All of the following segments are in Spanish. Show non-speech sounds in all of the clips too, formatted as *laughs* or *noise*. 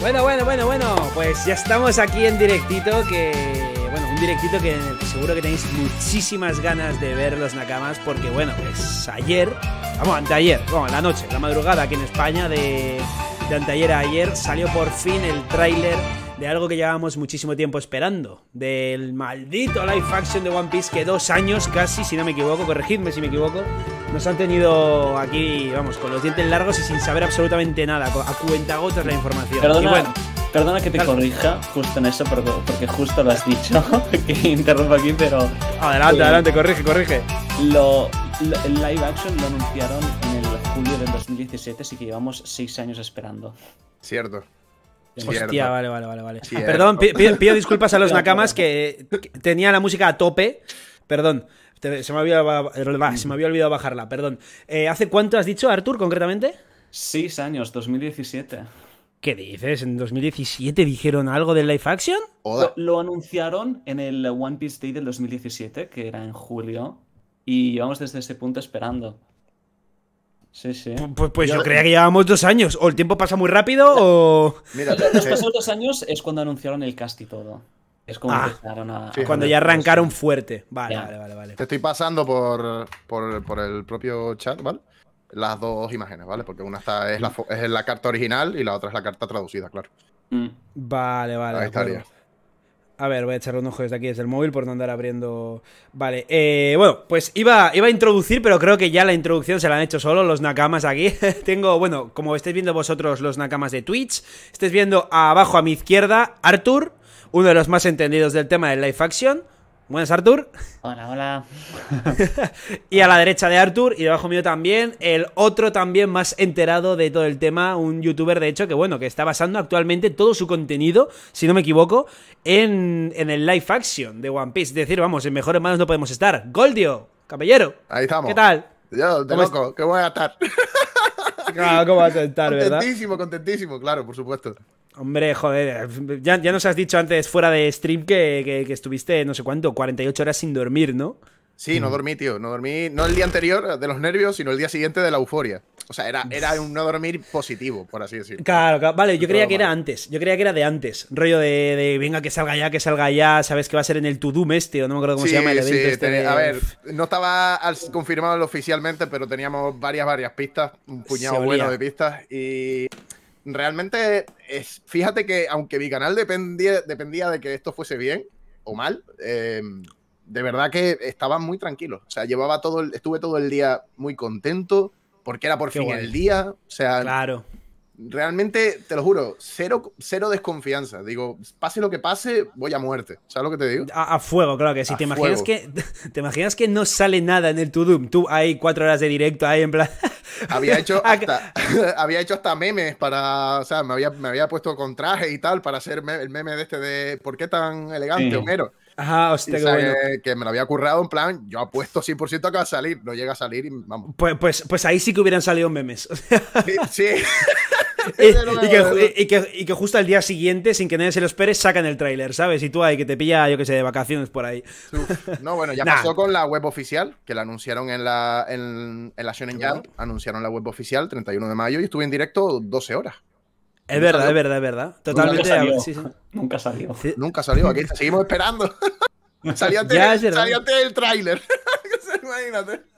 Bueno, bueno, bueno, bueno, pues ya estamos aquí en directito, que bueno, un directito que seguro que tenéis muchísimas ganas de ver los Nakamas, porque bueno, pues ayer, vamos, anteayer, vamos, la noche, la madrugada aquí en España, de, de anteayer a ayer, salió por fin el tráiler de algo que llevábamos muchísimo tiempo esperando, del maldito live action de One Piece que dos años casi, si no me equivoco, corregidme si me equivoco, nos han tenido aquí, vamos, con los dientes largos y sin saber absolutamente nada, a cuentagotas la información. Perdona, que te corrija justo en eso, porque, justo lo has dicho, *laughs* que interrumpo aquí, pero... Adelante, eh, adelante, corrige, corrige. Lo, el live action lo anunciaron en el julio del 2017, así que llevamos seis años esperando. Cierto. Hostia, vale, vale, vale. perdón, pido, disculpas a los *laughs* nakamas que, tenía la música a tope. Perdón. Se me, había, olvidado bajarla, perdón. Eh, ¿Hace cuánto has dicho, Artur, concretamente? Seis años, 2017. ¿Qué dices? ¿En 2017 dijeron algo de Life action? Lo, lo, anunciaron en el One Piece Day del 2017, que era en julio, y llevamos desde ese punto esperando. Pues, pues yo, creía que llevábamos dos años. O el tiempo pasa muy rápido o. Mira, los eh, pasados dos años es cuando anunciaron el cast y todo. Es cuando ya arrancaron fuerte. Vale, vale, vale, Te estoy pasando por, por, el propio chat, ¿vale? Las dos imágenes, ¿vale? Porque una está, es, la, es la carta original y la otra es la carta traducida, claro. Mm. Vale, vale. Ahí estaría. A ver, voy a echarle un ojo desde aquí, desde el móvil, por no andar abriendo... Vale, eh, bueno, pues iba, iba a introducir, pero creo que ya la introducción se la han hecho solo los nakamas aquí. *laughs* Tengo, bueno, como estáis viendo vosotros los nakamas de Twitch, estáis viendo abajo a mi izquierda Arthur, uno de los más entendidos del tema de Life action. Buenas, Artur. Hola, hola. *laughs* y a la derecha de Artur y debajo mío también, el otro también más enterado de todo el tema, un youtuber de hecho que bueno, que está basando actualmente todo su contenido, si no me equivoco, en, el live action de One Piece. Es decir, vamos, en mejores manos no podemos estar. Goldio, caballero. Ahí estamos. ¿Qué tal? Yo, de loco, que voy a estar. claro, *laughs* ah, ¿cómo vas a estar, *laughs* verdad? Contentísimo, contentísimo, claro, por supuesto. Hombre, joder, ya, nos has dicho antes fuera de stream que, estuviste no sé cuánto, 48 horas sin dormir, ¿no? Sí, no dormí, tío, no dormí, no el día anterior de los nervios, sino el día siguiente de la euforia. O sea, era, era un no dormir positivo, por así decirlo. Claro, claro. vale, yo creía que era antes, yo creía que era de antes, rollo de, venga, que salga ya, que salga ya, sabes que va a ser en el Tudum este, no me acuerdo cómo se llama el evento. este Sí, A ver, no estaba confirmado oficialmente, pero teníamos varias, varias pistas, un puñado bueno de pistas y realmente es, fíjate que aunque mi canal dependía, dependía de que esto fuese bien o mal, em, de verdad que estaba muy tranquilo. O sea, llevaba todo el, estuve todo el día muy contento porque era por fin el día. O sea, claro realmente, te lo juro, cero, cero desconfianza. Digo, pase lo que pase, voy a muerte. ¿Sabes lo que te digo? A, fuego, claro que sí. ¿Te imaginas que, *laughs* ¿Te imaginas que no sale nada en el doom Tú hay cuatro horas de directo, ahí en plan... *laughs* Había hecho *laughs* hasta, había hecho hasta memes para... O sea, me había, puesto con traje y tal para hacer el meme de este de ¿por qué tan elegante, Homero? Ajá, hostia, Que me lo había currado en plan, yo apuesto 100% a que va a salir, no llega a salir y vamos. Pues, pues, pues ahí sí que hubieran salido memes. sí. sí. *laughs* y, que, justo al día siguiente, sin que nadie se lo espere, sacan el tráiler, ¿sabes? Y tú ahí que te pilla, yo que sé, de vacaciones por ahí. No, bueno, ya *laughs* pasó con la web oficial, que la anunciaron en la, en, en la Shonen Jump, anunciaron la web oficial 31 de mayo y estuve en directo 12 horas. Es verdad, es verdad, es verdad. Totalmente. Nunca salió. Nunca salió. Nunca Aquí seguimos esperando. *laughs* salíate, ya, del el tráiler.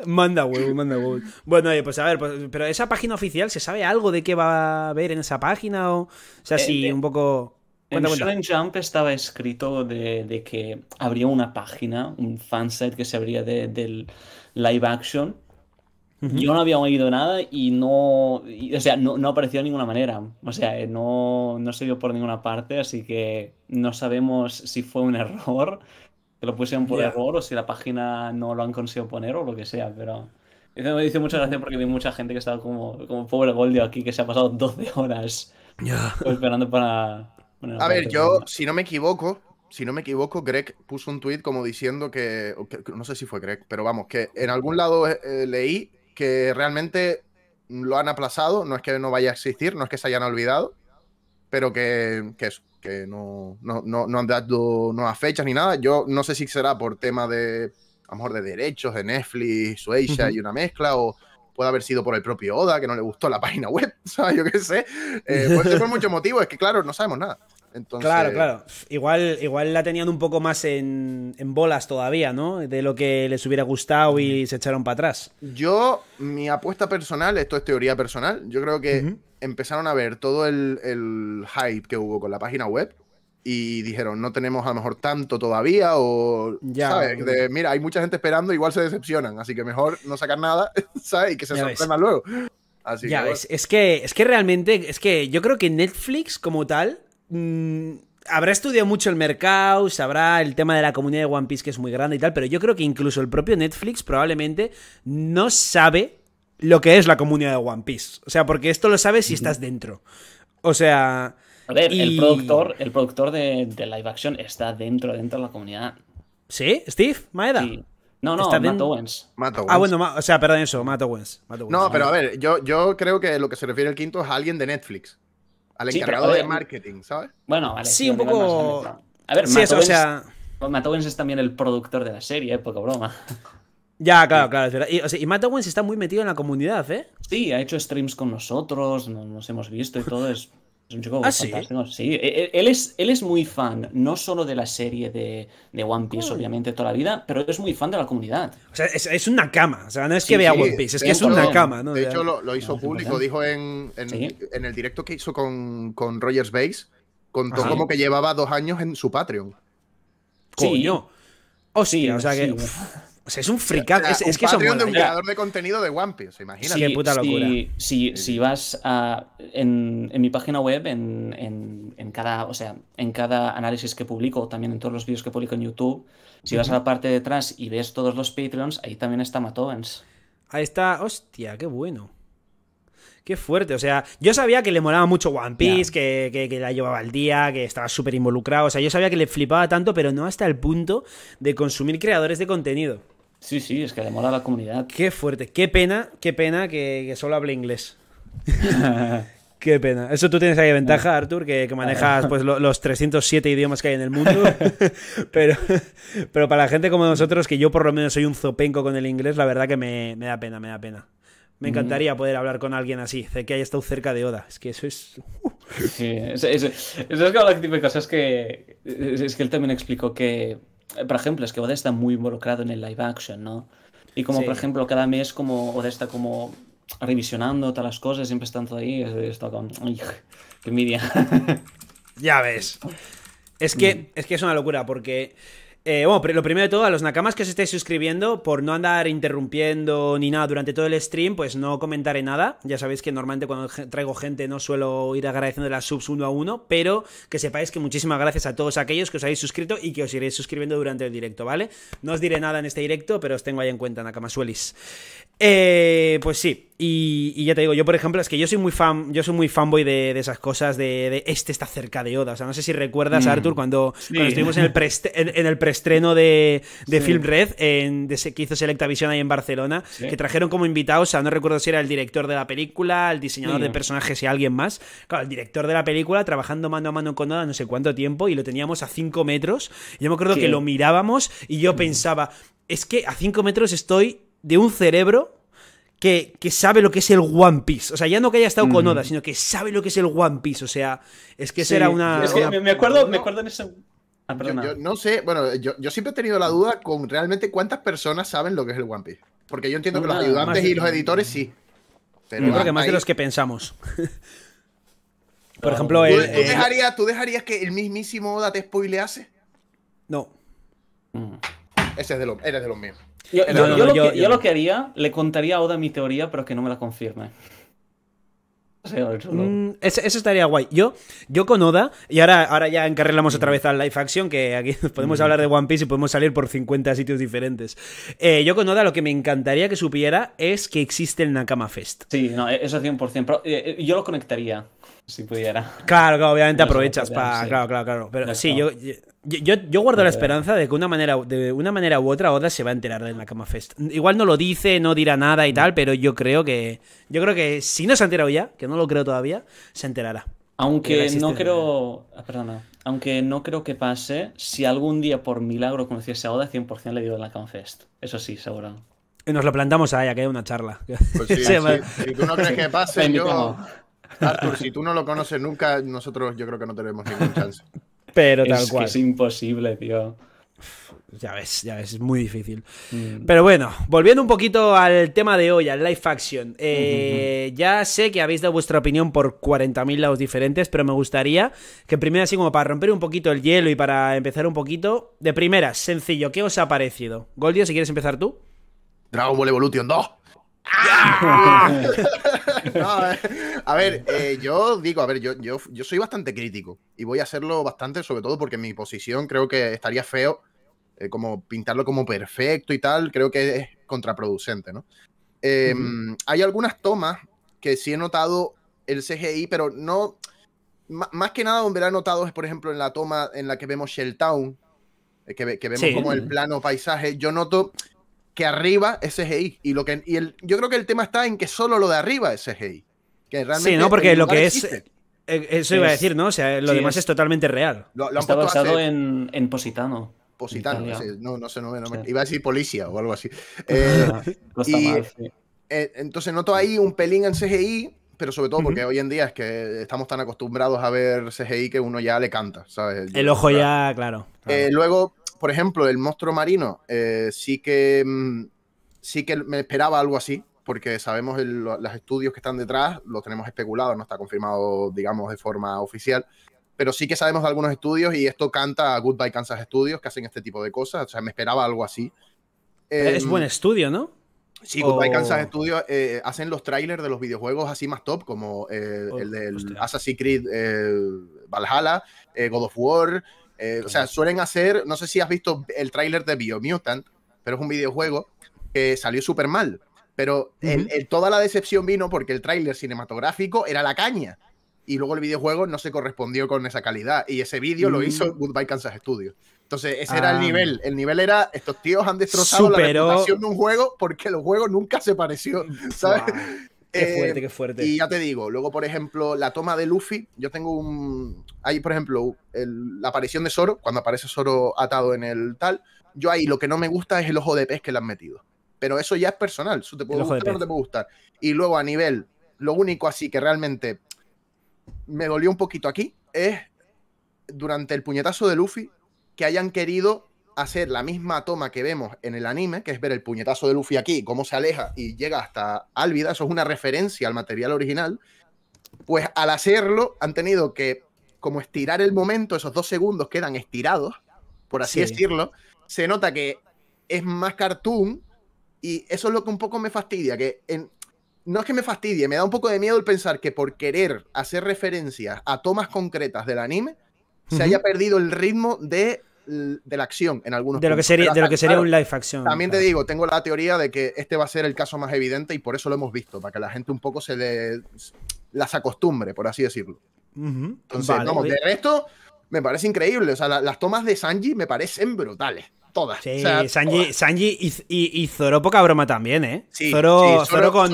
Manda huevo, manda huevo. Bueno, pues a ver, pues, pero esa página oficial, ¿se sabe algo de qué va a haber en esa página? O, o sea, eh, si un poco. en Jump estaba escrito de, que habría una página, un fansite que se abría del live action. Yo no había oído nada y no. o sea, no, apareció de ninguna manera. O sea, eh, no, no se vio por ninguna parte, así que no sabemos si fue un error que lo pusieron por error o si la página no lo han conseguido poner o lo que sea, pero... Eso me dice mucha gracia porque vi mucha gente que estaba como, como pobre Goldio aquí, que se ha pasado 12 horas esperando para... a ver, yo, si no me equivoco, si no me equivoco, Greg puso un tuit como diciendo que, no sé si fue Greg, pero vamos, que en algún lado eh, eh, leí que realmente lo han aplazado, no es que no vaya a existir, no es que se hayan olvidado, pero que, que que no, no, no, han dado nuevas fechas ni nada. Yo no sé si será por tema de, a lo mejor, de derechos de Netflix, Suecia y una mezcla, o puede haber sido por el propio Oda, que no le gustó la *laughs* página web, ¿sabes? Yo qué sé. Eh, puede ser por muchos *laughs* motivos, es que claro, no sabemos nada. Entonces... Claro, claro. Igual, igual la tenían un poco más en, en, bolas todavía, ¿no? De lo que les hubiera gustado y se echaron para atrás. Yo, mi apuesta personal, esto es teoría personal, yo creo que empezaron a ver todo el, hype que hubo con la página web y dijeron, no tenemos a lo mejor tanto todavía o, ya, mira, hay mucha gente esperando, igual se decepcionan, así que mejor no sacar nada, *laughs* ¿sabes? Y que se sorprendan luego. Así es que, es que realmente, es que yo creo que Netflix como tal... Mm, habrá estudiado mucho el mercado, sabrá el tema de la comunidad de One Piece que es muy grande y tal, pero yo creo que incluso el propio Netflix probablemente no sabe lo que es la comunidad de One Piece. O sea, porque esto lo sabes si estás dentro. O sea... A ver, el productor, el productor de, de, live action está dentro, dentro de la comunidad. ¿Sí? ¿Steve? ¿Maeda? No, no, Matt, Owens. Ah, bueno, o sea, perdón eso, Matt Owens. No, pero a ver, yo, yo creo que lo que se refiere el quinto es a alguien de Netflix. Al encargado de marketing, ¿sabes? Bueno, vale. Sí, un poco... A ver, sí, sea... es también el productor de la serie, ¿eh? poco broma. Ya, claro, claro, Y, Matt Owens está muy metido en la comunidad, ¿eh? Sí, ha hecho streams con nosotros, nos hemos visto y todo. Es, un chico *laughs* ah, fantástico. Sí, e, e, él, es, él es muy fan, no solo de la serie de, One Piece, obviamente, toda la vida, pero es muy fan de la comunidad. O sea, es, una cama. O sea, no es que vea One Piece, es que es una cama, De hecho, lo, hizo público, dijo en, el directo que hizo con, Rogers Base, contó como que llevaba dos años en su Patreon. Coño. Oh, sí, o sea que. O sea, es un freak, es, un es, de un creador de contenido de One Piece, imagínate. Sí, puta locura. Si, vas a, en, mi página web, en, cada, o sea, en cada análisis que publico, también en todos los vídeos que publico en YouTube, si vas a la parte de atrás y ves todos los Patreons, ahí también está Matovens Ahí está, hostia, qué bueno. Qué fuerte, o sea, yo sabía que le molaba mucho One Piece, que, que, la llevaba al día, que estaba súper involucrado, o sea, yo sabía que le flipaba tanto, pero no hasta el punto de consumir creadores de contenido. Sí, sí, es que le mola la comunidad. Qué fuerte, qué pena, qué pena que, solo hable inglés. *laughs* Qué pena. Eso tú tienes ahí ventaja, Artur, que, manejas pues, los 307 idiomas que hay en el mundo. *laughs* pero, pero para la gente como nosotros, que yo por lo menos soy un zopenco con el inglés, la verdad que me, da pena, me da pena. Me mm. encantaría poder hablar con alguien así, que haya estado cerca de Oda. Es que eso es... Uh. sí, eso, es que las Es que... Es que él también explicó que por ejemplo, es que Oda está muy involucrado en el live action, ¿no? Y como, por ejemplo, cada mes como está como revisionando todas las cosas, siempre están todo ahí, está con... ¡Qué *laughs* ya ves. Es que, mm. es que es una locura, porque eh, bueno, lo primero de todo, a los nakamas que os estéis suscribiendo, por no andar interrumpiendo ni nada durante todo el stream, pues no comentaré nada. Ya sabéis que normalmente cuando traigo gente no suelo ir agradeciendo las subs uno a uno, pero que sepáis que muchísimas gracias a todos aquellos que os habéis suscrito y que os iréis suscribiendo durante el directo, ¿vale? No os diré nada en este directo, pero os tengo ahí en cuenta, Nakamasuelis. Eh, pues sí, y, ya te digo, yo por ejemplo, es que yo soy muy fan, yo soy muy fanboy de, esas cosas de, este está cerca de Oda. O sea, no sé si recuerdas, mm. Arthur, cuando, estuvimos en el, preestreno de, de Film Red, en, que hizo Selecta Visión ahí en Barcelona, que trajeron como invitados, o sea, no recuerdo si era el director de la película, el diseñador de personajes y alguien más. Claro, el director de la película trabajando mano a mano con Oda no sé cuánto tiempo y lo teníamos a 5 metros. Yo me acuerdo que lo mirábamos y yo mm. pensaba, es que a 5 metros estoy de un cerebro que, sabe lo que es el One Piece. O sea, ya no que haya estado con Oda, sino que sabe lo que es el One Piece. O sea, es que será una. me acuerdo, en ese. Ah, yo, yo, no sé, bueno, yo, siempre he tenido la duda con realmente cuántas personas saben lo que es el One Piece. Porque yo entiendo que los ayudantes y los editores sí. yo creo que más de los que pensamos. *laughs* Por ah, ejemplo, ¿Tú, eh, tú, Dejarías, que el mismísimo Oda te spoilease? No. Ese es de los, eres de los mismos. Yo, lo que, haría, le contaría a Oda mi teoría, pero que no me la confirme. Mm, eso, estaría guay. Yo, yo con Oda, y ahora, ahora ya encarrilamos otra mm. vez al live action, que aquí *laughs* podemos mm. hablar de One Piece y podemos salir por 50 sitios diferentes. Eh, yo con Oda lo que me encantaría que supiera es que existe el Nakama Fest. Sí, no, e, eso 100%, eh, eh, yo lo conectaría si pudiera. Claro, claro obviamente *laughs* aprovechas para. Claro, claro, claro. Pero sí, Yo, yo, guardo la esperanza de que una manera, de una manera u otra Oda se va a enterar de cama Fest. Igual no lo dice, no dirá nada y mm. tal, pero yo creo que. Yo creo que si no se ha enterado ya, que no lo creo todavía, se enterará. Aunque no creo. Ah, perdona. Aunque no creo que pase, si algún día por milagro conociese a Oda, 100% le digo cama Fest. Eso sí, seguro. Y Nos lo plantamos a ella, que hay una charla. Pues *laughs* tú no crees que pase, *laughs* yo. Arthur, si tú no lo conoces nunca, nosotros yo creo que no tenemos ningún chance. *laughs* Pero tal es cual. es imposible, tío. Ya ves, ya ves, es muy difícil. Mm. Pero bueno, volviendo un poquito al tema de hoy, al Life action. Eh, ya sé que habéis dado vuestra opinión por 40.000 lados diferentes, pero me gustaría que primero, así como para romper un poquito el hielo y para empezar un poquito, de primeras, sencillo, ¿qué os ha parecido? Goldio, si quieres empezar tú. Dragon Ball Evolution 2. ¡Ah! *laughs* Eh, a ver, eh, yo digo, a ver, yo, yo, yo soy bastante crítico y voy a hacerlo bastante, sobre todo porque mi posición creo que estaría feo eh, como pintarlo como perfecto y tal, creo que es contraproducente, ¿no? Em, hay algunas tomas que sí he notado el CGI, pero no. Más que nada, donde la he notado es, por ejemplo, en la toma en la que vemos Shelltown, que, que vemos como el plano paisaje. Yo noto que arriba es CGI. Y, lo que, y el, yo creo que el tema está en que solo lo de arriba es CGI. Que sí, no, porque lo que es. Eh, eso iba a decir, ¿no? O sea, lo demás es, totalmente real. está basado en, en Positano. Positano, no no, no sé, no, iba a decir policía o algo así. *laughs* Eh, y, eh, entonces noto ahí un pelín en CGI, pero sobre todo porque hoy en día es que estamos tan acostumbrados a ver CGI que uno ya le canta, ¿sabes? El ojo ya, claro. luego, por ejemplo, el monstruo marino eh, sí que mm, sí que me esperaba algo así, porque sabemos los estudios que están detrás, lo tenemos especulado, no está confirmado, digamos, de forma oficial, pero sí que sabemos de algunos estudios y esto canta a Goodbye Kansas Studios, que hacen este tipo de cosas, o sea, me esperaba algo así. es em, buen estudio, ¿no? Sí, Goodbye Kansas Studios eh, hacen los trailers de los videojuegos así más top, como eh, el oh, del Assassin's Creed Valhalla, God of War, eh, o sea, suelen hacer, no sé si has visto el tráiler de Biomutant, pero es un videojuego que salió súper mal. Pero toda la decepción vino porque el tráiler cinematográfico era la caña. Y luego el videojuego no se correspondió con esa calidad. Y ese vídeo lo hizo mm. Goodbye Kansas Studios. Entonces, ese era el ah. nivel. El nivel era, estos tíos han destrozado la reputación de un juego porque el juego nunca se pareció. ¿sabes? Qué eh, fuerte, qué fuerte. Y ya te digo, luego, por ejemplo, la toma de Luffy. Yo tengo un. Ahí, por ejemplo, la aparición de Zoro, cuando aparece Zoro atado en el tal. Yo ahí lo que no me gusta es el ojo de pez que le han metido. Pero eso ya es personal. Eso te puede gustar o no te puede gustar. Y luego, a nivel, lo único así que realmente me dolió un poquito aquí es durante el puñetazo de Luffy que hayan querido hacer la misma toma que vemos en el anime, que es ver el puñetazo de Luffy aquí, cómo se aleja y llega hasta Álvida, eso es una referencia al material original, pues al hacerlo han tenido que como estirar el momento, esos dos segundos quedan estirados, por así decirlo, se nota que es más cartoon y eso es lo que un poco me fastidia, que no es que me fastidie, me da un poco de miedo el pensar que por querer hacer referencias a tomas concretas del anime, se haya perdido el ritmo de de la acción en algunos de lo que sería de, lo que sería un live action también te digo tengo la teoría de que este va a ser el caso más evidente y por eso lo hemos visto para que la gente un poco se le las acostumbre por así decirlo entonces vamos de resto me parece increíble o sea las tomas de Sanji me parecen brutales todas. Sí, Sanji, Sanji y, Zoro poca broma también, ¿eh? Sí, Zoro, con.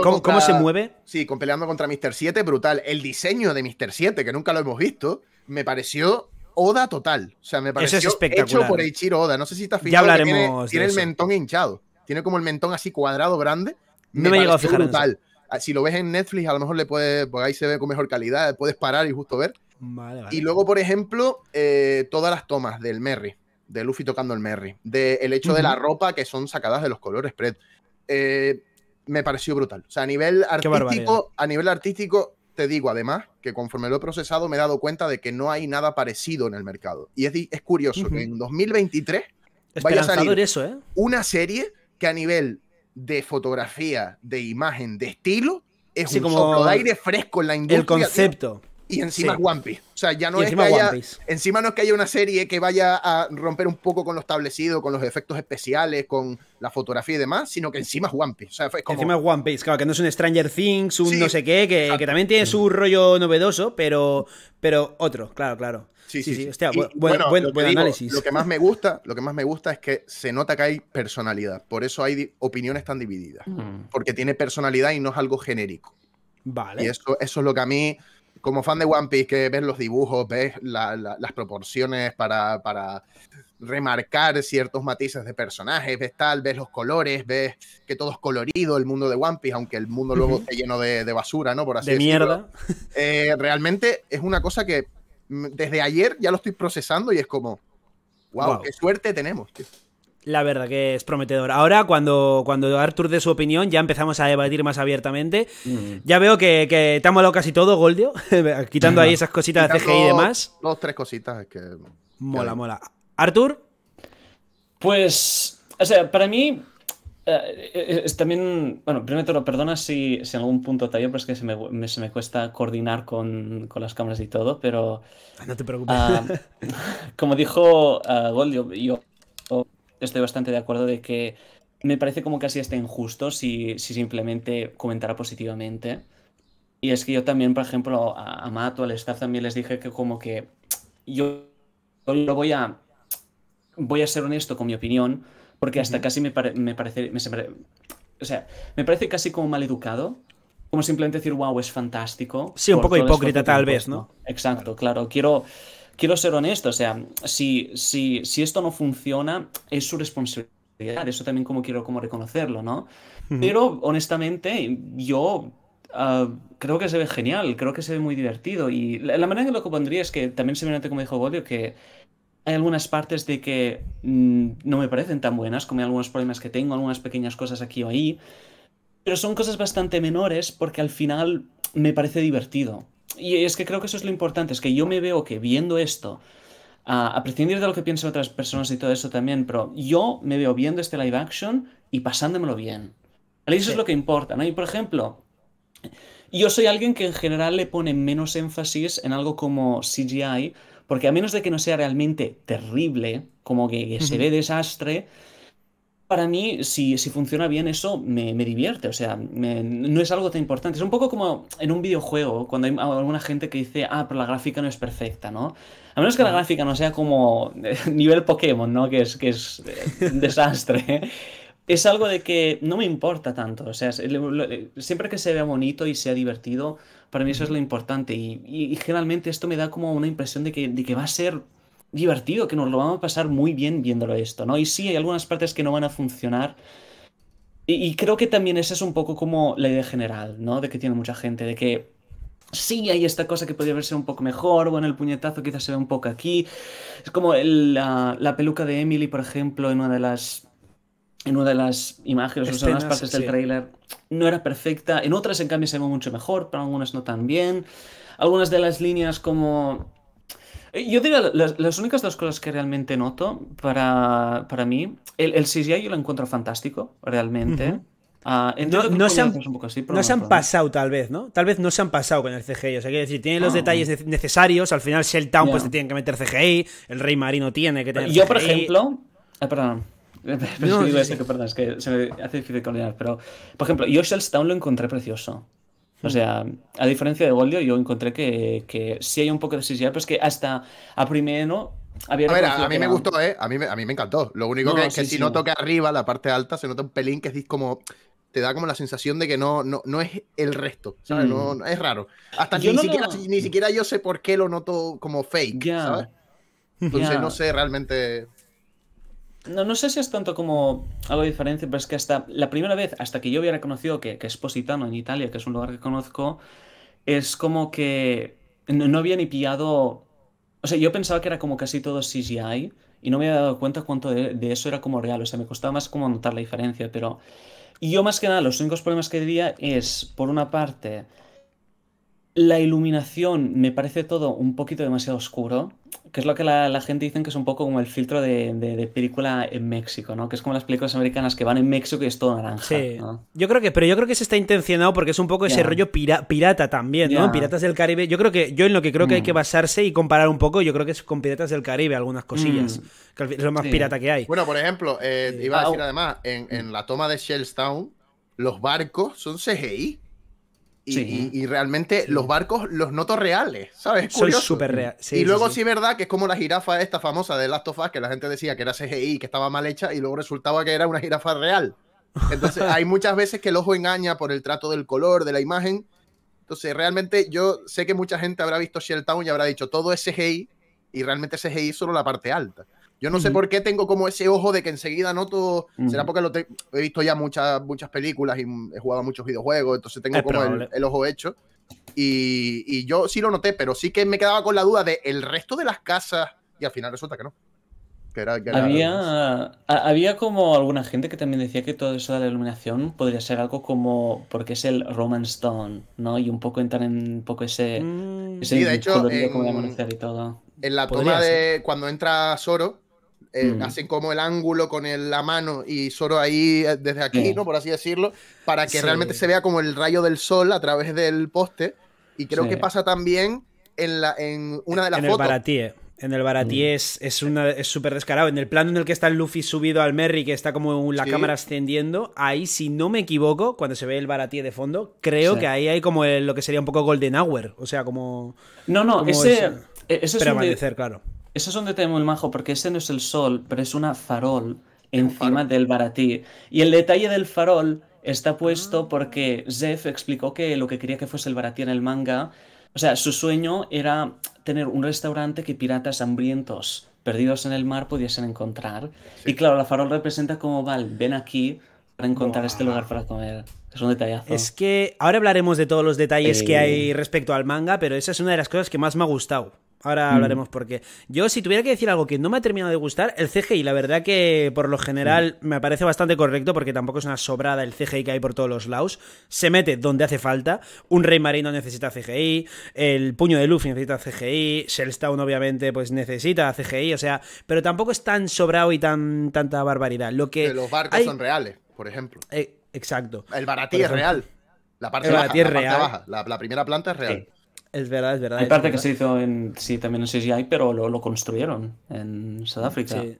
¿cómo, ¿cómo, se mueve? Sí, con peleando contra Mister 7, brutal. El diseño de Mister 7, que nunca lo hemos visto, me pareció Oda total. O sea, me parece es hecho por Ichiro Oda. No sé si te has fijado. Ya tiene, el mentón hinchado. Tiene como el mentón así cuadrado, grande. Me no me, a fijar. Brutal. Ah, si lo ves en Netflix, a lo mejor le puedes. Pues Porque ahí se ve con mejor calidad. Puedes parar y justo ver. Vale, vale. Y luego, por ejemplo, eh, todas las tomas del Merry. De Luffy tocando el Merry. Del hecho de la ropa que son sacadas de los colores Pred. Eh, me pareció brutal. O sea, a nivel artístico, a nivel artístico, te digo además que conforme lo he procesado me he dado cuenta de que no hay nada parecido en el mercado. Y es, es curioso que en 2023 vaya a salir eso, ¿eh? una serie que a nivel de fotografía, de imagen, de estilo, es un como soplo de aire fresco en la industria. El concepto. y encima es One Piece. O sea, ya no es que haya, encima no es que haya una serie que vaya a romper un poco con lo establecido, con los efectos especiales, con la fotografía y demás, sino que encima es One Piece. Encima es One Piece, claro, que no es un Stranger Things, un no sé qué, que, también tiene su rollo novedoso, pero, pero otro, claro, claro. Sí, sí, sí. Hostia, bueno, lo Lo que, más me gusta, lo que más me gusta es que se nota que hay personalidad. Por eso hay opiniones tan divididas. Mm. Porque tiene personalidad y no es algo genérico. Vale. Y eso, eso es lo que a mí como fan de One Piece, que ves los dibujos, ves las proporciones para, remarcar ciertos matices de personajes, ves tal, ves los colores, ves que todo es colorido el mundo de One Piece, aunque el mundo luego lleno de, basura, ¿no? Por así de mierda. Eh, realmente es una cosa que mm, desde ayer ya lo estoy procesando y es como, wow, wow. qué suerte tenemos. Tío. La verdad que es prometedor. Ahora, cuando, cuando Arthur dé su opinión, ya empezamos a debatir más abiertamente. Ya veo que, te ha molado casi todo, Goldio, *laughs* quitando ahí esas cositas de CGI y demás. Dos, tres cositas que... Mola, mola. ¿Arthur? Pues, o sea, para mí... Eh, eh, es también, bueno, primero te lo perdona si, en algún punto tallo, pero es que se me, cuesta coordinar con, las cámaras y todo, pero... Ah, no te preocupes. Ah, *laughs* como dijo ah, Goldio, yo estoy bastante de acuerdo de que me parece como casi está injusto si, simplemente comentara positivamente. Y es que yo también, por ejemplo, a, al staff también les dije que como que yo, lo voy a voy a ser honesto con mi opinión, porque hasta casi me, parece me o sea, me parece casi como mal educado como simplemente decir, wow, es fantástico. Sí, un poco hipócrita tal vez, ¿no? Exacto, claro. Quiero, quiero ser honesto, o sea, si, si, si esto no funciona, es su responsabilidad, eso también como quiero como reconocerlo, ¿no? Pero honestamente, yo ah, creo que se ve genial, creo que se ve muy divertido. Y la, manera en que lo compondría es que también similarmente como dijo Godio, que hay algunas partes de que mm, no me parecen tan buenas, como hay algunos problemas que tengo, algunas pequeñas cosas aquí o ahí. Pero son cosas bastante menores porque al final me parece divertido y es que creo que eso es lo importante, es que yo me veo que viendo esto, a, prescindir de lo que piensan otras personas y todo eso también, pero yo me veo viendo este live action y pasándomelo bien. Eso es lo que importa, ¿no? Y por ejemplo, yo soy alguien que en general le pone menos énfasis en algo como CGI, porque a menos de que no sea realmente terrible, como que se ve desastre, para mí, si, si, funciona bien eso, me, divierte. O sea, no es algo tan importante. Es un poco como en un videojuego, cuando hay alguna gente que dice, ah, pero la gráfica no es perfecta, ¿no? A menos que la gráfica no sea como eh, *laughs* nivel Pokémon, ¿no? Que es, que es eh, un desastre. *laughs* es algo de que no me importa tanto. O sea, eh, siempre que se vea bonito y sea divertido, para mí eso es lo importante. Y, generalmente esto me da como una impresión de que, de que va a ser divertido, que nos lo vamos a pasar muy bien viéndolo esto, ¿no? Y sí, hay algunas partes que no van a funcionar. Y, creo que también esa es un poco como la idea general, ¿no? De que tiene mucha gente, de que sí, hay esta cosa que podría verse un poco mejor, bueno, el puñetazo quizás se ve un poco aquí. Es como la, peluca de Emily, por ejemplo, en una de las... En una de las imágenes, o en las partes del trailer, no era perfecta. En otras, en cambio, se ve mucho mejor, pero algunas no tan bien. Algunas de las líneas como eh, yo diría, las, únicas dos cosas que realmente noto para, para mí, el, CGI yo lo encuentro fantástico, realmente. Ah, no, se han, pasado, tal vez, ¿no? Tal vez no se han pasado con el CGI. O sea, que decir, tienen los ah, detalles necesarios. Al final, Shell Town pues te tienen que meter CGI. El Rey Marino tiene que tener. Yo, por ejemplo. Eh, perdón. *laughs* perdón, es que se me hace difícil coordinar, pero por ejemplo, yo Shell Town lo encontré precioso. O sea, a diferencia de Goldio, yo encontré que, que sí hay un poco de sensibilidad, pero es que hasta a primero había... A ver, a, ¿eh? mí me gustó, ¿eh? A mí, me, encantó. Lo único que es que si no toca arriba, la parte alta, se nota un pelín que es como... Te da como la sensación de que no, no, no es el resto, ¿sabes? No, mm. es raro. Hasta que ni, siquiera, yo sé por qué lo noto como fake, ¿sabes? Entonces no sé realmente... No, sé si es tanto como algo de diferencia, pero es que hasta la primera vez, hasta que yo hubiera conocido que, es Positano, en Italia, que es un lugar que conozco, es como que no, había ni pillado. O sea, yo pensaba que era como casi todo CGI y no me había dado cuenta cuánto de, eso era como real. O sea, me costaba más como notar la diferencia, pero. Y yo más que nada, los únicos problemas que diría es, por una parte, la iluminación me parece todo un poquito demasiado oscuro, que es lo que la, gente dice que es un poco como el filtro de, película en México, ¿no? Que es como las películas americanas que van en México y es todo naranja. Sí. Yo creo que, pero yo creo que se está intencionado porque es un poco ese rollo pirata también, ¿no? Piratas del Caribe. Yo creo que, yo en lo que creo que hay que mm. basarse y comparar un poco, yo creo que es con Piratas del Caribe algunas mm. cosillas, que es lo más pirata que hay. Bueno, por ejemplo, eh, iba a decir ah, oh. además, en, en la toma de Shellstown, los barcos son CGI. Y, realmente los barcos los noto reales, ¿sabes? Soy súper real. y luego sí, es verdad que es como la jirafa esta famosa de Last of Us, que la gente decía que era CGI, que estaba mal hecha, y luego resultaba que era una jirafa real. Entonces *laughs* hay muchas veces que el ojo engaña por el trato del color, de la imagen. Entonces realmente yo sé que mucha gente habrá visto Town y habrá dicho todo es CGI, y realmente CGI solo la parte alta. Yo no sé por qué tengo como ese ojo de que enseguida noto. Será porque lo he visto ya muchas, muchas películas y he jugado muchos videojuegos, entonces tengo como el, ojo hecho. Y, yo sí lo noté, pero sí que me quedaba con la duda de el resto de las casas. Y al final resulta que no. Que había, como alguna gente que también decía que todo eso de la iluminación podría ser algo como. porque es el Roman Stone, ¿no? Y un poco entrar en un poco ese. Mm. sí, de hecho. En, todo. la toma de. cuando entra Soro eh, hacen como el ángulo con la mano y solo ahí eh, desde aquí, ¿no? Por así decirlo, para que realmente se vea como el rayo del sol a través del poste. Y creo que pasa también en, la, en una de las en El baratie. En el Baratí mm. es súper descarado. En el plano en el que está el Luffy subido al Merry, que está como la cámara ascendiendo, ahí, si no me equivoco, cuando se ve el Baratí de fondo, creo que ahí hay como lo que sería un poco Golden Hour. O sea, como. No, no, e, ese. es claro. Eso es donde tenemos el majo, porque ese no es el sol, pero es una farol encima del baratí. Y el detalle del farol está puesto ah. porque Zef explicó que lo que quería que fuese el baratí en el manga, o sea, su sueño era tener un restaurante que piratas hambrientos perdidos en el mar pudiesen encontrar. Y claro, la farol representa como, van, ven aquí para encontrar este lugar para comer. Es un detallazo. Es que ahora hablaremos de todos los detalles que hay respecto al manga, pero esa es una de las cosas que más me ha gustado. Ahora mm. hablaremos por porque yo si tuviera que decir algo que no me ha terminado de gustar, el CGI, la verdad que por lo general mm. me parece bastante correcto porque tampoco es una sobrada el CGI que hay por todos los lados. Se mete donde hace falta. Un rey marino necesita CGI, el puño de Luffy necesita CGI, Shellstown obviamente pues necesita CGI, o sea, pero tampoco es tan sobrado y tan tanta barbaridad. Lo que los barcos son reales, por ejemplo. Eh, exacto. El baratí es real. La parte, de la baja, la, primera planta es real. Es verdad, es verdad. Hay parte que se hizo en, sí, también en CGI, pero lo, construyeron en Sudáfrica. Sí.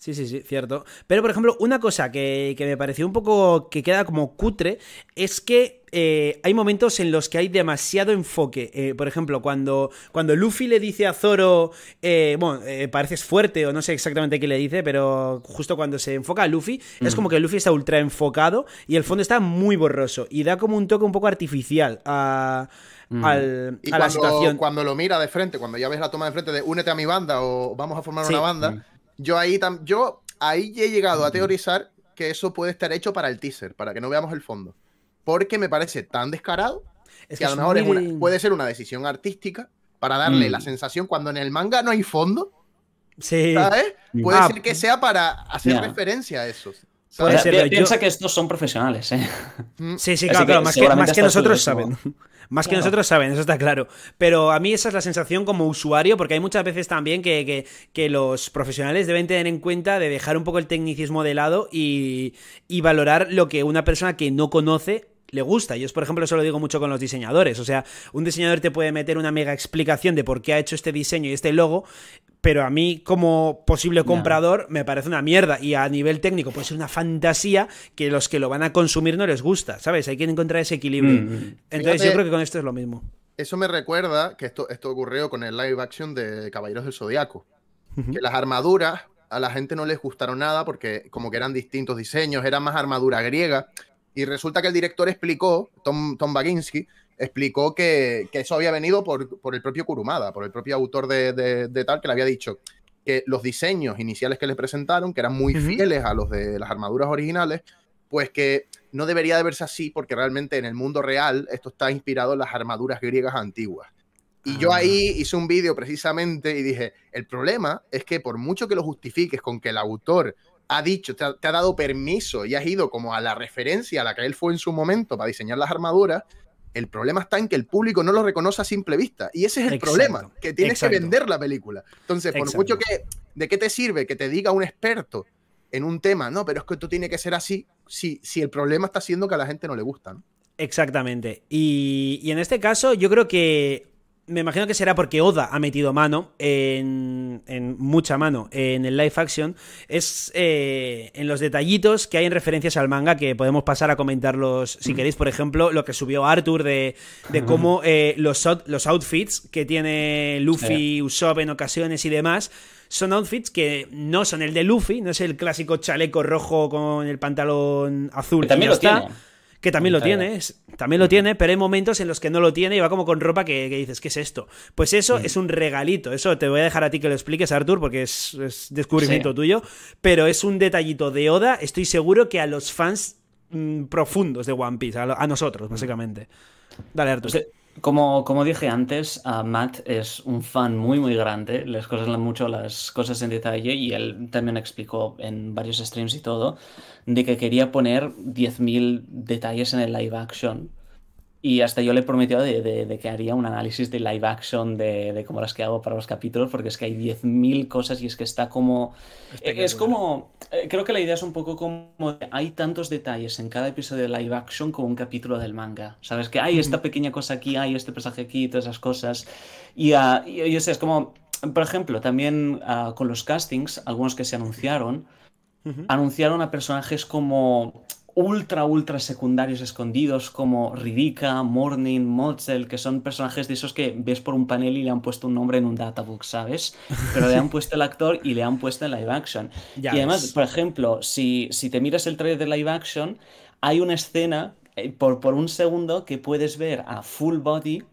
Sí, sí, cierto. Pero, por ejemplo, una cosa que, me pareció un poco que queda como cutre es que eh, hay momentos en los que hay demasiado enfoque. Eh, por ejemplo, cuando, cuando Luffy le dice a Zoro, eh, bueno, pareces fuerte o no sé exactamente qué le dice, pero justo cuando se enfoca a Luffy, es mm. como que Luffy está ultra enfocado y el fondo está muy borroso y da como un toque un poco artificial a y a cuando, la situación. Cuando lo mira de frente, cuando ya ves la toma de frente de únete a mi banda o vamos a formar una banda, yo ahí yo ahí he llegado a teorizar que eso puede estar hecho para el teaser, para que no veamos el fondo. Porque me parece tan descarado es que, a lo mejor puede ser una decisión artística para darle mm. la sensación cuando en el manga no hay fondo. Sí. ¿Sabes? Mm. Puede ah, ser que sea para hacer referencia a eso. Puede ser, Piensa que estos son profesionales, ¿eh? mm. Sí, sí, claro, claro más, que, más que, nosotros saben. Más que nosotros saben, eso está claro. Pero a mí esa es la sensación como usuario, porque hay muchas veces también que, que los profesionales deben tener en cuenta de dejar un poco el tecnicismo de lado y, y valorar lo que una persona que no conoce le gusta. Yo, por ejemplo, eso lo digo mucho con los diseñadores. O sea, un diseñador te puede meter una mega explicación de por qué ha hecho este diseño y este logo, pero a mí, como posible comprador, me parece una mierda. Y a nivel técnico puede ser una fantasía que los que lo van a consumir no les gusta, ¿sabes? Hay que encontrar ese equilibrio. Mm, mm. Entonces, yo creo que con esto es lo mismo. Eso me recuerda que esto, esto ocurrió con el live action de Caballeros del Zodiaco. Que las armaduras a la gente no les gustaron nada porque como que eran distintos diseños, era más armadura griega. Y resulta que el director explicó, Tom, Tom Baginski, explicó que, eso había venido por, el propio Kurumada, por el propio autor de, de, tal, que le había dicho que los diseños iniciales que le presentaron, que eran muy fieles a los de las armaduras originales, pues que no debería de verse así porque realmente en el mundo real esto está inspirado en las armaduras griegas antiguas. Y yo ahí ah. hice un vídeo precisamente y dije, el problema es que por mucho que lo justifiques con que el autor ha dicho, te ha, dado permiso y has ido como a la referencia a la que él fue en su momento para diseñar las armaduras, el problema está en que el público no lo reconoce a simple vista. Y ese es el problema, que tienes que vender la película. Entonces, por mucho que, ¿de qué te sirve que te diga un experto en un tema? No, pero es que esto tiene que ser así si, si el problema está siendo que a la gente no le gusta. Exactamente. y en este caso, yo creo que me imagino que será porque Oda ha metido mano, en, mucha mano, en el live action, es eh, en los detallitos que hay en referencias al manga que podemos pasar a comentarlos si mm. queréis. Por ejemplo, lo que subió Arthur de, de cómo *laughs* eh, los, los outfits que tiene Luffy, eh. Usopp en ocasiones y demás son outfits que no son el de Luffy, no es el clásico chaleco rojo con el pantalón azul. Que también lo Tiene que también lo tiene, también lo tiene, pero hay momentos en los que no lo tiene y va como con ropa que, dices, ¿qué es esto? Pues eso es un regalito, eso te voy a dejar a ti que lo expliques, Artur, porque es, es descubrimiento tuyo, pero es un detallito de Oda, estoy seguro que a los fans mm, profundos de One Piece, a, nosotros, básicamente. Dale, Artur. Pues, como, dije antes, Matt es un fan muy, muy grande, les cosas mucho las cosas en detalle y él también explicó en varios streams y todo de que quería poner 10.000 detalles en el live action y hasta yo le he prometido de, que haría un análisis de live action de, cómo las que hago para los capítulos, porque es que hay 10.000 cosas y es que está como... Eh, es como... Eh, creo que la idea es un poco como... Hay tantos detalles en cada episodio de live action como un capítulo del manga. Sabes que hay esta pequeña cosa aquí, hay este personaje aquí, todas esas cosas. Y, ah, yo sé, es como... Por ejemplo, también ah, con los castings, algunos que se anunciaron, anunciaron a personajes como ultra, ultra secundarios escondidos como Ridika, Morning, Motzel, que son personajes de esos que ves por un panel y le han puesto un nombre en un databook, ¿sabes? Pero le han *laughs* puesto el actor y le han puesto en live action. y además, por ejemplo, si, si te miras el trailer de live action, hay una escena eh, por, por un segundo que puedes ver a Full Body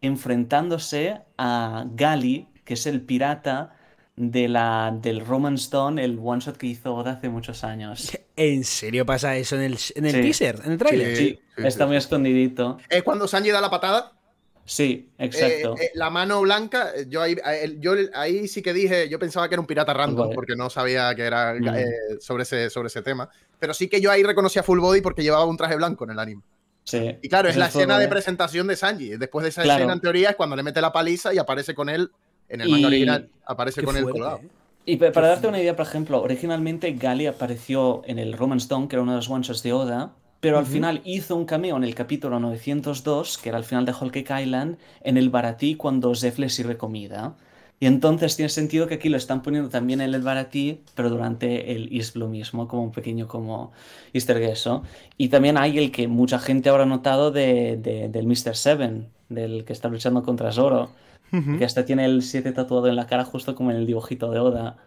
enfrentándose a Gali, que es el pirata de la, del Roman Stone, el one shot que hizo Oda hace muchos años. ¿En serio pasa eso en el, teaser, en el tráiler? Sí, está muy escondidito. ¿Es cuando Sanji da la patada? Sí, exacto. Eh, eh, la mano blanca, eh, yo ahí, yo ahí sí que dije, yo pensaba que era un pirata random porque no sabía que era sobre, ese, sobre ese tema. Pero sí que yo ahí reconocía Full Body porque llevaba un traje blanco en el anime. Sí. Y claro, es la escena de... presentación de Sanji. Después de esa escena, en teoría, es cuando le mete la paliza y aparece con él en el manga original. Aparece con él colgado. Y para darte una idea, por ejemplo, originalmente Gali apareció en el Roman Stone, que era uno de los one de Oda, pero al final hizo un cameo en el capítulo 902, que era el final de Hulk Cake Island, en el baratí cuando Zef le sirve comida. Y entonces tiene sentido que aquí lo están poniendo también en el baratí, pero durante el Islo mismo, como un pequeño como easter eso. Y también hay el que mucha gente habrá notado del Mr. Seven, del que está luchando contra Zoro que hasta tiene el 7 tatuado en la cara, justo como en el dibujito de Oda.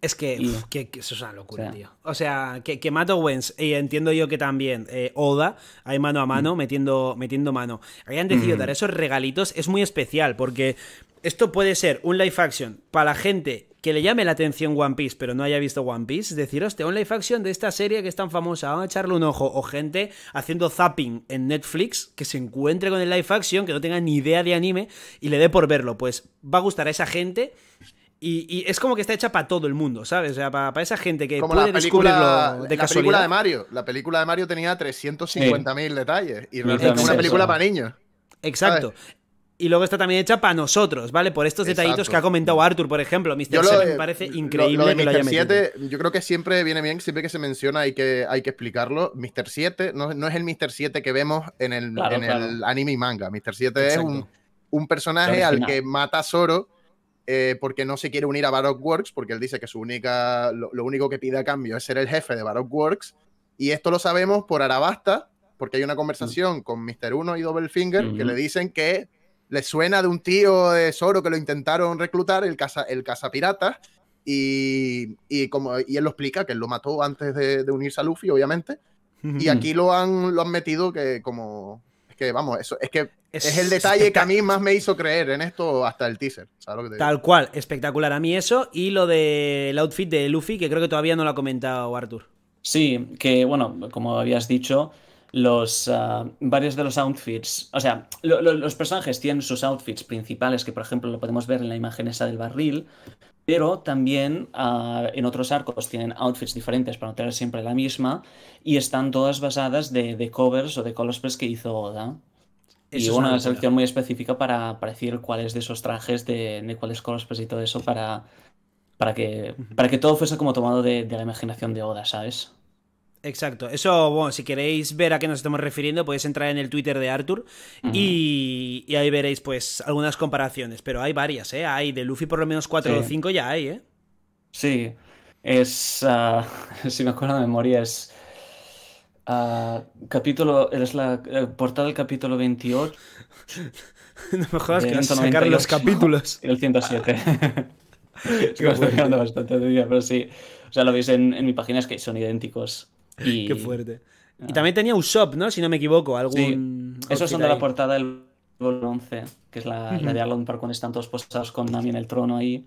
Es que, eso es una locura, tío. O sea, que, que Matt Owens, y entiendo yo que también eh, Oda, hay mano a mano, mm. metiendo, metiendo mano. Habían mm. decidido dar esos regalitos, es muy especial, porque esto puede ser un live action para la gente que le llame la atención One Piece pero no haya visto One Piece, es decir, hostia, un live action de esta serie que es tan famosa, vamos a echarle un ojo, o gente haciendo zapping en Netflix que se encuentre con el live action, que no tenga ni idea de anime y le dé por verlo, pues va a gustar a esa gente y, es como que está hecha para todo el mundo, ¿sabes? O sea, para, esa gente que como puede la película, descubrirlo de la película de Mario. La película de Mario tenía 350.000 detalles y no una película para niños. Exacto. Y luego está también hecha para nosotros, ¿vale? Por estos detallitos que ha comentado Arthur, por ejemplo. Mr. 7 me parece increíble lo, 7, Yo creo que siempre viene bien, siempre que se menciona hay que, hay que explicarlo. Mr. 7 no, es el Mr. 7 que vemos en el, anime y manga. Mr. 7 es un, personaje al que mata a Zoro eh, porque no se quiere unir a Baroque Works, porque él dice que su única, lo, único que pide a cambio es ser el jefe de Baroque Works. Y esto lo sabemos por Arabasta, porque hay una conversación mm. con Mr. 1 y Double Finger que le dicen que le suena de un tío de Soro que lo intentaron reclutar, el, casa el cazapirata, y, y, como, él lo explica, que él lo mató antes de, unirse a Luffy, obviamente. Y *laughs* aquí lo han, lo han metido que como... Es que, vamos, eso, es que es, el detalle que a mí más me hizo creer en esto hasta el teaser. Tal cual, espectacular a mí eso. Y lo del outfit de Luffy, que creo que todavía no lo ha comentado Arthur. Sí, que bueno, como habías dicho, los ah, varios de los outfits, o sea, los personajes tienen sus outfits principales, que por ejemplo lo podemos ver en la imagen esa del barril, pero también ah, en otros arcos tienen outfits diferentes para no tener siempre la misma, y están todas basadas de, covers o de cosplays que hizo Oda. y una selección muy específica para, decir cuáles de esos trajes, de, cuáles cosplays y todo eso, para, para, que, para que todo fuese como tomado de, de la imaginación de Oda, ¿sabes? Exacto. Eso, bueno, si queréis ver a qué nos estamos refiriendo, podéis entrar en el Twitter de Arthur y, ahí veréis, pues, algunas comparaciones. Pero hay varias, ¿eh? Hay de Luffy por lo menos 4 o 5 ya hay, ¿eh? Sí. Es, ah, *laughs* si me acuerdo de memoria, es... Ah, capítulo, es la portada del capítulo 28. *laughs* no me jodas que no los capítulos. *laughs* El 107. Estoy bastante día, pero sí. O sea, lo veis en, en mi página, es que son idénticos. Qué fuerte. Y también tenía shop, ¿no? Si no me equivoco, algún... Sí. Esos son de la portada del volumen 11, que es la, de Arlong Park cuando están todos posados con Nami en el trono ahí.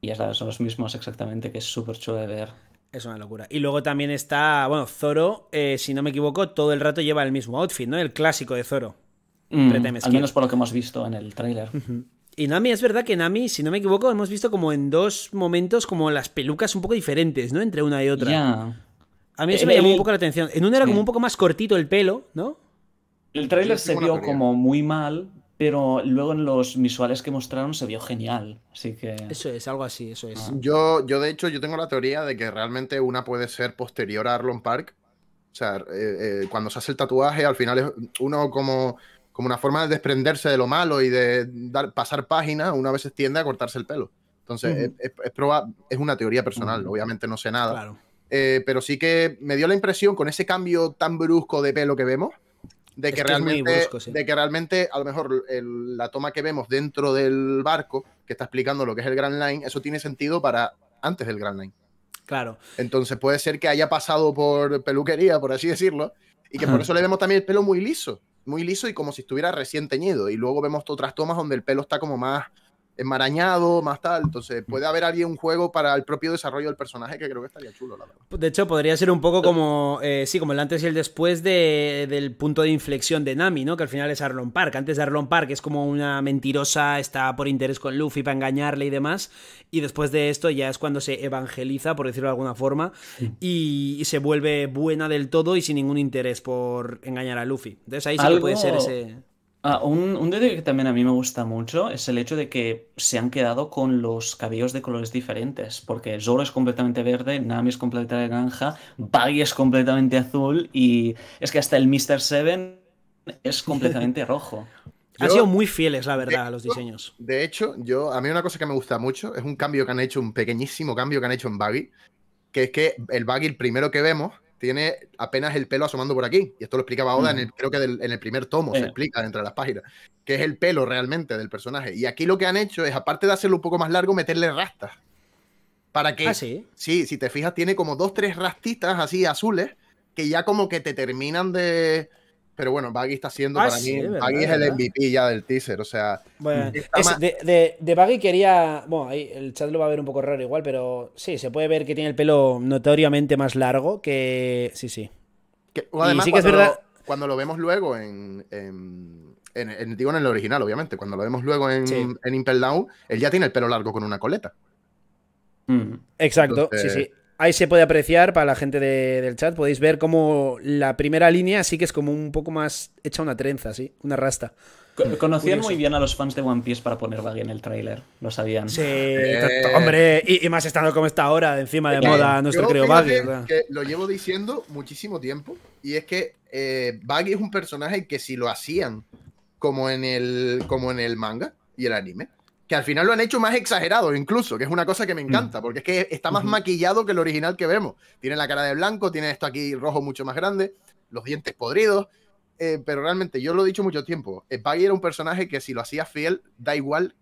Y ya son los mismos exactamente, que es súper chulo de ver. Es una locura. Y luego también está, bueno, Zoro, eh, si no me equivoco, todo el rato lleva el mismo outfit, ¿no? El clásico de Zoro. Mm, al menos por lo que hemos visto en el tráiler. Y Nami, es verdad que Nami, si no me equivoco, hemos visto como en dos momentos como las pelucas un poco diferentes, ¿no? Entre una y otra. Ya. A mí eso me llamó un poco la atención. En uno era como un poco más cortito el pelo, ¿no? El tráiler se vio como muy mal, pero luego en los visuales que mostraron se vio genial. Así que. Eso es, algo así, eso es. Ah. Yo, yo de hecho, yo tengo la teoría de que realmente una puede ser posterior a Arlon Park. O sea, eh, eh, cuando se hace el tatuaje, al final es uno como, como una forma de desprenderse de lo malo y de dar, pasar página, a veces tiende a cortarse el pelo. Entonces, es, es, es, una teoría personal, obviamente no sé nada. Eh, pero sí que me dio la impresión con ese cambio tan brusco de pelo que vemos, de que, realmente, a lo mejor la toma que vemos dentro del barco, que está explicando lo que es el Grand Line, eso tiene sentido para antes del Grand Line. Claro. Entonces puede ser que haya pasado por peluquería, por así decirlo, y que por *laughs* eso le vemos también el pelo muy liso, muy liso y como si estuviera recién teñido. Y luego vemos otras tomas donde el pelo está como más enmarañado, más tal. Entonces, mm. puede haber ahí un juego para el propio desarrollo del personaje que creo que estaría chulo, la verdad. De hecho, podría ser un poco como, eh, sí, como el antes y el después de, del punto de inflexión de Nami, ¿no? Que al final es Arlon Park. Antes de Arlon Park es como una mentirosa, está por interés con Luffy para engañarle y demás. Y después de esto ya es cuando se evangeliza, por decirlo de alguna forma, y, se vuelve buena del todo y sin ningún interés por engañar a Luffy. Entonces ahí sí que puede ser ese Ah, un, detalle que también a mí me gusta mucho es el hecho de que se han quedado con los cabellos de colores diferentes, porque Zoro es completamente verde, Nami es completamente naranja, Baggy es completamente azul y es que hasta el Mr. Seven es completamente *laughs* rojo. Han sido muy fieles, la verdad, a los diseños. De hecho, yo a mí una cosa que me gusta mucho es un cambio que han hecho, un pequeñísimo cambio que han hecho en Baggy, que es que el Baggy, el primero que vemos, tiene apenas el pelo asomando por aquí. Y esto lo explicaba Oda, en el, creo que en el primer tomo se explica entre las páginas, que es el pelo realmente del personaje. Y aquí lo que han hecho es, aparte de hacerlo un poco más largo, meterle rastas. Para que... Ah, sí? sí, si te fijas, tiene como dos, tres rastitas así azules, que ya como que te terminan de pero bueno, Baggy está siendo ah, para mí. Baggy es el MVP ya del teaser. O sea, de, de, Baggy quería. Bueno, ahí el chat lo va a ver un poco raro igual, pero sí, se puede ver que tiene el pelo notoriamente más largo que. Sí, sí. además, cuando lo vemos luego en, en... digo en el original, obviamente. Cuando lo vemos luego en, Impel Down, él ya tiene el pelo largo con una coleta. Exacto, sí, sí. Ahí se puede apreciar para la gente del chat. Podéis ver cómo la primera línea sí que es como un poco más hecha una trenza, sí, una rasta. Conocían muy bien a los fans de One Piece para poner Baggy en el tráiler, lo sabían. Sí, eh, hombre, y, más estando como está ahora, encima de moda nuestro creo Baggy. lo llevo diciendo muchísimo tiempo, y es que eh, Baggy es un personaje que si lo hacían como en el, como en el manga y el anime, que al final lo han hecho más exagerado incluso, que es una cosa que me mm. encanta, porque es que está más maquillado que el original que vemos. Tiene la cara de blanco, tiene esto aquí rojo mucho más grande, los dientes podridos, eh, pero realmente yo lo he dicho mucho tiempo, Spaggy eh, era un personaje que si lo hacía fiel, da igual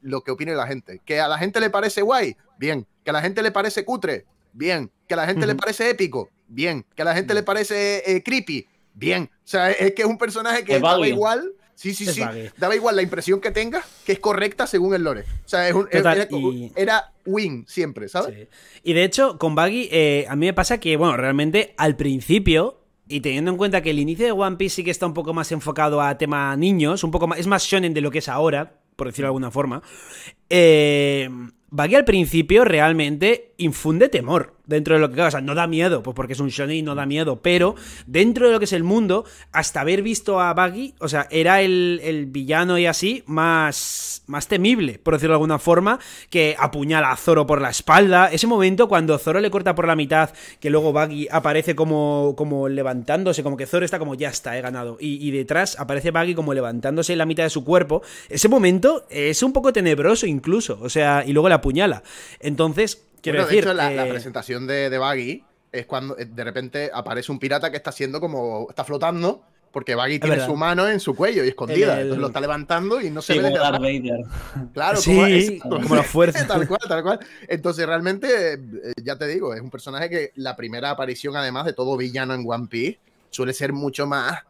lo que opine la gente. Que a la gente le parece guay, bien. Que a la gente le parece cutre, bien. Que a la gente le parece épico, bien. Que a la gente le mm. parece eh, creepy, bien. O sea, es que es un personaje que da igual Sí, sí, sí. Daba igual la impresión que tenga, que es correcta según el lore. O sea, era, win siempre, ¿sabes? Y de hecho, con Baggy, eh, a mí me pasa que, bueno, realmente al principio y teniendo en cuenta que el inicio de One Piece sí que está un poco más enfocado a tema niños, un poco más, es más shonen de lo que es ahora, por decirlo de alguna forma, eh, Baggy al principio realmente infunde temor. Dentro de lo que, sea, no da miedo, pues porque es un shonen no da miedo, pero dentro de lo que es el mundo, hasta haber visto a Baggy, o sea, era el, villano y así más, más temible, por decirlo de alguna forma, que apuñala a Zoro por la espalda. Ese momento cuando Zoro le corta por la mitad, que luego Baggy aparece como, como levantándose, como que Zoro está como ya está, he ganado. Y, y detrás aparece Baggy como levantándose en la mitad de su cuerpo. Ese momento es un poco tenebroso incluso, o sea, y luego le apuñala. Entonces, pero de hecho, la, presentación de, Baggy es cuando eh, de repente aparece un pirata que está siendo como. está flotando. Porque Baggy tiene su mano en su cuello y escondida. Entonces lo está levantando y no se ve. Claro, como, la fuerza. tal cual, tal cual. Entonces, realmente, eh, ya te digo, es un personaje que la primera aparición, además de todo villano en One Piece, suele ser mucho más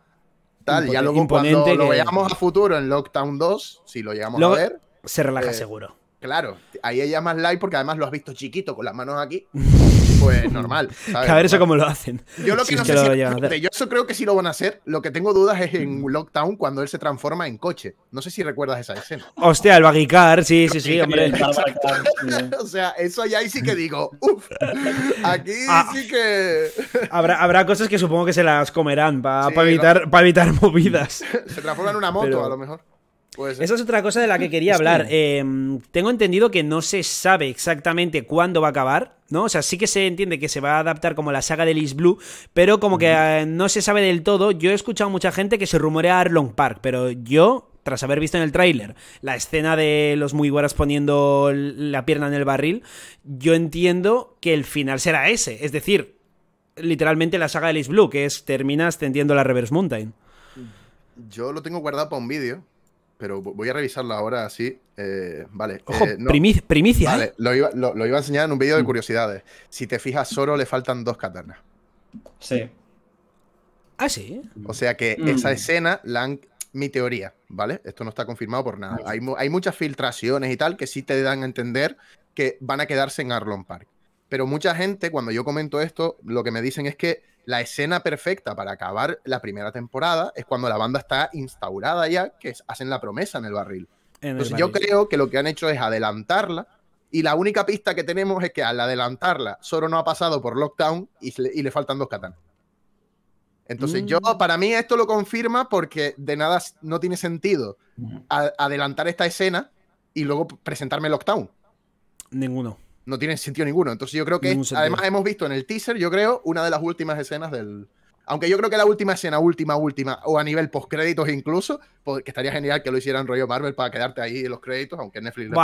tal. ya luego, cuando que... lo veamos a futuro en Lockdown 2, si lo llegamos a ver. Se relaja eh, seguro. Claro, ahí ella más live porque además lo has visto chiquito con las manos aquí. *laughs* Pues normal. A ver *laughs* eso cómo lo hacen. Yo lo que no sé si lo yo creo que sí lo van a hacer. Lo que tengo dudas es en mm. Lockdown cuando él se transforma en coche. No sé si recuerdas esa escena. Hostia, el Baguicar, sí, sí, sí, hombre. *laughs* o sea, eso ya ahí sí que digo, aquí ah. sí que. habrá, habrá cosas que supongo que se las comerán para evitar, evitar movidas. se transforma en una moto, a lo mejor. Esa es otra cosa de la que quería hablar. Em, tengo entendido que no se sabe exactamente cuándo va a acabar, ¿no? O sea, sí que se entiende que se va a adaptar como la saga de Liz Blue, pero como que eh, no se sabe del todo. Yo he escuchado a mucha gente que se rumorea Arlong Park, pero yo tras haber visto en el tráiler la escena de los muy guaras poniendo la pierna en el barril, yo entiendo que el final será ese. Es decir, literalmente la saga de Liz Blue, que es terminas tendiendo la Reverse Mountain. Yo lo tengo guardado para un vídeo, pero voy a revisarlo ahora así. Eh, vale. Ojo, eh, primicia, ¿eh? lo, iba, a enseñar en un vídeo de mm. curiosidades. Si te fijas, solo le faltan dos katanas. Sí. Ah, sí. O sea que mm. esa escena la Mi teoría, ¿vale? Esto no está confirmado por nada. Hay, hay muchas filtraciones y tal que sí te dan a entender que van a quedarse en Arlon Park. Pero mucha gente, cuando yo comento esto, lo que me dicen es que la escena perfecta para acabar la primera temporada es cuando la banda está instaurada ya, que hacen la promesa en el barril. Entonces yo creo que lo que han hecho es adelantarla y la única pista que tenemos es que al adelantarla solo no ha pasado por lockdown y le, faltan dos katanas. Entonces yo, mm. para mí esto lo confirma porque de nada no tiene sentido adelantar esta escena y luego presentarme lockdown. Ninguno no tiene sentido ninguno. Entonces yo creo que, además hemos visto en el teaser, yo creo, una de las últimas escenas del... Aunque yo creo que la última escena, última, última, o a nivel post-créditos incluso, porque estaría genial que lo hicieran rollo Marvel para quedarte ahí en los créditos, aunque Netflix... no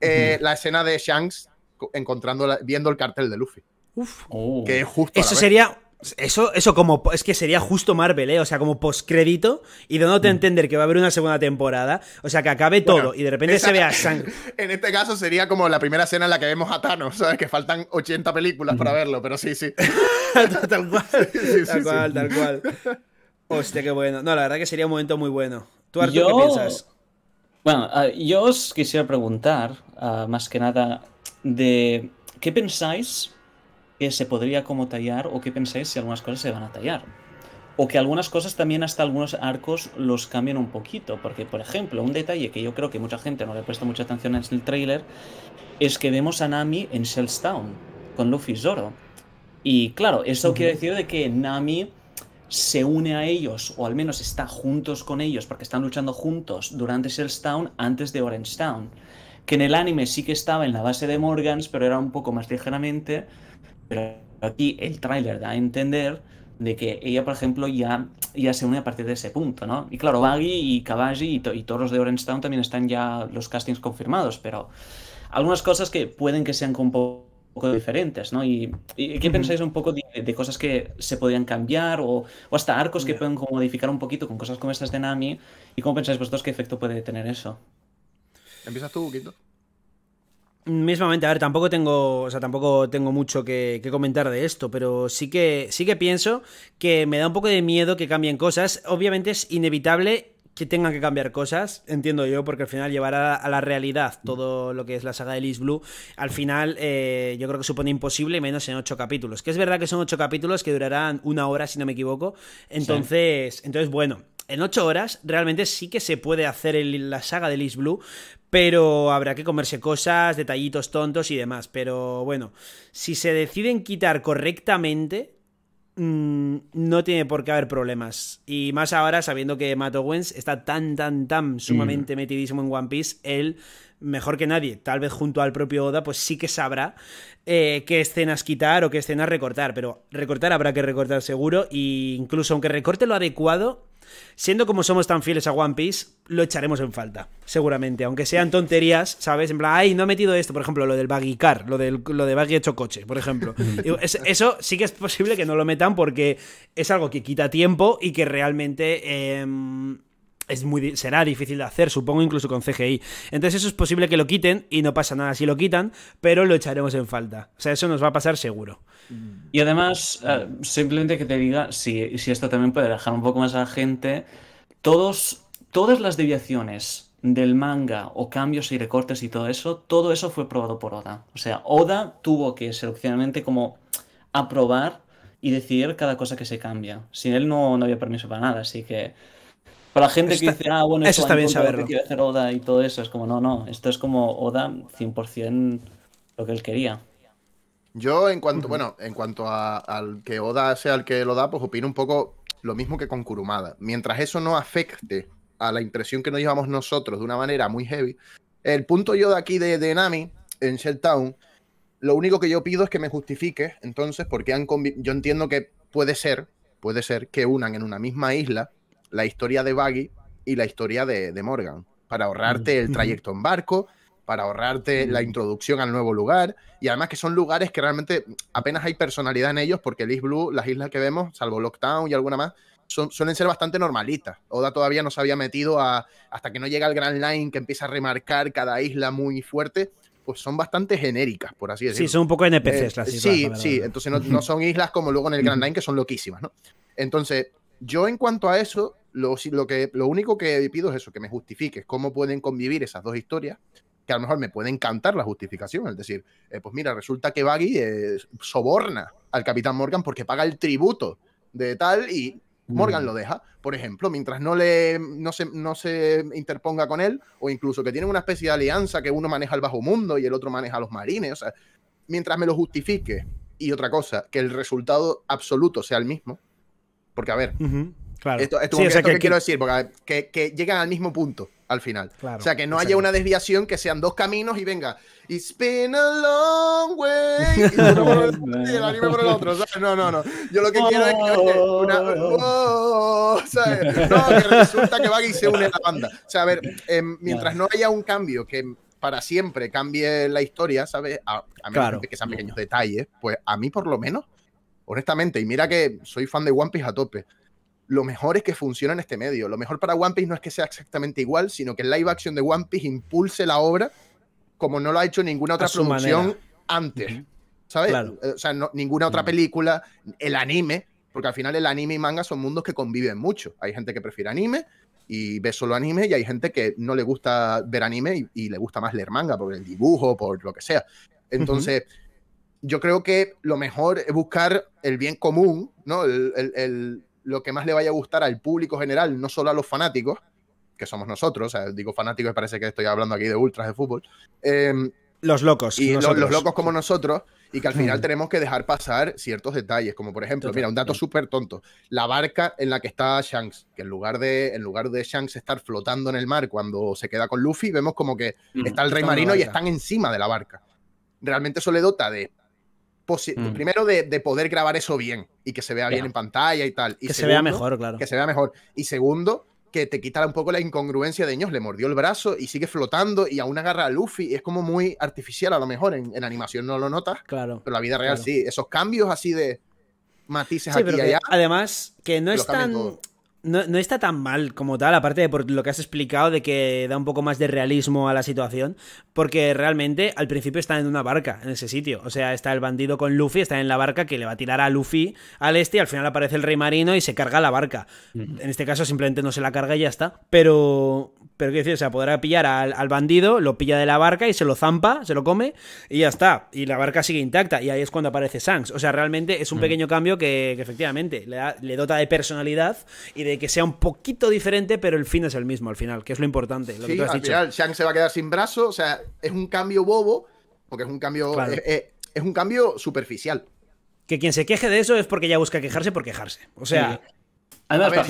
eh, La escena de Shanks encontrando viendo el cartel de Luffy. Uf. Oh. Que es justo. Eso sería eso, eso como es que sería justo Marvel, ¿eh? O sea, como postcrédito y dándote a mm. entender que va a haber una segunda temporada. O sea, que acabe todo y de repente se vea sangre. *laughs* En este caso sería como la primera escena en la que vemos a Thanos, ¿sabes? Que faltan 80 películas para verlo, pero sí, sí. *laughs* tal *laughs* cual. tal cual, tal cual. Hostia, qué bueno. No, la verdad que sería un momento muy bueno. ¿Tú, Arthur, qué piensas? Bueno, yo os quisiera preguntar, ah, más que nada, de qué pensáis que se podría como tallar o qué pensáis si algunas cosas se van a tallar. O que algunas cosas también hasta algunos arcos los cambian un poquito. Porque, por ejemplo, un detalle que yo creo que mucha gente no le ha puesto mucha atención en el trailer es que vemos a Nami en Shellstown con Luffy y Zoro. Y claro, eso quiere decir de que Nami se une a ellos, o al menos está juntos con ellos, porque están luchando juntos durante Shellstown antes de Orange Town Que en el anime sí que estaba en la base de Morgans, pero era un poco más ligeramente pero aquí el tráiler da a entender de que ella, por ejemplo, ya, ya se une a partir de ese punto, ¿no? Y claro, Baggy y Cavalli y, todos los de Orange también están ya los castings confirmados, pero algunas cosas que pueden que sean un poco diferentes, ¿no? Y, y qué pensáis un poco de, cosas que se podrían cambiar o, o hasta arcos que pueden modificar un poquito con cosas como estas de Nami y cómo pensáis vosotros qué efecto puede tener eso. ¿Empiezas tú, Quinto? Mismamente, a ver, tampoco tengo, o sea, tampoco tengo mucho que, comentar de esto, pero sí que, sí que pienso que me da un poco de miedo que cambien cosas. Obviamente es inevitable que tengan que cambiar cosas, entiendo yo, porque al final llevará a, la realidad todo lo que es la saga de Liz Blue, al final eh, yo creo que supone imposible, menos en ocho capítulos. Que es verdad que son ocho capítulos que durarán una hora, si no me equivoco. Entonces, entonces bueno, en ocho horas realmente sí que se puede hacer la saga de Liz Blue, pero habrá que comerse cosas, detallitos tontos y demás. Pero bueno, si se deciden quitar correctamente, mm, no tiene por qué haber problemas. Y más ahora, sabiendo que mato Owens está tan, tan, tan mm. sumamente metidísimo en One Piece, él, mejor que nadie, tal vez junto al propio Oda, pues sí que sabrá eh, qué escenas quitar o qué escenas recortar. Pero recortar habrá que recortar seguro, e incluso aunque recorte lo adecuado Siendo como somos tan fieles a One Piece, lo echaremos en falta, seguramente. Aunque sean tonterías, ¿sabes? En plan, ay, no he metido esto, por ejemplo, lo del baggy car, lo, del, lo de baggy hecho coche, por ejemplo. *laughs* eso sí que es posible que no lo metan porque es algo que quita tiempo y que realmente... Em, es muy, será difícil de hacer, supongo, incluso con CGI. Entonces eso es posible que lo quiten y no pasa nada si lo quitan, pero lo echaremos en falta. O sea, eso nos va a pasar seguro. Y además, eh, simplemente que te diga, si, esto también puede dejar un poco más a la gente, todos, todas las deviaciones del manga o cambios y recortes y todo eso, todo eso fue probado por Oda. O sea, Oda tuvo que seleccionalmente como aprobar y decidir cada cosa que se cambia. Sin él no, no había permiso para nada, así que para la gente que dice, ah, bueno, eso está bien saberlo. Que hacer Oda y todo eso, es como, no, no, esto es como Oda 100% lo que él quería. Yo, en cuanto, bueno, en cuanto a, al que Oda sea el que lo da, pues opino un poco lo mismo que con Kurumada. Mientras eso no afecte a la impresión que nos llevamos nosotros de una manera muy heavy, el punto yo de aquí de, Nami en Town, lo único que yo pido es que me justifique, entonces, porque han yo entiendo que puede ser, puede ser que unan en una misma isla la historia de Baggy y la historia de, Morgan, para ahorrarte el trayecto en barco, para ahorrarte la introducción al nuevo lugar, y además que son lugares que realmente apenas hay personalidad en ellos, porque el East Blue, las islas que vemos, salvo Lockdown y alguna más, suelen ser bastante normalitas. Oda todavía no se había metido a, hasta que no llega al Grand Line, que empieza a remarcar cada isla muy fuerte, pues son bastante genéricas, por así decirlo. Sí, son un poco NPCs eh, las islas. Sí, sí, entonces no, no, son islas como luego en el Grand Line, que son loquísimas, ¿no? Entonces, yo en cuanto a eso, lo, que, lo único que pido es eso, que me justifiques cómo pueden convivir esas dos historias, que a lo mejor me pueden encantar la justificación. Es decir, eh, pues mira, resulta que Baggy eh, soborna al Capitán Morgan porque paga el tributo de tal y mm. Morgan lo deja, por ejemplo, mientras no, le, no, se, interponga con él, o incluso que tienen una especie de alianza que uno maneja el bajo mundo y el otro maneja los marines. O sea, mientras me lo justifique y otra cosa, que el resultado absoluto sea el mismo. Porque, a ver, esto, es lo que, quiero decir, porque que, que, llegan al mismo punto al final. o sea, que no haya una desviación, que sean dos caminos y venga, it's been a long way. *laughs* Y el, anime por el otro. ¿sabes? No, no, no. Yo lo que quiero es que una. Oh, ¿sabes? No, que resulta que van y se une la banda. O sea, a ver, em, mientras no haya un cambio que para siempre cambie la historia, ¿sabes? A, a menos que sean pequeños detalles, pues a mí por lo menos honestamente, y mira que soy fan de One Piece a tope, lo mejor es que funciona en este medio. Lo mejor para One Piece no es que sea exactamente igual, sino que el live action de One Piece impulse la obra como no lo ha hecho ninguna otra producción antes. ¿Sabes? Eh, o sea, ninguna otra mm. película, el anime, porque al final el anime y manga son mundos que conviven mucho. Hay gente que prefiere anime y ve solo anime y hay gente que no le gusta ver anime y, le gusta más leer manga por el dibujo, por lo que sea. Entonces... yo creo que lo mejor es buscar el bien común, ¿no? el, lo que más le vaya a gustar al público general, no solo a los fanáticos, que somos nosotros, digo fanáticos y parece que estoy hablando aquí de ultras de fútbol. Em, los locos. Y los, locos como nosotros, y que al final mm. tenemos que dejar pasar ciertos detalles, como por ejemplo, mira, un dato súper tonto, la barca en la que está Shanks, que en lugar, de, en lugar de Shanks estar flotando en el mar cuando se queda con Luffy, vemos como que mm. está el rey marino y están encima de la barca. Realmente eso le dota de Mm. Primero, de, poder grabar eso bien y que se vea bien en pantalla y tal. Y que se vea mejor, claro. Que se vea mejor. Y segundo, que te quita un poco la incongruencia de ños, le mordió el brazo y sigue flotando y aún agarra a Luffy. es como muy artificial, a lo mejor en, animación no lo notas. Claro. Pero la vida real sí. Esos cambios así de matices aquí allá. Además, que no es tan no, está tan mal como tal, aparte de por lo que has explicado de que da un poco más de realismo a la situación, porque realmente al principio están en una barca, en ese sitio. O sea, está el bandido con Luffy, está en la barca que le va a tirar a Luffy al este y al final aparece el rey marino y se carga la barca. En este caso simplemente no se la carga y ya está. Pero pero qué decir, o sea, podrá pillar al, bandido, lo pilla de la barca y se lo zampa, se lo come y ya está. Y la barca sigue intacta y ahí es cuando aparece Shanks, O sea, realmente es un mm. pequeño cambio que, efectivamente le, dota de personalidad y de que sea un poquito diferente, pero el fin es el mismo al final, que es lo importante. Lo que has dicho. final se va a quedar sin brazo, o sea, es un cambio bobo, porque es un cambio, eh, eh, es, un cambio superficial. Que quien se queje de eso es porque ya busca quejarse por quejarse. O sea, Además,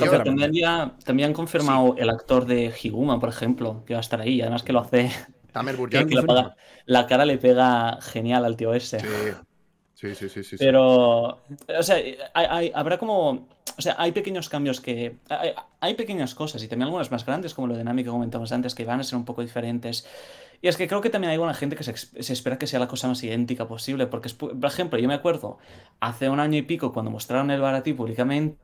también, han confirmado el actor de Higuma, por ejemplo, que va a estar ahí. Además que lo hace... *laughs* la, cara le pega genial al tío ese. Sí. Sí, sí, sí, Pero, o sea, habrá como, o sea, hay pequeños cambios que, hay, pequeñas cosas y también algunas más grandes, como lo dinámico que comentamos antes, que van a ser un poco diferentes. Y es que creo que también hay buena gente que se, se, espera que sea la cosa más idéntica posible, porque, por ejemplo, yo me acuerdo, hace un año y pico, cuando mostraron el baratí públicamente,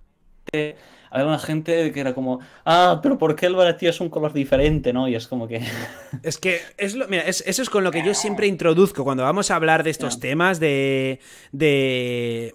había una gente que era como, ah, pero ¿por qué el baratillo es un color diferente, no? Y es como que... *laughs* Es que, es mira, eso es con lo que yo siempre ah. introduzco cuando vamos a hablar de estos temas de... de...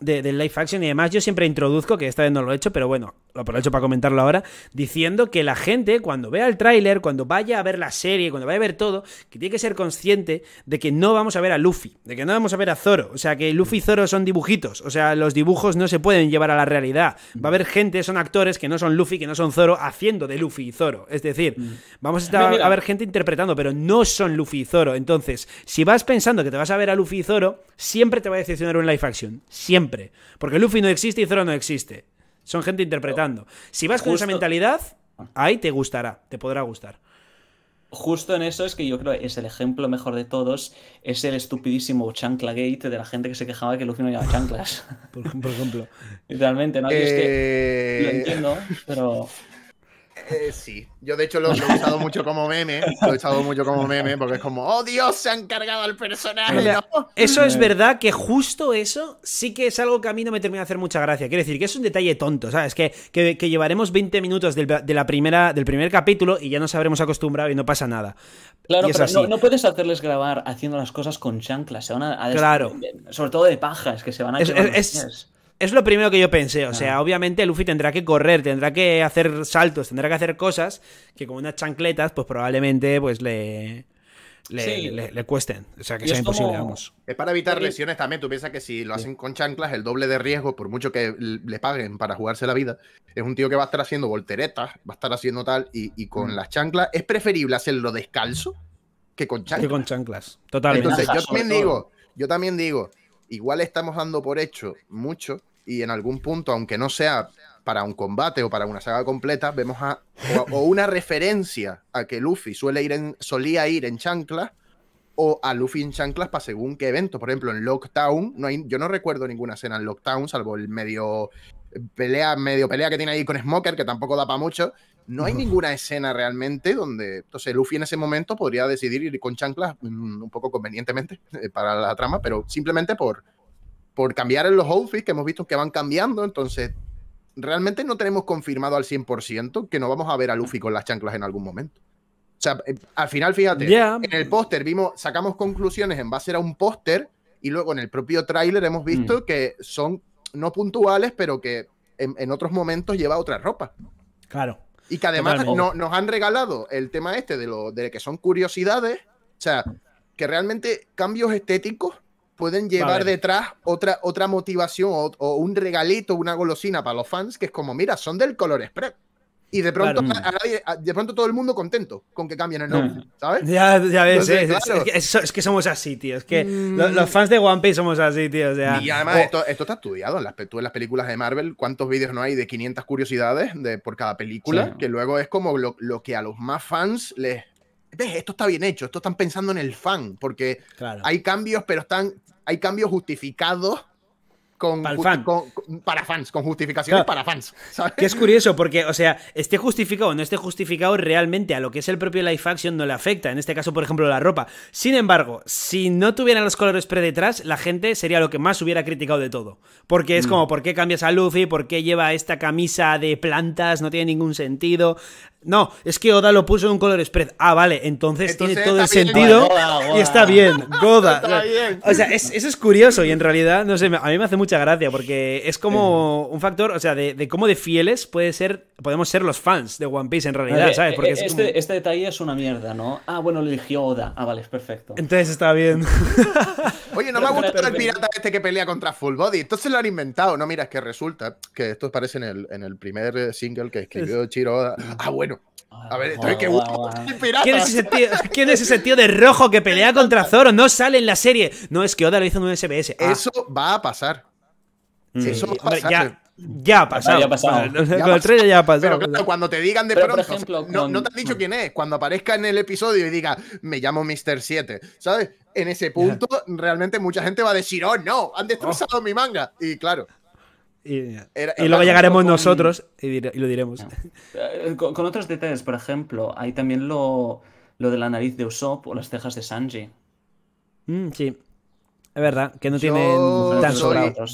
De, de, live action y demás, yo siempre introduzco, que esta vez no lo he hecho, pero bueno, lo aprovecho para comentarlo ahora, diciendo que la gente cuando vea el tráiler, cuando vaya a ver la serie, cuando vaya a ver todo, que tiene que ser consciente de que no vamos a ver a Luffy, de que no vamos a ver a Zoro, o sea, que Luffy y Zoro son dibujitos, o sea, los dibujos no se pueden llevar a la realidad. Va a haber gente, son actores que no son Luffy, que no son Zoro, haciendo de Luffy y Zoro. Es decir, vamos a, estar, a ver gente interpretando, pero no son Luffy y Zoro. Entonces, si vas pensando que te vas a ver a Luffy y Zoro, siempre te va a decepcionar un live action, siempre. Porque Luffy no existe y Zoro no existe. Son gente interpretando. Si vas con esa mentalidad, ahí te gustará, te podrá gustar justo en eso es que yo creo que es el ejemplo mejor de todos, es el estupidísimo chancla gate de la gente que se quejaba que Luffy no llevaba chanclas. *laughs* por, ejemplo. Literalmente, ¿no? es que lo eh. entiendo, pero... Eh, sí, yo de hecho lo, he usado mucho como meme, lo he usado mucho como meme, porque es como, oh Dios, se han cargado al personaje. Eso es verdad que justo eso sí que es algo que a mí no me termina de hacer mucha gracia. Quiero decir que es un detalle tonto, ¿sabes? Que, que, llevaremos 20 minutos del, de la primera, del primer capítulo y ya nos habremos acostumbrado y no pasa nada. Claro, pero no, puedes hacerles grabar haciendo las cosas con chanclas, se van a, claro. sobre todo de pajas, que se van a... Es, es lo primero que yo pensé. O sea, ah. obviamente Luffy tendrá que correr, tendrá que hacer saltos, tendrá que hacer cosas que con unas chancletas, pues probablemente pues le. Le, cuesten, o sea que sea imposible, vamos. Es para evitar lesiones también. Tú piensas que si lo hacen con chanclas, el doble de riesgo, por mucho que le paguen para jugarse la vida, es un tío que va a estar haciendo volteretas, va a estar haciendo tal, y, con mm. las chanclas, es preferible hacerlo descalzo que con chanclas. Que con chanclas, totalmente. Entonces, yo también digo, yo también digo, igual estamos dando por hecho mucho y en algún punto, aunque no sea para un combate o para una saga completa, vemos a, o, una referencia a que Luffy suele ir en, solía ir en chanclas o a Luffy en chanclas para según qué evento. Por ejemplo, en Lockdown, no hay, yo no recuerdo ninguna escena en Lockdown, salvo el medio pelea, medio pelea que tiene ahí con Smoker, que tampoco da para mucho. No hay ninguna escena realmente donde. Entonces, Luffy en ese momento podría decidir ir con chanclas mm, un poco convenientemente eh, para la trama, pero simplemente por, por cambiar en los outfits que hemos visto que van cambiando, entonces realmente no tenemos confirmado al 100% que no vamos a ver a Luffy con las chanclas en algún momento. O sea, eh, al final, fíjate, en el póster vimos, sacamos conclusiones en base a un póster y luego en el propio tráiler hemos visto mm. que son no puntuales, pero que en, en, otros momentos lleva otra ropa. Claro. Y que además no, nos han regalado el tema este de, lo, de que son curiosidades, o sea, que realmente cambios estéticos pueden llevar detrás otra, otra motivación o, un regalito, una golosina para los fans, que es como, mira, son del color spread. Y de pronto, de pronto todo el mundo contento con que cambien el nombre, mm. ¿sabes? Ya, ya ves, es, que, somos así, tío. Es que mm. los, fans de One Piece somos así, tío. y además, esto, está estudiado. En las, las películas de Marvel, ¿cuántos vídeos no hay de 500 curiosidades de, por cada película? Que luego es como lo, que a los más fans les, ¿ves? Esto está bien hecho, esto están pensando en el fan, porque hay cambios, pero están hay cambios justificados con, para, fans, con justificaciones para fans. Que es curioso, porque, o sea, esté justificado o no esté justificado, realmente a lo que es el propio Life action no le afecta. En este caso, por ejemplo, la ropa. Sin embargo, si no tuvieran los colores pre detrás, la gente sería lo que más hubiera criticado de todo. Porque es mm. como, ¿por qué cambias a Luffy? ¿Por qué lleva esta camisa de plantas? No tiene ningún sentido. No, es que Oda lo puso en un color spread. Ah, vale, entonces, tiene todo el sentido y está bien. *laughs* Goda. O sea, eso es curioso y en realidad, no sé, a mí me hace mucha gracia porque es como un factor, o sea, de, cómo de fieles puede ser, podemos ser los fans de One Piece en realidad, ¿sabes? Porque eh, este, este, detalle es una mierda, ¿no? Ah, bueno, lo eligió Oda. Ah, vale, es perfecto. Entonces está bien. *laughs* Oye, no me ha gustado el pirata este que pelea contra Full Body. Entonces lo han inventado. No, mira, es que resulta que esto aparece en el, en el primer eh, single que escribió Chiro Oda. Ah, bueno a ver, este ¿Quién es, ese tío, de rojo que pelea contra Zoro? No sale en la serie. No, es que Oda lo hizo en un SBS. Ah. Eso va a pasar. Eso Ya. ha pasado. Ya ha pasado. Pero cuando te digan de pronto, no, te han dicho quién es, cuando aparezca en el episodio y diga, me llamo Mr. 7, ¿sabes? En ese punto, realmente mucha gente va a decir, oh no, han destrozado oh. mi manga. Y claro. Y, luego llegaremos nosotros y, lo diremos. Eh, con, otros detalles, por ejemplo, hay también lo, de la nariz de Usopp o las cejas de Sanji. Mm, sí. Es verdad, que no tienen tan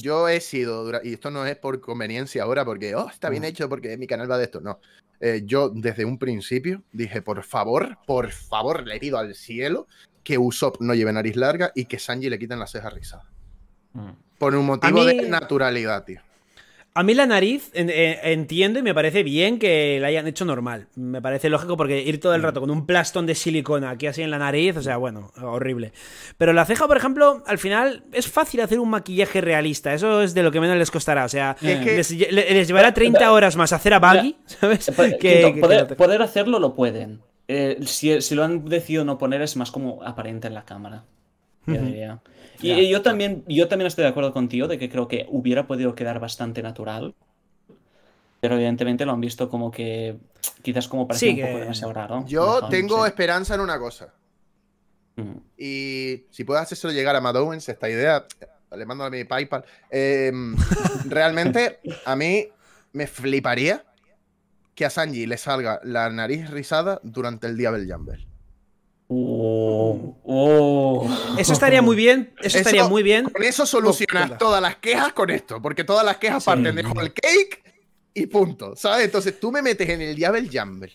Yo he sido, y esto no es por conveniencia ahora, porque oh, está bien mm. hecho, porque mi canal va de esto. No. Eh, yo desde un principio dije, por favor, por favor, le pido al cielo que Usopp no lleve nariz larga y que Sanji le quiten las cejas rizadas. Mm. Por un motivo de naturalidad, tío. A mí la nariz eh, entiendo y me parece bien que la hayan hecho normal. Me parece lógico porque ir todo el mm. rato con un plastón de silicona aquí así en la nariz, o sea, bueno, horrible. Pero la ceja, por ejemplo, al final es fácil hacer un maquillaje realista. Eso es de lo que menos les costará. O sea, les, llevará 30 horas más hacer a Baggy, ¿sabes? Eh, pues, *laughs* poder, poder, hacerlo lo pueden. Eh, si, lo han decidido no poner es más como aparente en la cámara. Yo diría. Y yo, también, yo también estoy de acuerdo contigo de que creo que hubiera podido quedar bastante natural. Pero evidentemente lo han visto como que quizás como parece un poco demasiado raro. Yo tengo esperanza en una cosa. Mm. Y si puedes Solo llegar a Madowens esta idea, le mando a mi PayPal. Em, *laughs* realmente a mí me fliparía que a Sanji le salga la nariz rizada durante el día del Jumble. Oh. Oh. Eso estaría muy bien. Eso, estaría muy bien. Con eso solucionas todas las quejas con esto, porque todas las quejas parten de el cake y punto. ¿Sabes? Entonces tú me metes en el Diablo jumble,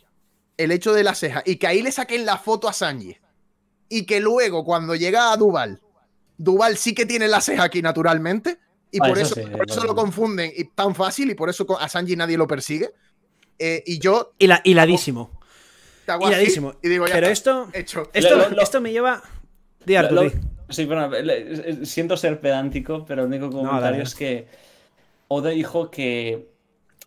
el hecho de la ceja y que ahí le saquen la foto a Sanji y que luego cuando llega a Duval, Duval sí que tiene la ceja aquí naturalmente y ah, por eso, lo confunden y tan fácil y por eso a Sanji nadie lo persigue. Eh, y yo. Y la, hiladísimo. Oh. Está Y digo, Pero esto, Esto, me lleva. Sí, siento ser pedántico, pero el único comentario es que Oda dijo que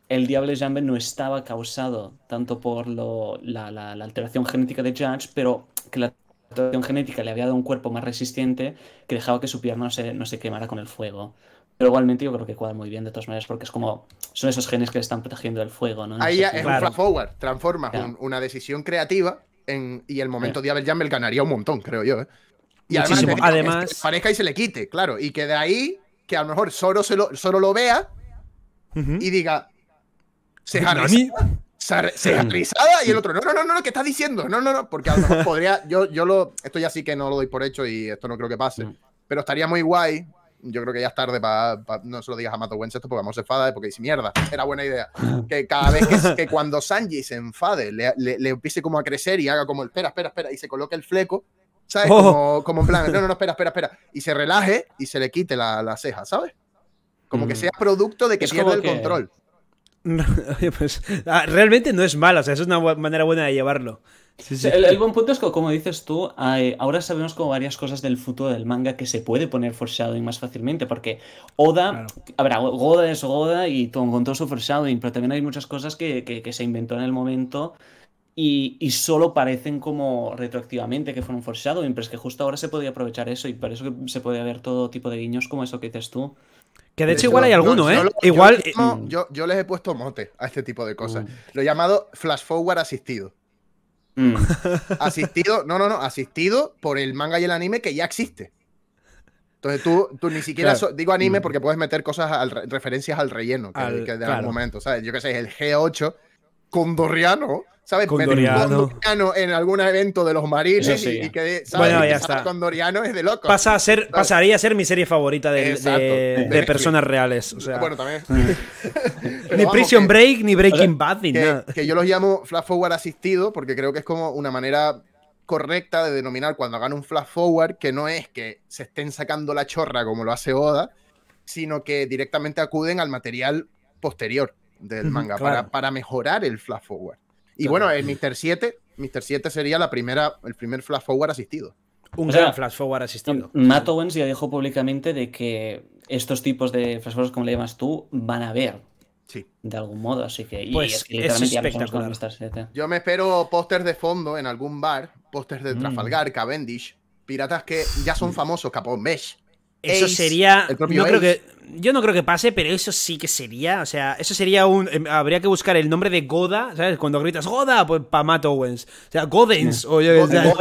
el diablo Jambe no estaba causado tanto por la, alteración genética de Judge, pero que la alteración genética le había dado un cuerpo más resistente que dejaba que su pierna no se quemara con el fuego. Pero igualmente yo creo que cuadra muy bien de todas maneras porque es como son esos genes que le están protegiendo el fuego, ¿no? Ahí es un forward, transforma una decisión creativa en, y el momento de Abel Jamel ganaría un montón, creo yo. ¿eh? Y Muchísimo. además, además... Que parezca y se le quite, claro. Y que de ahí, que a lo mejor solo se lo, lo vea y diga, se se risada y el otro, no, no, no, no, ¿qué estás diciendo? No, no, no, porque a lo mejor podría, yo, yo lo, esto ya sí que no lo doy por hecho y esto no creo que pase, mm. pero estaría muy guay yo creo que ya es tarde para. no se lo digas a Mato Owens esto porque vamos se enfada, porque dice mierda, era buena idea. *laughs* Que cada vez que, cuando Sanji se enfade, le, le, empiece como a crecer y haga como espera, espera, espera, y se coloque el fleco, ¿sabes? Oh. Como, en plan, no, no, espera, espera, espera. Y se relaje y se le quite la, ceja, ¿sabes? Como que mm. sea producto de que pierda el control. *laughs* Pues, ah, realmente no es malo, o sea, eso es una manera buena de llevarlo. El, buen punto es que, como dices tú, ahora sabemos como varias cosas del futuro del manga que se puede poner foreshadowing más fácilmente, porque Oda, habrá, ver Goda es Goda y todo su foreshadowing, pero también hay muchas cosas que, se inventó en el momento y, solo parecen como retroactivamente que fueron foreshadowing, pero es que justo ahora se podía aprovechar eso y por eso que se puede ver todo tipo de guiños como eso que dices tú. Que de hecho igual hay alguno, ¿eh? Yo, igual... Eh, yo, yo, les he puesto mote a este tipo de cosas. Mm. Lo he llamado flash forward asistido. Mm. *laughs* asistido, no, no, no, asistido por el manga y el anime que ya existe. Entonces tú, tú ni siquiera digo anime mm. porque puedes meter cosas referencias al relleno de algún momento, ¿sabes? Yo qué sé, el G8 Condoriano, ¿sabes? Condoriano. en algún evento de los marines y, que, Bueno, ya está. Condoriano es de loco. a ser, pasaría a ser mi serie favorita de, personas reales. O Bueno, también. *laughs* ni Prison Break, ni Breaking Bad, ni nada. Que yo los llamo flash forward asistido porque creo que es como una manera correcta de denominar cuando hagan un flash forward que no es que se estén sacando la chorra como lo hace Oda, sino que directamente acuden al material posterior del manga para, mejorar el flash forward. Y bueno, el Mr. 7, Mr. 7 sería la primera, el primer flash forward asistido. Un gran flash forward asistido. Matt Owens ya dijo públicamente de que estos tipos de flash forwards, como le llamas tú, van a ver. De algún modo, así que. Pues es, espectacular. Yo me espero pósters de fondo en algún bar, pósters de mm. Trafalgar, Cavendish, piratas que ya son mm. famosos, Capón Mesh. Eso sería. Yo creo que yo no creo que pase, pero eso sí que sería. O sea, eso sería un. Em, habría que buscar el nombre de Goda, ¿sabes? Cuando gritas Goda, pues para Matt Owens. O sea, Godens. O Godens.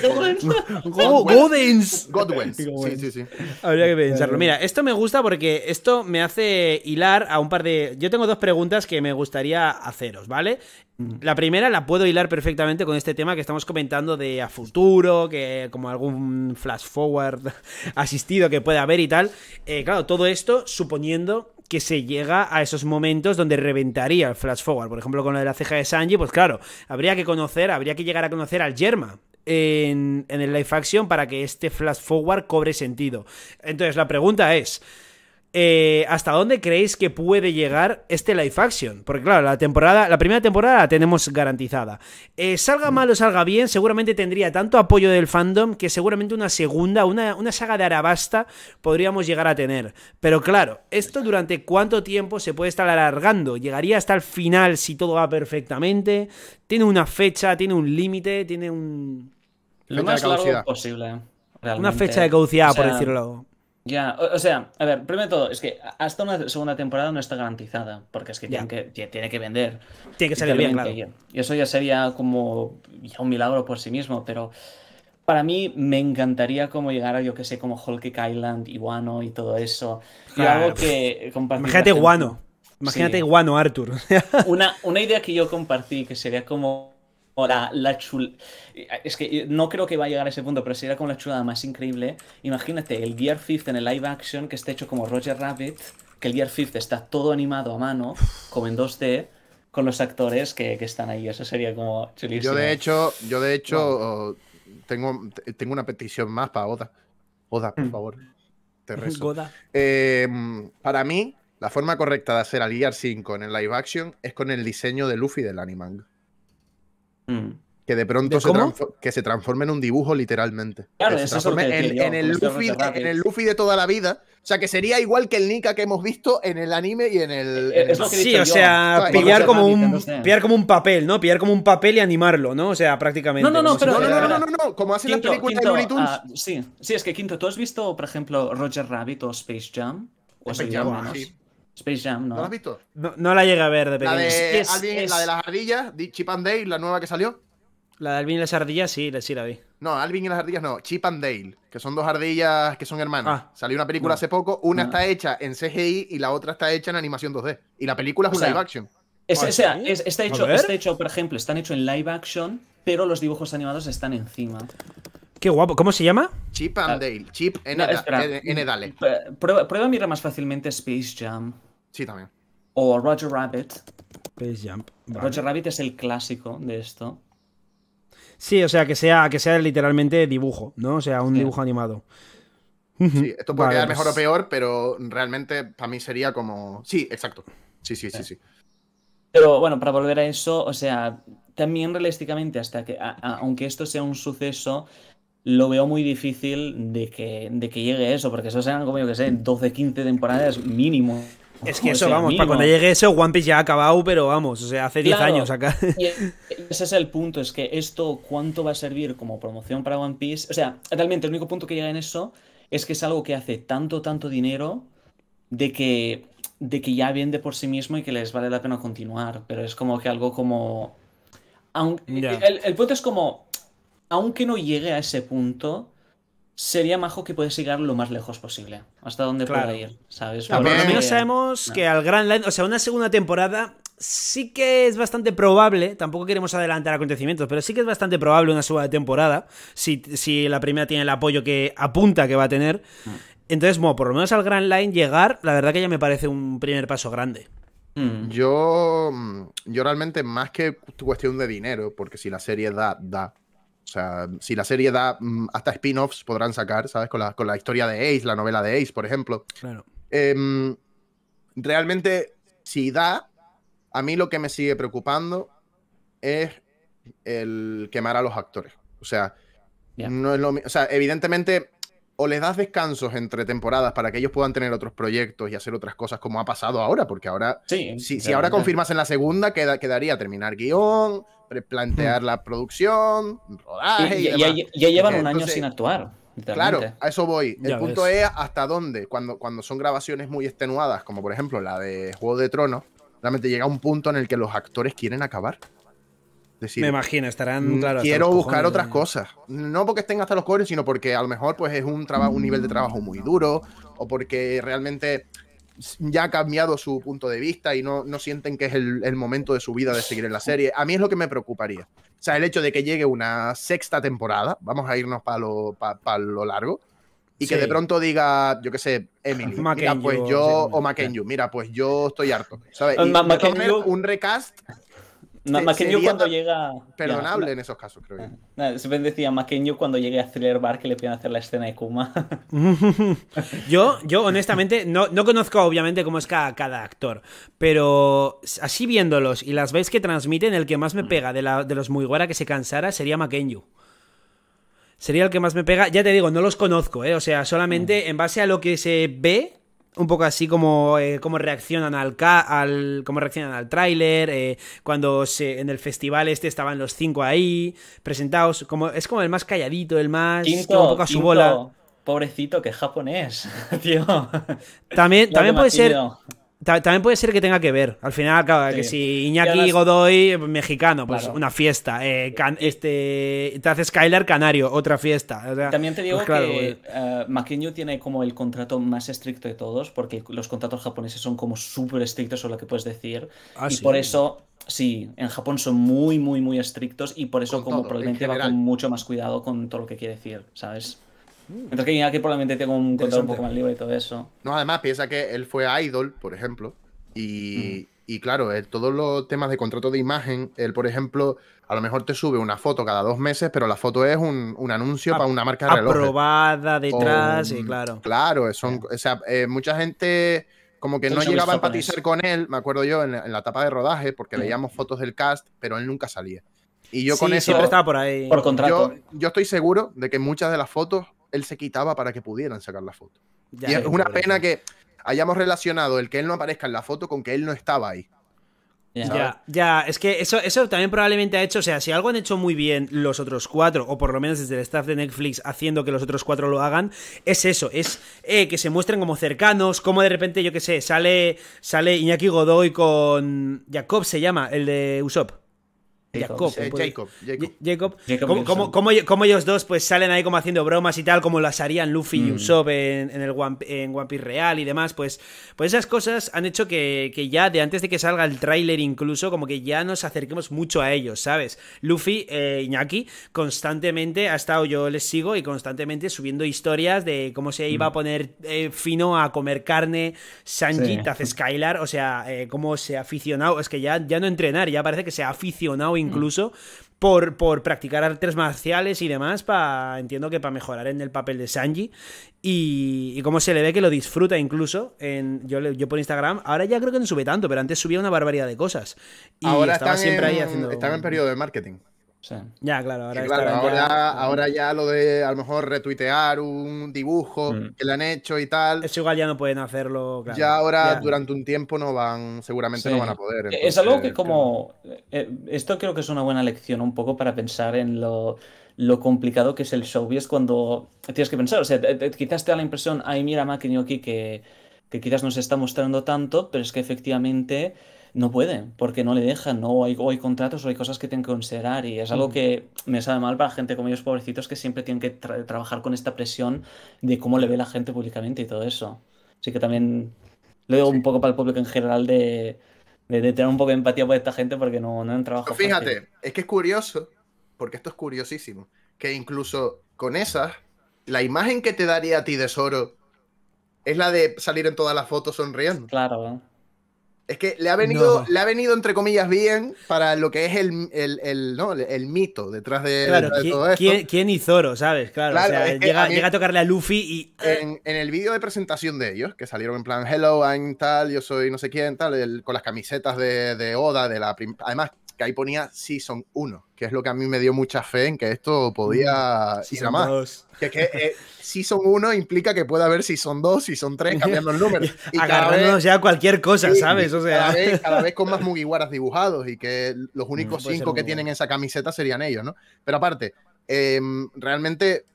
Godens. *laughs* Godens. *laughs* Sí, sí, sí. Habría que pensarlo. Mira, esto me gusta porque esto me hace hilar a un par de. Yo tengo dos preguntas que me gustaría haceros, ¿vale? Mm. La primera la puedo hilar perfectamente con este tema que estamos comentando de a futuro, que como algún flash forward *laughs* asistido que pueda haber y tal. Eh, claro, todo esto suponiendo que se llega a esos momentos donde reventaría el flash forward. Por ejemplo, con lo de la ceja de Sanji, pues claro, habría que conocer, habría que llegar a conocer al Yerma, en, en, el live action para que este flash forward cobre sentido. Entonces la pregunta es, eh, hasta dónde creéis que puede llegar este Life action. Porque claro, la temporada, la primera temporada la tenemos garantizada. Eh, salga mm. mal o salga bien, seguramente tendría tanto apoyo del fandom que seguramente una segunda, una, saga de Arabasta podríamos llegar a tener. Pero claro, esto durante cuánto tiempo se puede estar alargando. Llegaría hasta el final si todo va perfectamente. Tiene una fecha, tiene un límite, tiene un... Lo más largo posible. Una fecha de caducidad, por decirlo ya, o, sea, a ver, primero de todo, es que hasta una segunda temporada no está garantizada, porque es que, que tiene que vender. Tiene que salir bien, claro. Y eso ya sería como un milagro por sí mismo, pero para mí me encantaría como llegar a, yo que sé, como Hulk Island, y guano y todo eso. claro. algo que Imagínate Wano Imagínate Wano, Arthur. *laughs* una, una idea que yo compartí, que sería como o la, eh, Es que eh, no creo que va a llegar a ese punto, pero sería como la chulada más increíble. Imagínate el Gear 5 en el live action que esté hecho como Roger Rabbit, que el Gear 5 está todo animado a mano, como en 2D, con los actores que, están ahí. Eso sería como chulísimo. Yo de hecho, yo de hecho oh, tengo, tengo una petición más para Oda. Oda, por mm. favor. Te *laughs* em, para mí, la forma correcta de hacer al Gear 5 en el live action es con el diseño de Luffy del Animang Mm. Que de pronto se, que se transforme en un dibujo, literalmente. Claro, se transforme en, el Luffy, en, el Luffy, de toda la vida. O sea, que sería igual que el Nika que hemos visto en el anime y en el. Eh, sí, o sea, pillar como, un, pillar como un papel, ¿no? Pillar como un papel y animarlo, ¿no? O sea, prácticamente. No, no, no, no, no, no, como hace la películas de Looney ah, sí. sí, es que Quinto, ¿tú has visto, por ejemplo, Roger Rabbit o Space Jam? O Space Jam, Sí. Space Jam, no. ¿No la has visto? No, la llegué a ver de pequeño. La de, La de las ardillas, Chip and Dale, la nueva que salió. La de Alvin y las ardillas, sí, sí la vi. No, Alvin y las ardillas no, Chip and Dale, que son dos ardillas que son hermanas. Ah, salió una película hace poco, una está hecha en CGI y la otra está hecha en animación 2D. Y la película es un live action. Ah, o sea, está, hecho, hecho, por ejemplo, están hechos en live action, pero los dibujos animados están encima. Qué guapo. ¿Cómo se llama? Chip and ah. Dale. Chip N, Dale. Prueba, a mirar más fácilmente Space Jam. Sí, también. O Roger Rabbit. Space Jam. Roger Rabbit es el clásico de esto. Sí, o sea, que sea, que sea literalmente dibujo, ¿no? O sea, un dibujo animado. Sí, esto puede quedar pues. mejor o peor, pero realmente para mí sería como. Sí, exacto. Sí, sí, sí, sí. Pero bueno, para volver a eso, o sea, también realísticamente, hasta que, aunque esto sea un suceso, lo veo muy difícil de que, de que llegue eso, porque eso serán como yo que sé, 12, 15 temporadas mínimo. Es que eso, vamos, para cuando llegue eso, One Piece ya ha acabado, pero vamos, o sea, hace 10 años acá. E, ese es el punto, es que esto, ¿cuánto va a servir como promoción para One Piece? O sea, realmente el único punto que llega en eso es que es algo que hace tanto, tanto dinero de que, de que ya vende por sí mismo y que les vale la pena continuar, pero es como que algo como... el punto es como, aunque no llegue a ese punto, sería majo que puedes llegar lo más lejos posible. Hasta donde pueda ir, ¿sabes? por lo menos sabemos que al Grand Line, o sea, una segunda temporada sí que es bastante probable, tampoco queremos adelantar acontecimientos, pero sí que es bastante probable una segunda temporada, si, la primera tiene el apoyo que apunta que va a tener. Mm. Entonces, bueno, por lo menos al Grand Line llegar, la verdad que ya me parece un primer paso grande. Mm. Yo, mm, yo realmente, más que cuestión de dinero, porque si la serie da, da, o sea, si la serie da mm, hasta spin-offs podrán sacar, ¿sabes? Con la, con la historia de Ace, la novela de Ace, por ejemplo. Claro. Em, realmente, si da, a mí lo que me sigue preocupando es el quemar a los actores. O sea, no es lo o sea, evidentemente o les das descansos entre temporadas para que ellos puedan tener otros proyectos y hacer otras cosas como ha pasado ahora, porque ahora, sí, si, ahora confirmas en la segunda, queda, quedaría terminar guión, plantear mm. la producción, rodaje. Y, ya, llevan un año sin actuar. Claro, a eso voy. El punto es hasta dónde, cuando, cuando son grabaciones muy extenuadas, como por ejemplo la de Juego de Tronos, realmente llega un punto en el que los actores quieren acabar. Me imagino, estarán, mm, claro. Quiero buscar otras cosas. No porque estén hasta los coros, sino porque a lo mejor pues, es un, trabajo, un nivel de trabajo muy duro o porque realmente ya ha cambiado su punto de vista y no, no sienten que es el, momento de su vida de seguir en la serie. A mí es lo que me preocuparía. O sea, el hecho de que llegue una sexta temporada, vamos a irnos para lo, lo largo, y que de pronto diga, yo qué sé, Emily, mira, pues yo, o Makenyu, mira, pues yo estoy harto, ¿sabes? un recast más cuando llega. Perdonable en esos casos, creo yo. Ah, ah, se decía, más cuando llegue a Thriller Bar que le piden hacer la escena de Kuma. *laughs* yo, yo, honestamente, no, conozco, obviamente, cómo es cada, actor. Pero así viéndolos y las veis que transmiten, el que más me pega de, de los muy guara que se cansara sería Makenyu sería el que más me pega. Ya te digo, no los conozco, ¿eh? O sea, solamente mm. en base a lo que se ve un poco así como, eh, reaccionan al, ca al reaccionan al tráiler eh, cuando se, en el festival este estaban los cinco ahí presentados como es como el más calladito el más un poco a su bola pobrecito que es japonés *laughs* también también puede ser también puede ser que tenga que ver. Al final, claro, que si Iñaki Godoy, mexicano, pues una fiesta. Eh, eh, eh. este, te hace Skylar canario, otra fiesta. También te digo pues que pues Makinyu tiene como el contrato más estricto de todos, porque los contratos japoneses son como súper estrictos sobre lo que puedes decir. Ah, y por eso Sí, en Japón son muy, muy, muy estrictos y por eso como probablemente va con mucho más cuidado con todo lo que quiere decir, ¿sabes? Entonces que aquí probablemente tengo un control un poco más libre y todo eso. No, además piensa que él fue Idol, por ejemplo, y, mm. claro, eh, todos los temas de contrato de imagen, él, por ejemplo, a lo mejor te sube una foto cada dos meses, pero la foto es un, anuncio para una marca de reloj. Aprobada detrás, y claro. Claro, son, o sea, eh, mucha gente como que no llegaba a empatizar con él, me acuerdo yo, en la, etapa de rodaje, porque mm. veíamos fotos del cast, pero él nunca salía. Y yo con eso. Siempre estaba por ahí. Por contrato. yo, estoy seguro de que muchas de las fotos él se quitaba para que pudieran sacar la foto. y es una pena que hayamos relacionado el que él no aparezca en la foto con que él no estaba ahí. Ya, ya, es que eso, eso también probablemente ha hecho, o sea, si algo han hecho muy bien los otros cuatro, o por lo menos desde el staff de Netflix haciendo que los otros cuatro lo hagan, es eso, es eh, que se muestren como cercanos, como de repente, yo qué sé, sale, sale Iñaki Godoy con Jacob, se llama, el de Usopp. Jacob, Jacob, Jacob. Jacob. cómo, ellos dos pues salen ahí como haciendo bromas y tal, como las harían Luffy y mm. Usopp en, el One, Piece Real y demás, pues, pues esas cosas han hecho que, ya de antes de que salga el tráiler incluso, como que ya nos acerquemos mucho a ellos, ¿sabes? Luffy, eh, Iñaki, constantemente ha estado, yo les sigo y constantemente subiendo historias de cómo se iba a mm. poner eh, fino a comer carne, Sanji, Taz Skylar, o sea, eh, cómo se ha aficionado, es que ya, ya no entrenar, ya parece que se ha aficionado incluso por, por practicar artes marciales y demás, para entiendo que para mejorar en el papel de Sanji. Y, cómo se le ve que lo disfruta incluso. En, yo, yo por Instagram, ahora ya creo que no sube tanto, pero antes subía una barbaridad de cosas. Y ahora estaba siempre ahí haciendo. Estaba en periodo de marketing. Ya, claro, ahora, ahora, ya... ahora, ya... lo de a lo mejor retuitear un dibujo mm. que le han hecho y tal. Eso igual ya no pueden hacerlo. Ya ahora durante un tiempo no van, seguramente no van a poder. es algo que como... Eh, eh, esto creo que es una buena lección un poco para pensar en lo, lo complicado que es el show y es cuando tienes que pensar, o sea, quizás te da la impresión, ay mira Makinyoki que, que quizás no se está mostrando tanto, pero es que efectivamente no pueden, porque no le dejan, no hay, hay contratos o hay cosas que tienen que considerar y es algo mm. que me sabe mal para gente como ellos pobrecitos que siempre tienen que trabajar con esta presión de cómo le ve la gente públicamente y todo eso. Así que también le digo un poco para el público en general de, tener un poco de empatía por esta gente porque no, han trabajado. Fíjate, es que es curioso, porque esto es curiosísimo, que incluso con esas, la imagen que te daría a ti de Soro es la de salir en todas las fotos sonriendo. Claro, es que le ha venido, le ha venido entre comillas bien para lo que es el, el, mito detrás de, todo esto. ¿quién, y Zoro, sabes? Claro, o sea, llega, a tocarle a Luffy y. En, el vídeo de presentación de ellos, que salieron en plan Hello, I'm tal, yo soy no sé quién, tal, con las camisetas de, Oda, de la además ahí ponía Season 1, que es lo que a mí me dio mucha fe en que esto podía mm, ir a más. Que, que eh, Season 1 implica que pueda haber Season 2, Season 3, cambiando el número. *laughs* Y Agarrándonos ya cualquier cosa, ¿sabes? O sea... *laughs* Cada vez, con más Mugiwaras dibujados y que los mm, únicos cinco que tienen esa camiseta serían ellos, ¿no? Pero aparte, em, realmente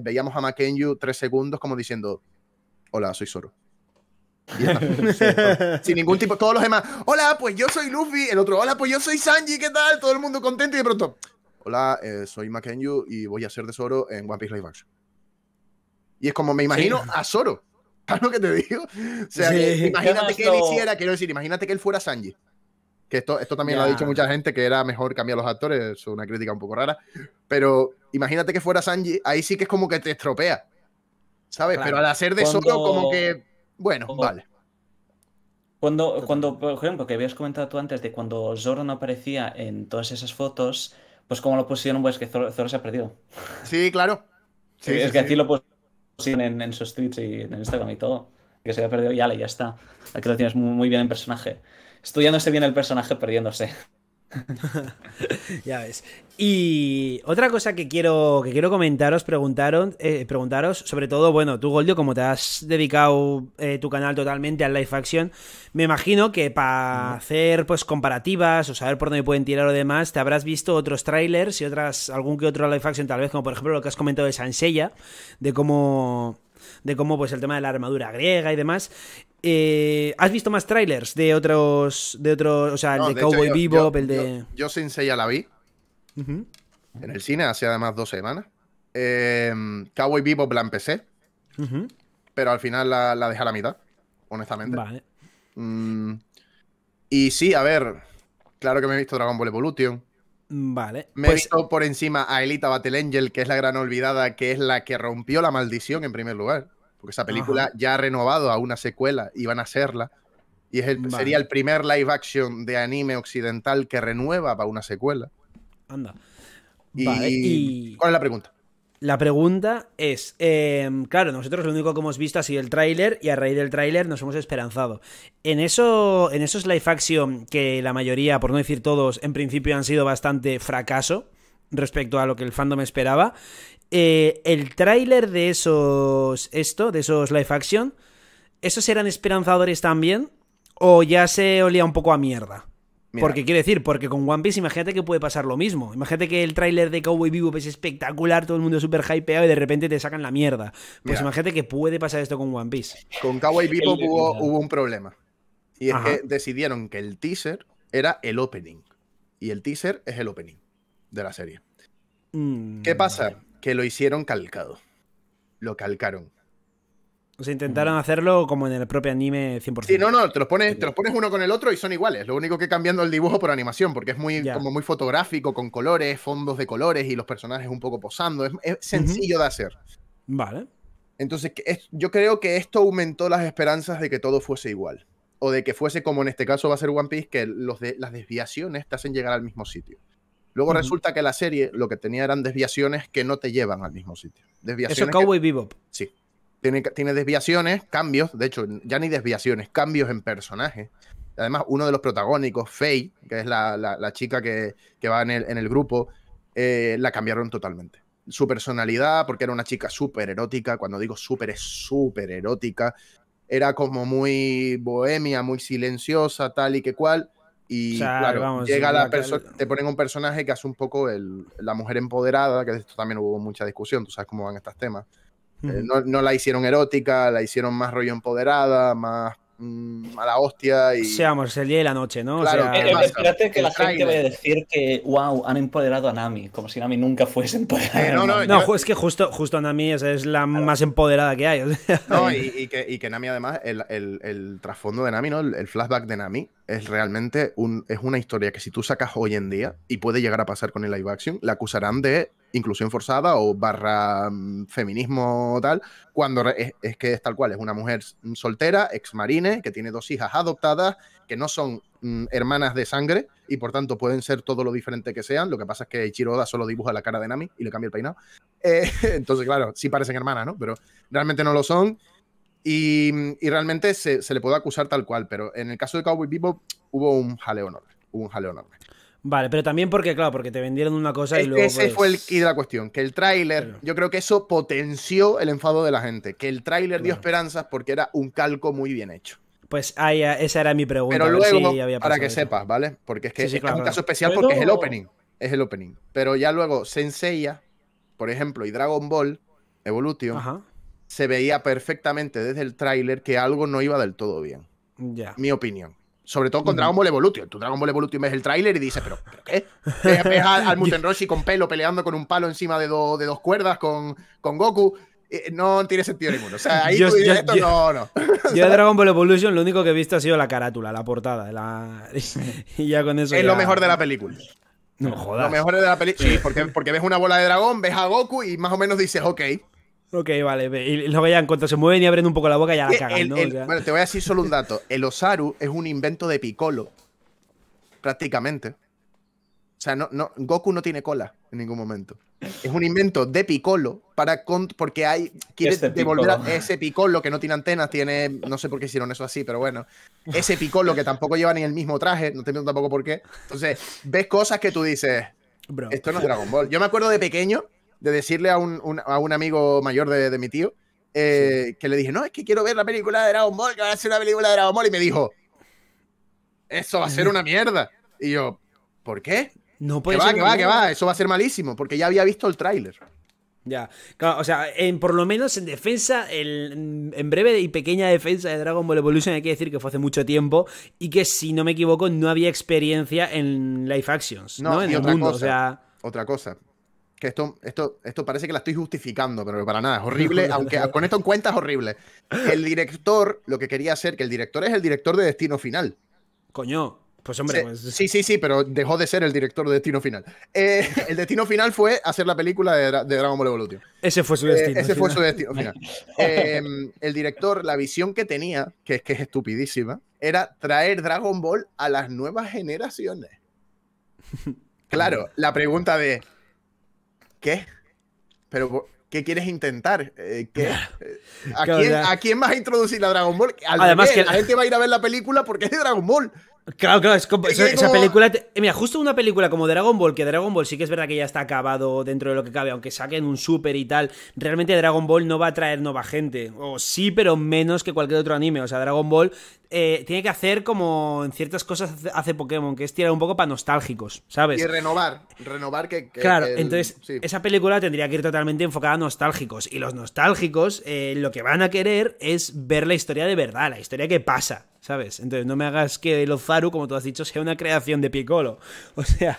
veíamos a Makenyu tres segundos como diciendo, hola, soy Zoro. *laughs* *laughs* Sin ningún tipo, todos los demás, hola, pues yo soy Luffy, el otro, hola, pues yo soy Sanji, ¿qué tal? Todo el mundo contento y de pronto, hola, eh, soy Makenyu y voy a ser de Zoro en One Piece Live Action. Y es como me imagino a Zoro. *laughs* ¿Sabes lo que te digo? O sea, imagínate que él hiciera, quiero decir, imagínate que él fuera Sanji. Que esto, esto también lo ha dicho mucha gente, que era mejor cambiar los actores, es una crítica un poco rara. Pero imagínate que fuera Sanji, ahí sí que es como que te estropea. ¿Sabes? Pero al hacer de Soro, Zoro, como que bueno, vale. Cuando, cuando, por ejemplo, que habías comentado tú antes de cuando Zoro no aparecía en todas esas fotos, pues como lo pusieron, pues que Zoro, se ha perdido. Sí, claro. *laughs* es que lo pusieron en, sus tweets y en Instagram y todo. Que se había perdido y ya, ya está. Aquí lo tienes muy, muy bien en personaje. Estudiándose bien el personaje, perdiéndose. *laughs* ya ves. Y otra cosa que quiero, que quiero comentaros, preguntaron, eh, preguntaros, sobre todo, bueno, tú, Goldio, como te has dedicado eh, tu canal totalmente al live action, me imagino que para hacer pues comparativas o saber por dónde pueden tirar o demás, te habrás visto otros trailers y otras, algún que otro Life action, tal vez, como por ejemplo lo que has comentado de Sansella, de cómo de cómo pues el tema de la armadura griega y demás eh, ¿Has visto más trailers de otros. de otros. O sea, el de, Cowboy Bebop, yo, el de. Yo, ya la vi. En el cine, hace además dos semanas. Em, Cowboy Bebop la empecé. Pero al final la, dejé a la mitad, honestamente. Vale. Mm, y sí, a ver. Claro que me he visto Dragon Ball Evolution. Vale. Me he pues visto por encima a Elita Battle Angel, que es la gran olvidada, que es la que rompió la maldición en primer lugar porque esa película ya ha renovado a una secuela y van a serla Y sería el primer live action de anime occidental que renueva para una secuela. Anda. Y, ¿Cuál es la pregunta? La pregunta es, em, claro, nosotros lo único que hemos visto ha sido el tráiler y a raíz del tráiler nos hemos esperanzado. En, eso, en esos live action que la mayoría, por no decir todos, en principio han sido bastante fracaso respecto a lo que el fandom esperaba, eh, el tráiler de esos, esto, de esos live action, ¿esos eran esperanzadores también? ¿O ya se olía un poco a mierda? Porque quiero decir, porque con One Piece imagínate que puede pasar lo mismo. Imagínate que el tráiler de Cowboy Bebop es espectacular, todo el mundo súper hypeado y de repente te sacan la mierda. Pues imagínate que puede pasar esto con One Piece. Con Cowboy Bebop hubo, un problema. Y es que decidieron que el teaser era el opening. Y el teaser es el opening de la serie. Mm. ¿Qué pasa? que lo hicieron calcado. Lo calcaron. O sea, intentaron mm. hacerlo como en el propio anime 100%. Sí, no, no, te los pones, te pones uno con el otro y son iguales. Lo único que cambiando el dibujo por animación, porque es muy, como muy fotográfico, con colores, fondos de colores y los personajes un poco posando. Es, sencillo de hacer. Vale. Entonces, yo creo que esto aumentó las esperanzas de que todo fuese igual. O de que fuese como en este caso va a ser One Piece, que los de, las desviaciones te hacen llegar al mismo sitio. Luego resulta que la serie lo que tenía eran desviaciones que no te llevan al mismo sitio. Desviaciones Eso es Cowboy Bebop. Sí. Tiene, desviaciones, cambios, de hecho, ya ni desviaciones, cambios en personajes. Además, uno de los protagónicos, Faye, que es la, chica que, va en el, en el grupo, eh, la cambiaron totalmente su personalidad, porque era una chica súper erótica, cuando digo súper es súper erótica, era como muy bohemia, muy silenciosa, tal y que cual, y claro, llega la te ponen un personaje que hace un poco el, la mujer empoderada, que de esto también hubo mucha discusión, tú sabes cómo van estos temas. Eh, no, no, la hicieron erótica, la hicieron más rollo empoderada, más mm, a la hostia y... Seamos el día y la noche, ¿no? Eh, eh, espérate que la gente va a decir que, wow, han empoderado a Nami, como si Nami nunca fuese empoderada. no, no, no es que justo, justo Nami es, es la más empoderada que hay. no, y, que, y, que, Nami además, el, el, trasfondo de Nami, ¿no? el flashback de Nami, es realmente un, es una historia que si tú sacas hoy en día, y puede llegar a pasar con el live action, la acusarán de inclusión forzada o barra mm, feminismo o tal, cuando es, que es tal cual, es una mujer mm, soltera, ex marine, que tiene dos hijas adoptadas, que no son mm, hermanas de sangre y por tanto pueden ser todo lo diferente que sean. Lo que pasa es que chiroda solo dibuja la cara de Nami y le cambia el peinado. Eh, *laughs* entonces, claro, sí parecen hermanas, ¿no? Pero realmente no lo son. Y, realmente se, le puede acusar tal cual, pero en el caso de Cowboy Bebop hubo un jaleo enorme. un jaleo enorme. Vale, pero también porque, claro, porque te vendieron una cosa y e-, luego. Ese fue el pues key de la cuestión. Que el tráiler, yo creo que eso potenció el enfado de la gente. Que el tráiler dio esperanzas porque era un calco muy bien hecho. Pues ah, esa era mi pregunta. Pero luego, para que sepas, ¿vale? Porque es que es, un caso especial porque es el opening. Es el opening. Pero ya luego, Senseiya, por ejemplo, y Dragon Ball Evolution, Ajá se veía perfectamente desde el tráiler que algo no iba del todo bien. Ya. Mi opinión. Sobre todo con mm. Dragon Ball Evolution. Tú Dragon Ball Evolution ves el tráiler y dices, ¿pero, qué? Ves al, *laughs* Muten Roshi con pelo peleando con un palo encima de, de dos cuerdas con, con Goku. Eh, no tiene sentido ninguno. O sea, ahí yo, tú esto, no, no. *laughs* Yo Dragon Ball Evolution lo único que he visto ha sido la carátula, la portada. *laughs* y ya con eso. Es lo mejor de la película. No jodas. Lo mejor de la película. Sí, porque, porque ves una bola de dragón, ves a Goku y más o menos dices, ok. Ok, vale. Y luego ya en cuanto se mueven y abren un poco la boca ya la eh, cagan, ¿no? Bueno, te voy a decir solo un dato. El Osaru es un invento de Piccolo. Prácticamente. O sea, no, no, Goku no tiene cola en ningún momento. Es un invento de Piccolo para porque hay quiere devolver ese Piccolo que no tiene antenas, tiene no sé por qué hicieron eso así, pero bueno, ese Piccolo que tampoco lleva ni el mismo traje, no te entiendo tampoco por qué. Entonces, ves cosas que tú dices, Bro. esto no es Dragon Ball. Yo me acuerdo de pequeño de decirle a un, a un amigo mayor de, mi tío eh, que le dije, no, es que quiero ver la película de Dragon Ball, que va a ser una película de Dragon Ball, y me dijo, eso va a ser una mierda. Y yo, ¿por qué? No puede que ser. Que va, que va, que va, eso va a ser malísimo, porque ya había visto el tráiler. Ya, o sea, en, por lo menos en defensa, en breve y pequeña defensa de Dragon Ball Evolution hay que decir que fue hace mucho tiempo y que si no me equivoco no había experiencia en Life actions, ¿no? En cosa, Otra cosa, que esto, esto, esto parece que la estoy justificando, pero para nada, es *laughs* horrible, aunque con esto en cuenta es horrible. El director, lo que quería hacer, que el director es el director de Destino Final. Coño, pues hombre. Sí, pues, sí, sí, pero dejó de ser el director de Destino Final. Eh, el destino final fue hacer la película de, Dragon Ball Evolution. Ese fue su eh, destino. ese fue su destino final. *laughs* Eh, el director, la visión que tenía, que es que es estupidísima, era traer Dragon Ball a las nuevas generaciones. *laughs* Claro, la pregunta de ¿qué? Pero, ¿qué quieres intentar? Eh, eh, ¿A, quién, vas a introducir la Dragon Ball? Además, que... la gente va a ir a ver la película porque es de Dragon Ball. Claro, claro, esa, película. Eh, mira, justo una película como Dragon Ball, que Dragon Ball sí que es verdad que ya está acabado dentro de lo que cabe, aunque saquen un super y tal. Realmente Dragon Ball no va a traer nueva gente. O sí, pero menos que cualquier otro anime. O sea, Dragon Ball eh, tiene que hacer como en ciertas cosas hace Pokémon, que es tirar un poco para nostálgicos, ¿sabes? Y renovar, renovar que... claro, entonces esa película tendría que ir totalmente enfocada a nostálgicos. Y los nostálgicos eh, lo que van a querer es ver la historia de verdad, la historia que pasa. ¿sabes? Entonces no me hagas que el Ozaru, como tú has dicho, sea una creación de Piccolo. *laughs* O sea.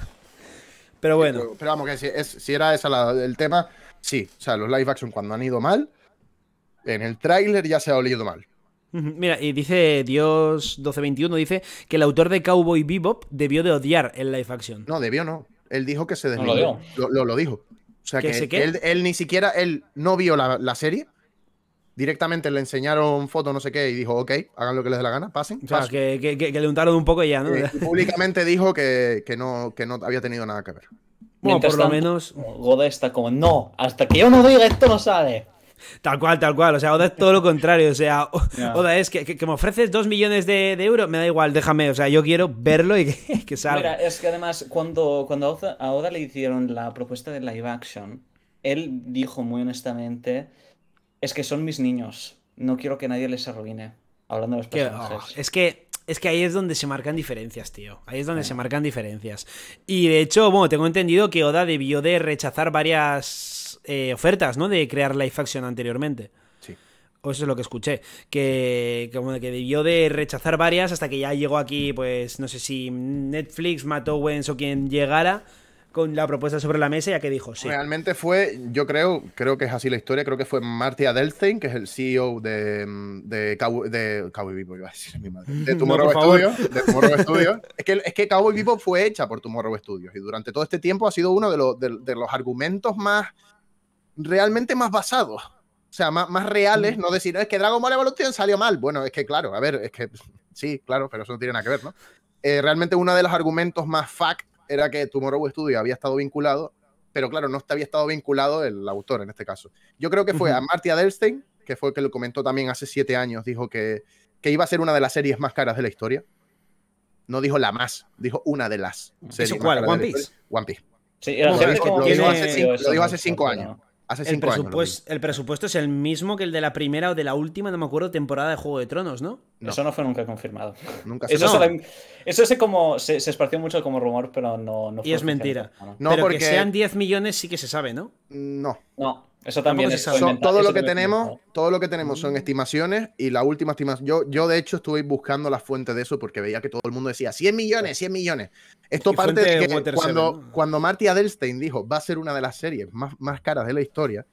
Pero bueno. Pero, vamos, que si, era ese el tema, sí. O sea, los live action cuando han ido mal, en el tráiler ya se ha olido mal. Mira, y dice Dios 1221, dice que el autor de Cowboy Bebop debió de odiar el live action. No, debió no. Él dijo que se desligó. lo, lo, dijo. O sea, que, él, ni siquiera, él no vio la, la serie, directamente le enseñaron foto, no sé qué, y dijo, ok, hagan lo que les dé la gana, pasen. O sea, que, le untaron un poco ya, ¿no? públicamente dijo que, no, que no había tenido nada que ver. Bueno, por lo menos. Oda está como, no, hasta que yo no diga esto no sale. Tal cual, tal cual. O sea, Oda es todo lo contrario. O sea, Oda es que, me ofreces dos millones de, euros, me da igual, déjame. O sea, yo quiero verlo y que, *laughs* salga. es que además, cuando, cuando a Oda le hicieron la propuesta de live action, él dijo muy honestamente es que son mis niños. No quiero que nadie les arruine. Hablando de los personajes. Oh, es que es que ahí es donde se marcan diferencias, tío. Ahí es donde se marcan diferencias. Y de hecho, bueno, tengo entendido que Oda debió de rechazar varias eh, ofertas, ¿no? De crear Life Action anteriormente. Sí. O eso es lo que escuché. Que, como que debió de rechazar varias hasta que ya llegó aquí, pues, no sé si Netflix, Matt Owens o quien llegara con la propuesta sobre la mesa, y a que dijo sí. Realmente fue, yo creo, creo que es así la historia, creo que fue Marty Adelstein, que es el CEO de, de, Cowboy, de a decir de Tomorrow Studios. *laughs* Es, que, es que Cowboy Vivo fue hecha por Tomorrow Studios y durante todo este tiempo ha sido uno de, los argumentos más, realmente más basados. O sea, más, reales, mm. no decir, es que Dragon Ball Evolution salió mal. Bueno, es que claro, a ver, es que sí, claro, pero eso no tiene nada que ver, ¿no? Eh, realmente uno de los argumentos más fact era que Tomorrow Studio había estado vinculado, pero claro, no había estado vinculado el autor en este caso. Yo creo que fue a Marty Adelstein, que fue el que lo comentó también hace siete años, dijo que, que iba a ser una de las series más caras de la historia. No dijo la más, dijo una de las. Series cuál? One Piece. One Piece. Sí, lo, dijo hace, cinco años el, presupuesto, el es el mismo que el de la primera o de la última, no me acuerdo, temporada de Juego de Tronos, ¿no? Eso no fue nunca confirmado. Nunca eso, se, eso se, como, se, esparció mucho como rumor, pero no, fue Y es mentira. no porque... sean 10 millones sí que se sabe, ¿no? No. No. Eso también es son, todo, lo que tenemos, todo lo que tenemos son estimaciones y la última estimación. Yo, yo, de hecho, estuve buscando las fuentes de eso porque veía que todo el mundo decía 100 millones, 100 millones. Esto parte de que cuando, cuando Marty Adelstein dijo va a ser una de las series más, más caras de la historia,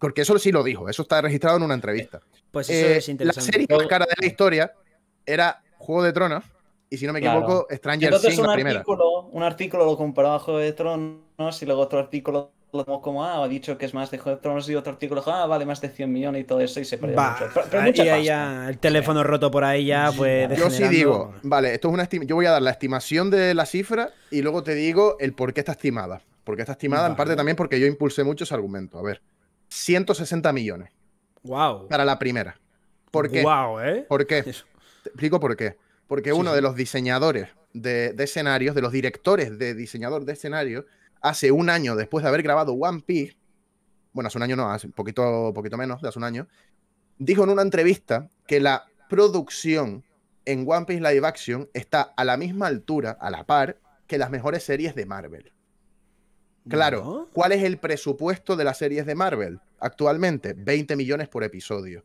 porque eso sí lo dijo, eso está registrado en una entrevista. Pues eso eh, es interesante. La serie más cara de la historia era Juego de Tronos y si no me equivoco, Stranger Things, un artículo lo comparaba a Juego de Tronos y luego otro artículo como, ah, ha dicho que es más de otro artículo, ah, vale más de 100 millones y todo eso y se perdió mucho. Pero, ahí, el teléfono roto por ahí ya, pues... Yo sí digo, vale, esto es una yo voy a dar la estimación de la cifra y luego te digo el por qué está estimada. Porque está estimada en parte también porque yo impulsé mucho ese argumento. A ver, 160 millones. Wow. Para la primera. ¿Por qué? Wow, ¿eh? ¿Por qué? *laughs* Te explico por qué. Porque uno de los diseñadores de, de escenarios, de los directores de diseñador de escenarios, hace un año después de haber grabado One Piece, bueno, hace un año no, hace poquito, poquito menos, de hace un año, dijo en una entrevista que la producción en One Piece Live Action está a la misma altura, a la par, que las mejores series de Marvel. Claro, ¿cuál es el presupuesto de las series de Marvel actualmente? 20 millones por episodio.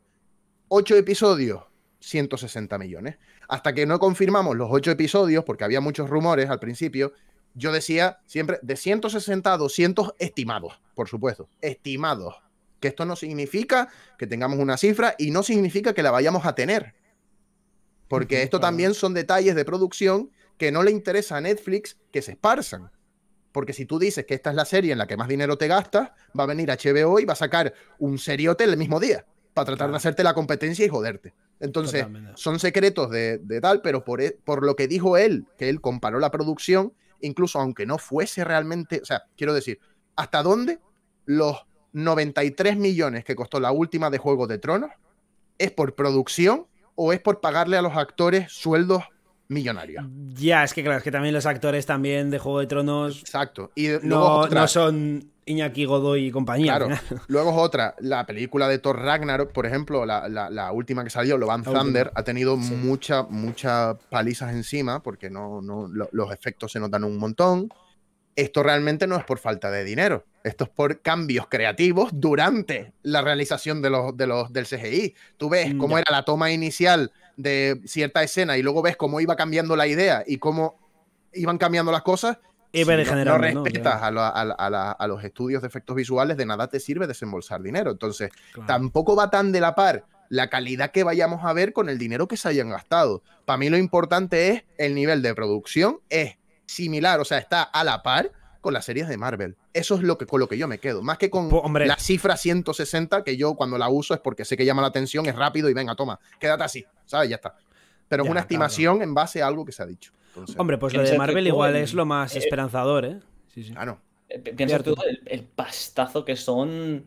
¿Ocho episodios, 160 millones. Hasta que no confirmamos los ocho episodios, porque había muchos rumores al principio, yo decía siempre de 160 a 200 estimados, por supuesto, estimados. Que esto no significa que tengamos una cifra y no significa que la vayamos a tener. Porque esto también son detalles de producción que no le interesa a Netflix que se esparzan. Porque si tú dices que esta es la serie en la que más dinero te gastas, va a venir HBO y va a sacar un seriote el mismo día para tratar de hacerte la competencia y joderte. Entonces, son secretos de, tal, pero e, por lo que dijo él, que él comparó la producción, incluso aunque no fuese realmente, o sea, quiero decir, ¿hasta dónde los 93 millones que costó la última de Juego de Tronos es por producción o es por pagarle a los actores sueldos millonaria. Ya, es que claro, es que también los actores también de Juego de Tronos. Exacto. Y luego no, son Iñaki Godoy y compañía. Claro. Luego es otra. La película de Thor Ragnarok, por ejemplo, la, última que salió, Lovan Thunder, ha tenido mucha, muchas palizas encima porque no, no los efectos se notan un montón. Esto realmente no es por falta de dinero. Esto es por cambios creativos durante la realización de los, de los, del CGI. Tú ves mm, cómo era la toma inicial de cierta escena y luego ves cómo iba cambiando la idea y cómo iban cambiando las cosas, no, respetas A, los estudios de efectos visuales, de nada te sirve desembolsar dinero. Entonces, tampoco va tan de la par la calidad que vayamos a ver con el dinero que se hayan gastado. Para mí lo importante es el nivel de producción es similar, o sea, está a la par con las series de Marvel eso es lo que, con lo que yo me quedo. Más que con la cifra 160, que yo cuando la uso es porque sé que llama la atención, es rápido y venga, toma, quédate así, ¿sabes? Ya está. Pero es una estimación en base a algo que se ha dicho. Hombre, pues lo de Marvel igual es lo más eh, esperanzador, ¿eh? Sí, sí. Claro. Eh, piensa tú el, pastazo que son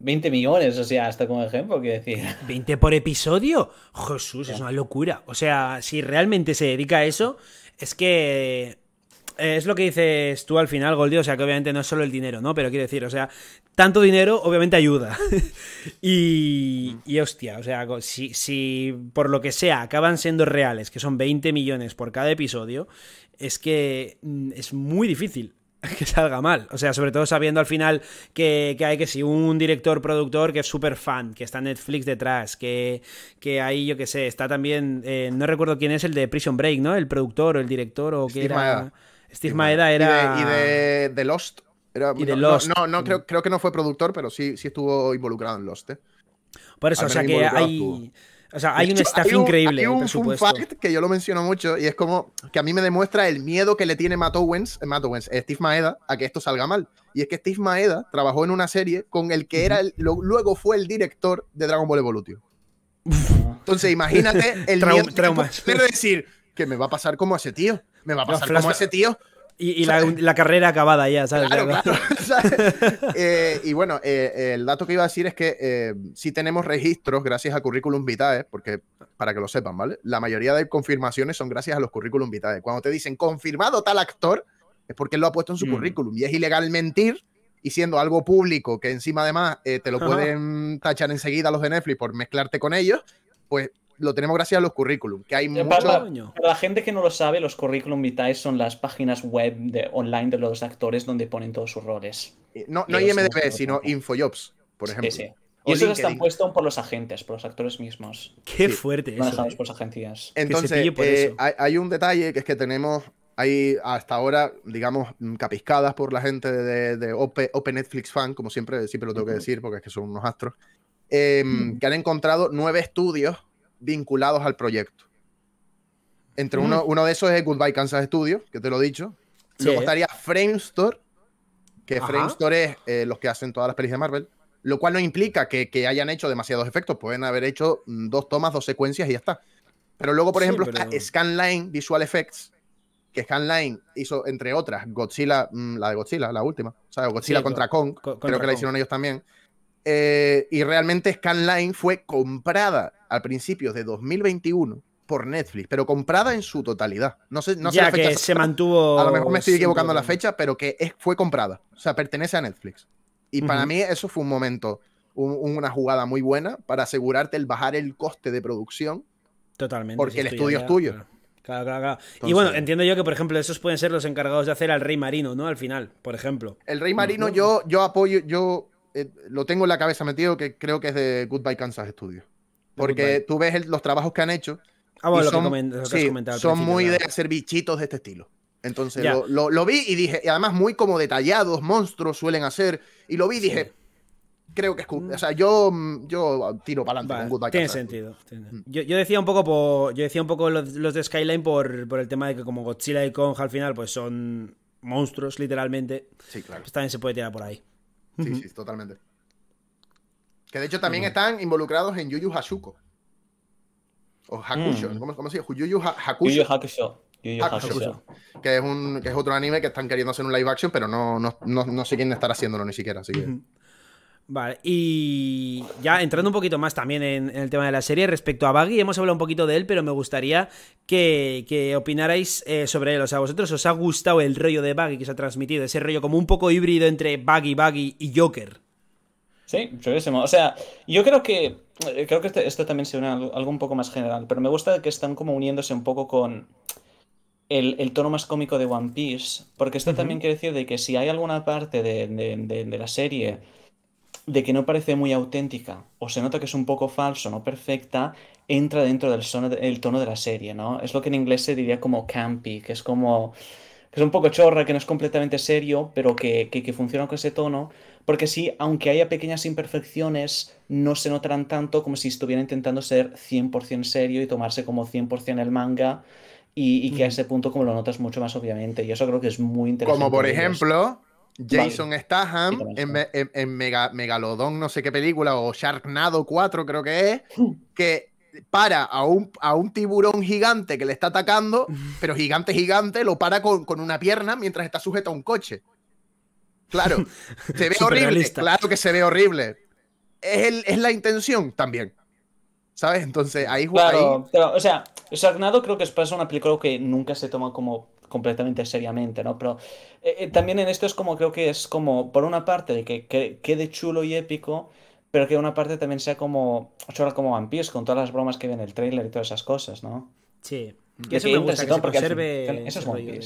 20 millones, o sea, hasta como ejemplo, quiero decir. 20 *laughs* por episodio. Jesús, es una locura. O sea, si realmente se dedica a eso, es que eh, es lo que dices tú al final, Goldi, o sea que obviamente no es solo el dinero, ¿no? Pero quiero decir, o sea, tanto dinero obviamente ayuda. *laughs* y, y hostia, o sea, si, si por lo que sea acaban siendo reales, que son 20 millones por cada episodio, es que mm, es muy difícil *laughs* que salga mal. O sea, sobre todo sabiendo al final que, que hay que si un director productor que es súper fan, que está Netflix detrás, que, que ahí, yo qué sé, está también, eh, no recuerdo quién es el de Prison Break, ¿no? El productor o el director o qué era... Steve Maeda era. Y de, Lost. Era, y de Lost. No, creo, creo que no fue productor, pero sí, sí estuvo involucrado en Lost. ¿eh? Por eso, o sea que hay. O sea, hay un staff increíble. Hay un fact que yo lo menciono mucho y es como que a mí me demuestra el miedo que le tiene Matt Owens, eh, Matt Owens eh, Steve Maeda, a que esto salga mal. Y es que Steve Maeda trabajó en una serie con el que era luego fue el director de Dragon Ball Evolution. Entonces, imagínate el trauma miedo. decir, que me va a pasar como ese tío. Me va a pasar como ese tío. Y, la, carrera acabada ya, ¿sabes? *laughs* Eh, y bueno, eh, el dato que iba a decir es que eh, si tenemos registros gracias a Curriculum Vitae, porque para que lo sepan, ¿vale? La mayoría de confirmaciones son gracias a los Curriculum Vitae. Cuando te dicen confirmado tal actor, es porque él lo ha puesto en su mm. currículum y es ilegal mentir. Y siendo algo público, que encima además te lo pueden tachar enseguida los de Netflix por mezclarte con ellos, pues lo tenemos gracias a los currículum, que hay mucho... Para, la gente que no lo sabe, los currículum vitae son las páginas web de, online de los actores donde ponen todos sus roles. Eh, no, no IMDB, sino Infojobs, por ejemplo. Sí, Y eso está puesto por los agentes, por los actores mismos. Qué fuerte eso. Eh. por las agencias. Entonces, eh, hay, un detalle que es que tenemos ahí hasta ahora, digamos, capiscadas por la gente de, Open Netflix Fan, como siempre, siempre lo tengo que decir porque es que son unos astros, em, que han encontrado nueve estudios vinculados al proyecto. Entre uno, mm. uno, de esos es Goodbye Kansas Studios, que te lo he dicho. me Luego estaría Framestore, que Framestore es eh, los que hacen todas las pelis de Marvel. Lo cual no implica que, hayan hecho demasiados efectos. Pueden haber hecho mm, dos tomas, dos secuencias y ya está. Pero luego, por ejemplo, está Scanline Visual Effects, que Scanline hizo, entre otras, Godzilla, mm, la de Godzilla, la última, o Godzilla contra Kong, creo que la hicieron ellos también. Eh, y realmente Scanline fue comprada al principio de 2021 por Netflix, pero comprada en su totalidad. No sé, no Que se mantuvo. A lo mejor me estoy equivocando la fecha, pero que fue comprada. O sea, pertenece a Netflix. Y para mí eso fue un momento, una jugada muy buena para asegurarte el bajar el coste de producción. Totalmente. Porque el estudio es tuyo. Claro. Claro, claro, y bueno, entiendo yo que, por ejemplo, esos pueden ser los encargados de hacer al Rey Marino, ¿no? Al final, por ejemplo. El Rey Marino, yo, yo apoyo, yo eh, lo tengo en la cabeza metido, que creo que es de Goodbye Kansas Studios porque tú ves los trabajos que han hecho. Ah, son, lo que son muy de hacer bichitos de este estilo. Entonces lo, vi y dije, y además muy como detallados, monstruos suelen hacer, y lo vi y dije, creo que es cool. Mm. O sea, yo, yo tiro para adelante con Tiene sentido. Mm. Yo, decía un poco por, yo decía un poco los, de Skyline por, por, el tema de que como Godzilla y Kong al final pues son monstruos, literalmente. Sí, claro. Pues también se puede tirar por ahí. Sí, sí, totalmente. Que de hecho también están involucrados en Yuyu Hashuko. O Hakusho. Mm. ¿Cómo, se llama? Yuyu Hakusho. Que, es un, que es otro anime que están queriendo hacer un live action, pero no, no, no, sé quién estará haciéndolo ni siquiera. Así Vale, y ya entrando un poquito más también en, el tema de la serie, respecto a Baggy, hemos hablado un poquito de él, pero me gustaría que, que opinarais eh, sobre él. O sea, vosotros os ha gustado el rollo de Baggy que se ha transmitido? Ese rollo como un poco híbrido entre Baggy, Baggy y Joker. Sí, chulísimo. O sea, yo creo que eh, creo que esto, este también también une a algo un poco más general, pero me gusta que están como uniéndose un poco con el, tono más cómico de One Piece, porque esto también quiere decir de que si hay alguna parte de, la serie de que no parece muy auténtica o se nota que es un poco falso, no perfecta, entra dentro del tono de la serie, ¿no? Es lo que en inglés se diría como campy, que es como que es un poco chorra, que no es completamente serio, pero que funciona con ese tono porque sí, aunque haya pequeñas imperfecciones, no se notarán tanto como si estuviera intentando ser 100% serio y tomarse como 100% el manga. Y, que a ese punto como lo notas mucho más obviamente. Y eso creo que es muy interesante. Como por ejemplo, Jason Statham en, Mega, no sé qué película, o Sharknado 4 creo que es, *laughs* que para a un, a un tiburón gigante que le está atacando, *laughs* pero gigante, gigante, lo para con, con una pierna mientras está sujeto a un coche. Claro, *laughs* se ve horrible. Claro que se ve horrible. Es, el, es la intención también. ¿Sabes? Entonces ahí juega. Claro, Pero, o sea, Sarnado creo que es una película que nunca se toma como completamente seriamente, ¿no? Pero eh, eh, también en esto es como, creo que es como, por una parte, de que, quede chulo y épico, pero que una parte también sea como, chora como vampiros, con todas las bromas que ve en el trailer y todas esas cosas, ¿no? Sí. Y eso me gusta, que eso es One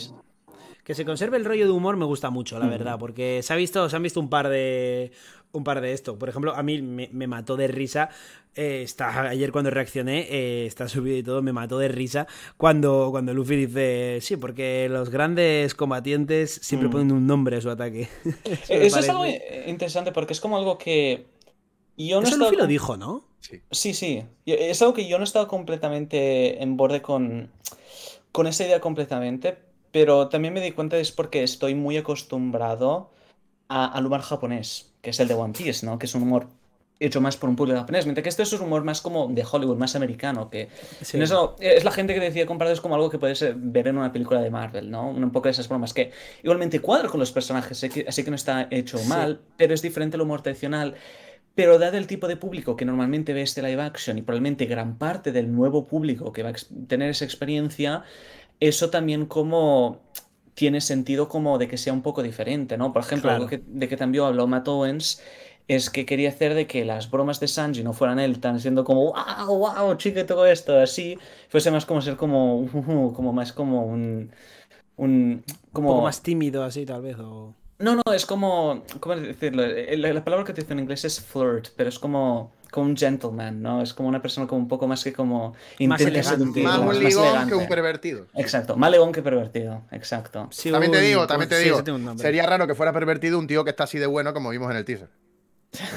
que se conserve el rollo de humor me gusta mucho, la verdad, porque se visto, se han visto un par de. un par de esto. Por ejemplo, a mí me, mató de risa. Eh, ayer cuando reaccioné, eh, está subido y todo, me mató de risa cuando, cuando Luffy dice, sí, porque los grandes combatientes siempre mm. ponen un nombre a su ataque. *laughs* Eso, eh, es algo interesante porque es como algo que... Yo no Eso Luffy lo dijo, ¿no? Sí. sí, sí. Es algo que yo no he estado completamente en borde con, con esa idea completamente, pero también me di cuenta es porque estoy muy acostumbrado al humor japonés, que es el de One Piece, ¿no? Que es un humor hecho más por un público japonés, mientras que este es un humor más como de Hollywood, más americano, que eso es la gente que decía comparado es como algo que puedes eh, ver en una película de Marvel, ¿no? Un poco de esas bromas que igualmente cuadra con los personajes, así que no está hecho mal, pero es diferente el humor tradicional. Pero dado el tipo de público que normalmente ve este live action y probablemente gran parte del nuevo público que va a tener esa experiencia, eso también como tiene sentido como de que sea un poco diferente, ¿no? Por ejemplo, algo de que también habló Matt Owens es que quería hacer de que las bromas de Sanji no fueran él tan siendo como wow, wow, chico, todo esto, así, fuese más como ser como, como más como un, un como... poco más tímido así tal vez o... No, no, es como, ¿cómo decirlo? Eh, la, la palabra que te dice en inglés es flirt, pero es como como un gentleman, ¿no? Es como una persona como un poco más que como... Más elegante. Más, más que un pervertido. Exacto, más elegante que pervertido, exacto. también te digo, pues también te digo, sería raro que fuera pervertido un tío que está así de bueno como vimos en el teaser.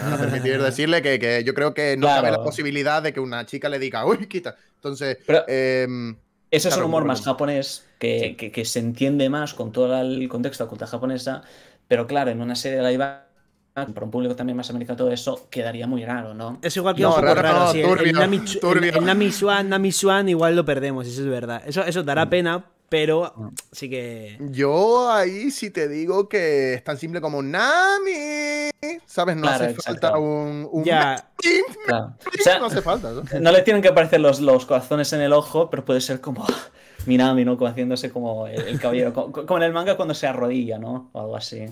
No permitir decirle que, que, yo creo que no cabe la posibilidad de que una chica le diga, uy, quita. Entonces... Em, ese es un humor más japonés que, que, se entiende más con todo el contexto de la cultura japonesa, pero claro, en una serie de live para un público también más americano, todo eso quedaría muy raro, ¿no? Es igual que no, raro, Nami, igual lo perdemos, eso es verdad. Eso, eso dará mm. pena, pero mm. sí que. Yo ahí sí te digo que es tan simple como Nami. ¿Sabes? No hace falta un. un... Ya. *laughs* no hace falta. ¿no? le tienen que aparecer los, los corazones en el ojo, pero puede ser como. *laughs* Minami, ¿no? Como haciéndose como el, caballero. como, como, en el manga cuando se arrodilla, ¿no? O algo así.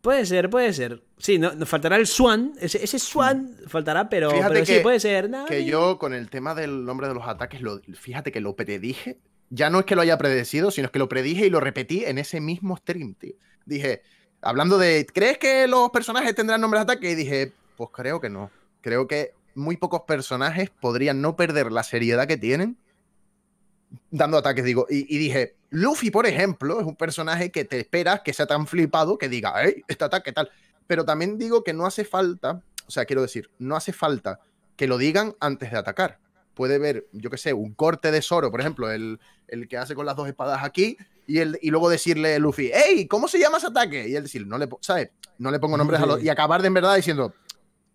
Puede ser, puede ser. Sí, no, nos faltará el Swan. Ese, Swan faltará, pero, fíjate que, sí, puede ser. No, que yo con el tema del nombre de los ataques, lo, fíjate que lo predije. Ya no es que lo haya predecido, sino que lo predije y lo repetí en ese mismo stream, tío. Dije, hablando de, ¿crees que los personajes tendrán nombres de ataque? Y dije, pues creo que no. Creo que muy pocos personajes podrían no perder la seriedad que tienen dando ataques, digo. Y, dije, Luffy, por ejemplo, es un personaje que te esperas que sea tan flipado que diga, hey, este ataque tal. Pero también digo que no hace falta, o sea, quiero decir, no hace falta que lo digan antes de atacar. Puede ver, yo qué sé, un corte de soro por ejemplo, el, el que hace con las dos espadas aquí, y, el, y luego decirle a Luffy, hey, ¿cómo se llama ese ataque? Y él decir, no le, ¿sabes? No le pongo nombres a los... Y acabar de en verdad diciendo,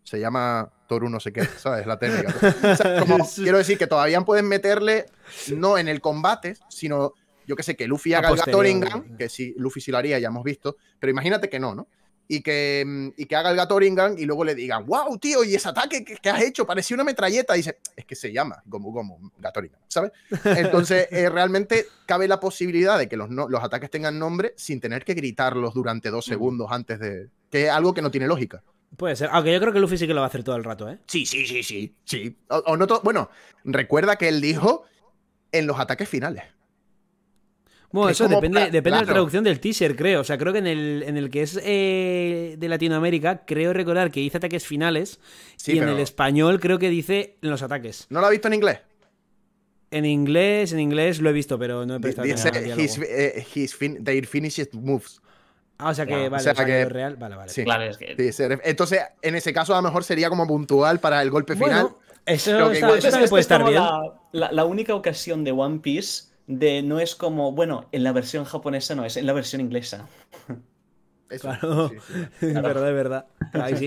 se llama Toru no sé qué, *laughs* ¿sabes? La técnica. *laughs* quiero decir que todavía pueden meterle, no en el combate, sino yo que sé, que Luffy haga el Gatoringan, eh. que sí, Luffy sí lo haría, ya hemos visto, pero imagínate que no, ¿no? Y que, mm, y que haga el Gatoringan y luego le digan, wow, tío, y ese ataque que, has hecho parecía una metralleta. dice, es que se llama Gomu Gomu Gatoringan, ¿sabes? Entonces, *laughs* eh, realmente cabe la posibilidad de que los, no, los ataques tengan nombre sin tener que gritarlos durante dos segundos antes de. que es algo que no tiene lógica. Puede ser, aunque yo creo que Luffy sí que lo va a hacer todo el rato, ¿eh? Sí, sí, sí, sí. sí. O, no todo. Bueno, recuerda que él dijo en los ataques finales. Bueno, eso depende, de la traducción del teaser, creo. O sea, creo que en el, en el que es eh, de Latinoamérica, creo recordar que dice ataques finales. Sí, y en el español creo que dice en los ataques. ¿No lo ha visto en inglés? En inglés, en inglés lo he visto, pero no he prestado atención. Dice, his, eh, his finished moves. Ah, o sea que, vale, Vale, vale. entonces, en ese caso, a lo mejor sería como puntual para el golpe final. eso, lo que puede estar bien. La, única ocasión de One Piece de no es como, bueno, en la versión japonesa no, es en la versión inglesa. *laughs* *laughs* verdad, es verdad.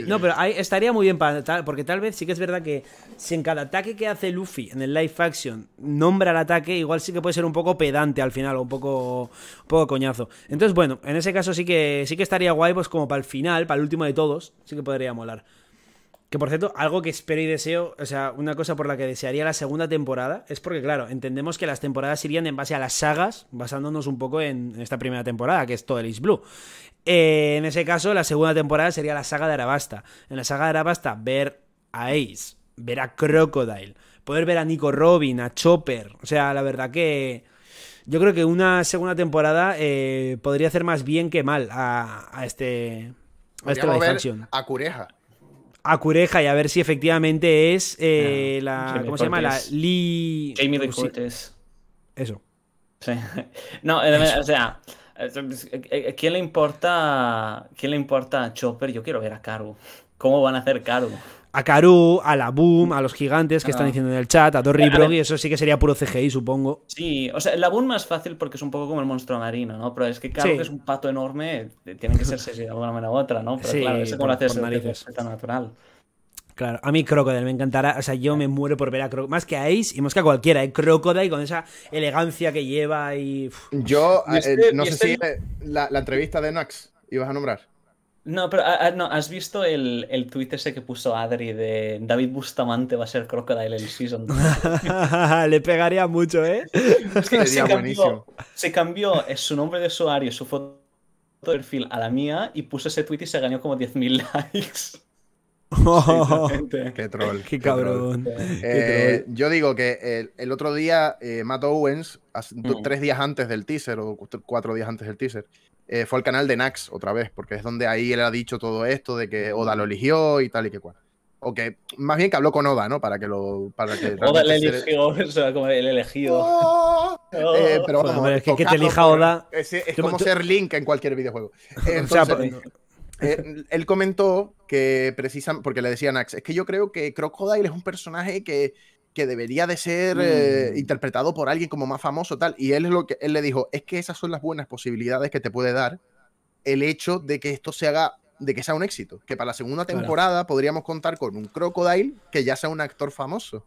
No, pero ahí estaría muy bien porque tal vez sí que es verdad que si en cada ataque que hace Luffy en el live action nombra el ataque, igual sí que puede ser un poco pedante al final, o un poco, un poco coñazo. Entonces, bueno, en ese caso sí que sí que estaría guay, pues como para el final, para el último de todos, sí que podría molar. Que por cierto, algo que espero y deseo, o sea, una cosa por la que desearía la segunda temporada, es porque, claro, entendemos que las temporadas irían en base a las sagas, basándonos un poco en, esta primera temporada, que es todo el Is Blue. Eh, en ese caso, la segunda temporada sería la saga de Arabasta. En la saga de Arabasta, ver a Ace, ver a Crocodile, poder ver a Nico Robin, a Chopper. O sea, la verdad que. Yo creo que una segunda temporada eh, podría hacer más bien que mal a, este. A a Cureja a Cureja y a ver si efectivamente es eh, la. ¿Cómo se llama? La Lee. Jamie Lee Eso. *laughs* No, eh, o sea. Eh, pues, ¿Quién le importa? ¿Quién le importa a Chopper? Yo quiero ver a Caro. ¿Cómo van a hacer Caro? a Karu, a la Boom, a los gigantes que están diciendo en el chat, a Torri y eso sí que sería puro CGI, supongo. Sí, o sea, la Boom más fácil porque es un poco como el monstruo marino, ¿no? Pero es que Karu, es un pato enorme, eh, tiene que ser CGI de alguna manera u otra, ¿no? Pero sí, claro, eso como lo haces tan natural. Claro, a mí Crocodile me encantará. O sea, yo me muero por ver a Crocodile. Más que a Ace y más que a cualquiera. ¿eh? Crocodile con esa elegancia que lleva y. Yo, eh, este- no sé este si la, la entrevista de Nax ibas a nombrar. No, pero ah, ah, ¿has visto el, el ese que puso Adri de David Bustamante va a ser Crocodile el season? *laughs* Le pegaría mucho, ¿eh? Sería se cambió, buenísimo. Se cambió eh, su nombre de usuario, su foto de perfil a la mía y puso ese tweet y se ganó como 10.000 *laughs* likes. *laughs* qué troll. Qué, cabrón. Eh, eh, yo digo que el, otro día Matt Owens, mm. tres días antes del teaser o cuatro días antes del teaser, eh, fue al canal de Nax otra vez, porque es donde ahí él ha dicho todo esto de que Oda lo eligió y tal y que cual. O que, más bien que habló con Oda, ¿no? Para que lo. Oda le eligió, *laughs* o como el elegido. Oh. Oh. Eh, pero es que, te elija Oda. Es, como ser Link en cualquier videojuego. *laughs* Pues, eh, él comentó que precisamente, porque le decía Nax, es que yo creo que Crocodile es un personaje que que debería de ser eh, mm. interpretado por alguien como más famoso tal. Y él es lo que él le dijo, es que esas son las buenas posibilidades que te puede dar el hecho de que esto se haga, de que sea un éxito. Que para la segunda temporada podríamos contar con un Crocodile que ya sea un actor famoso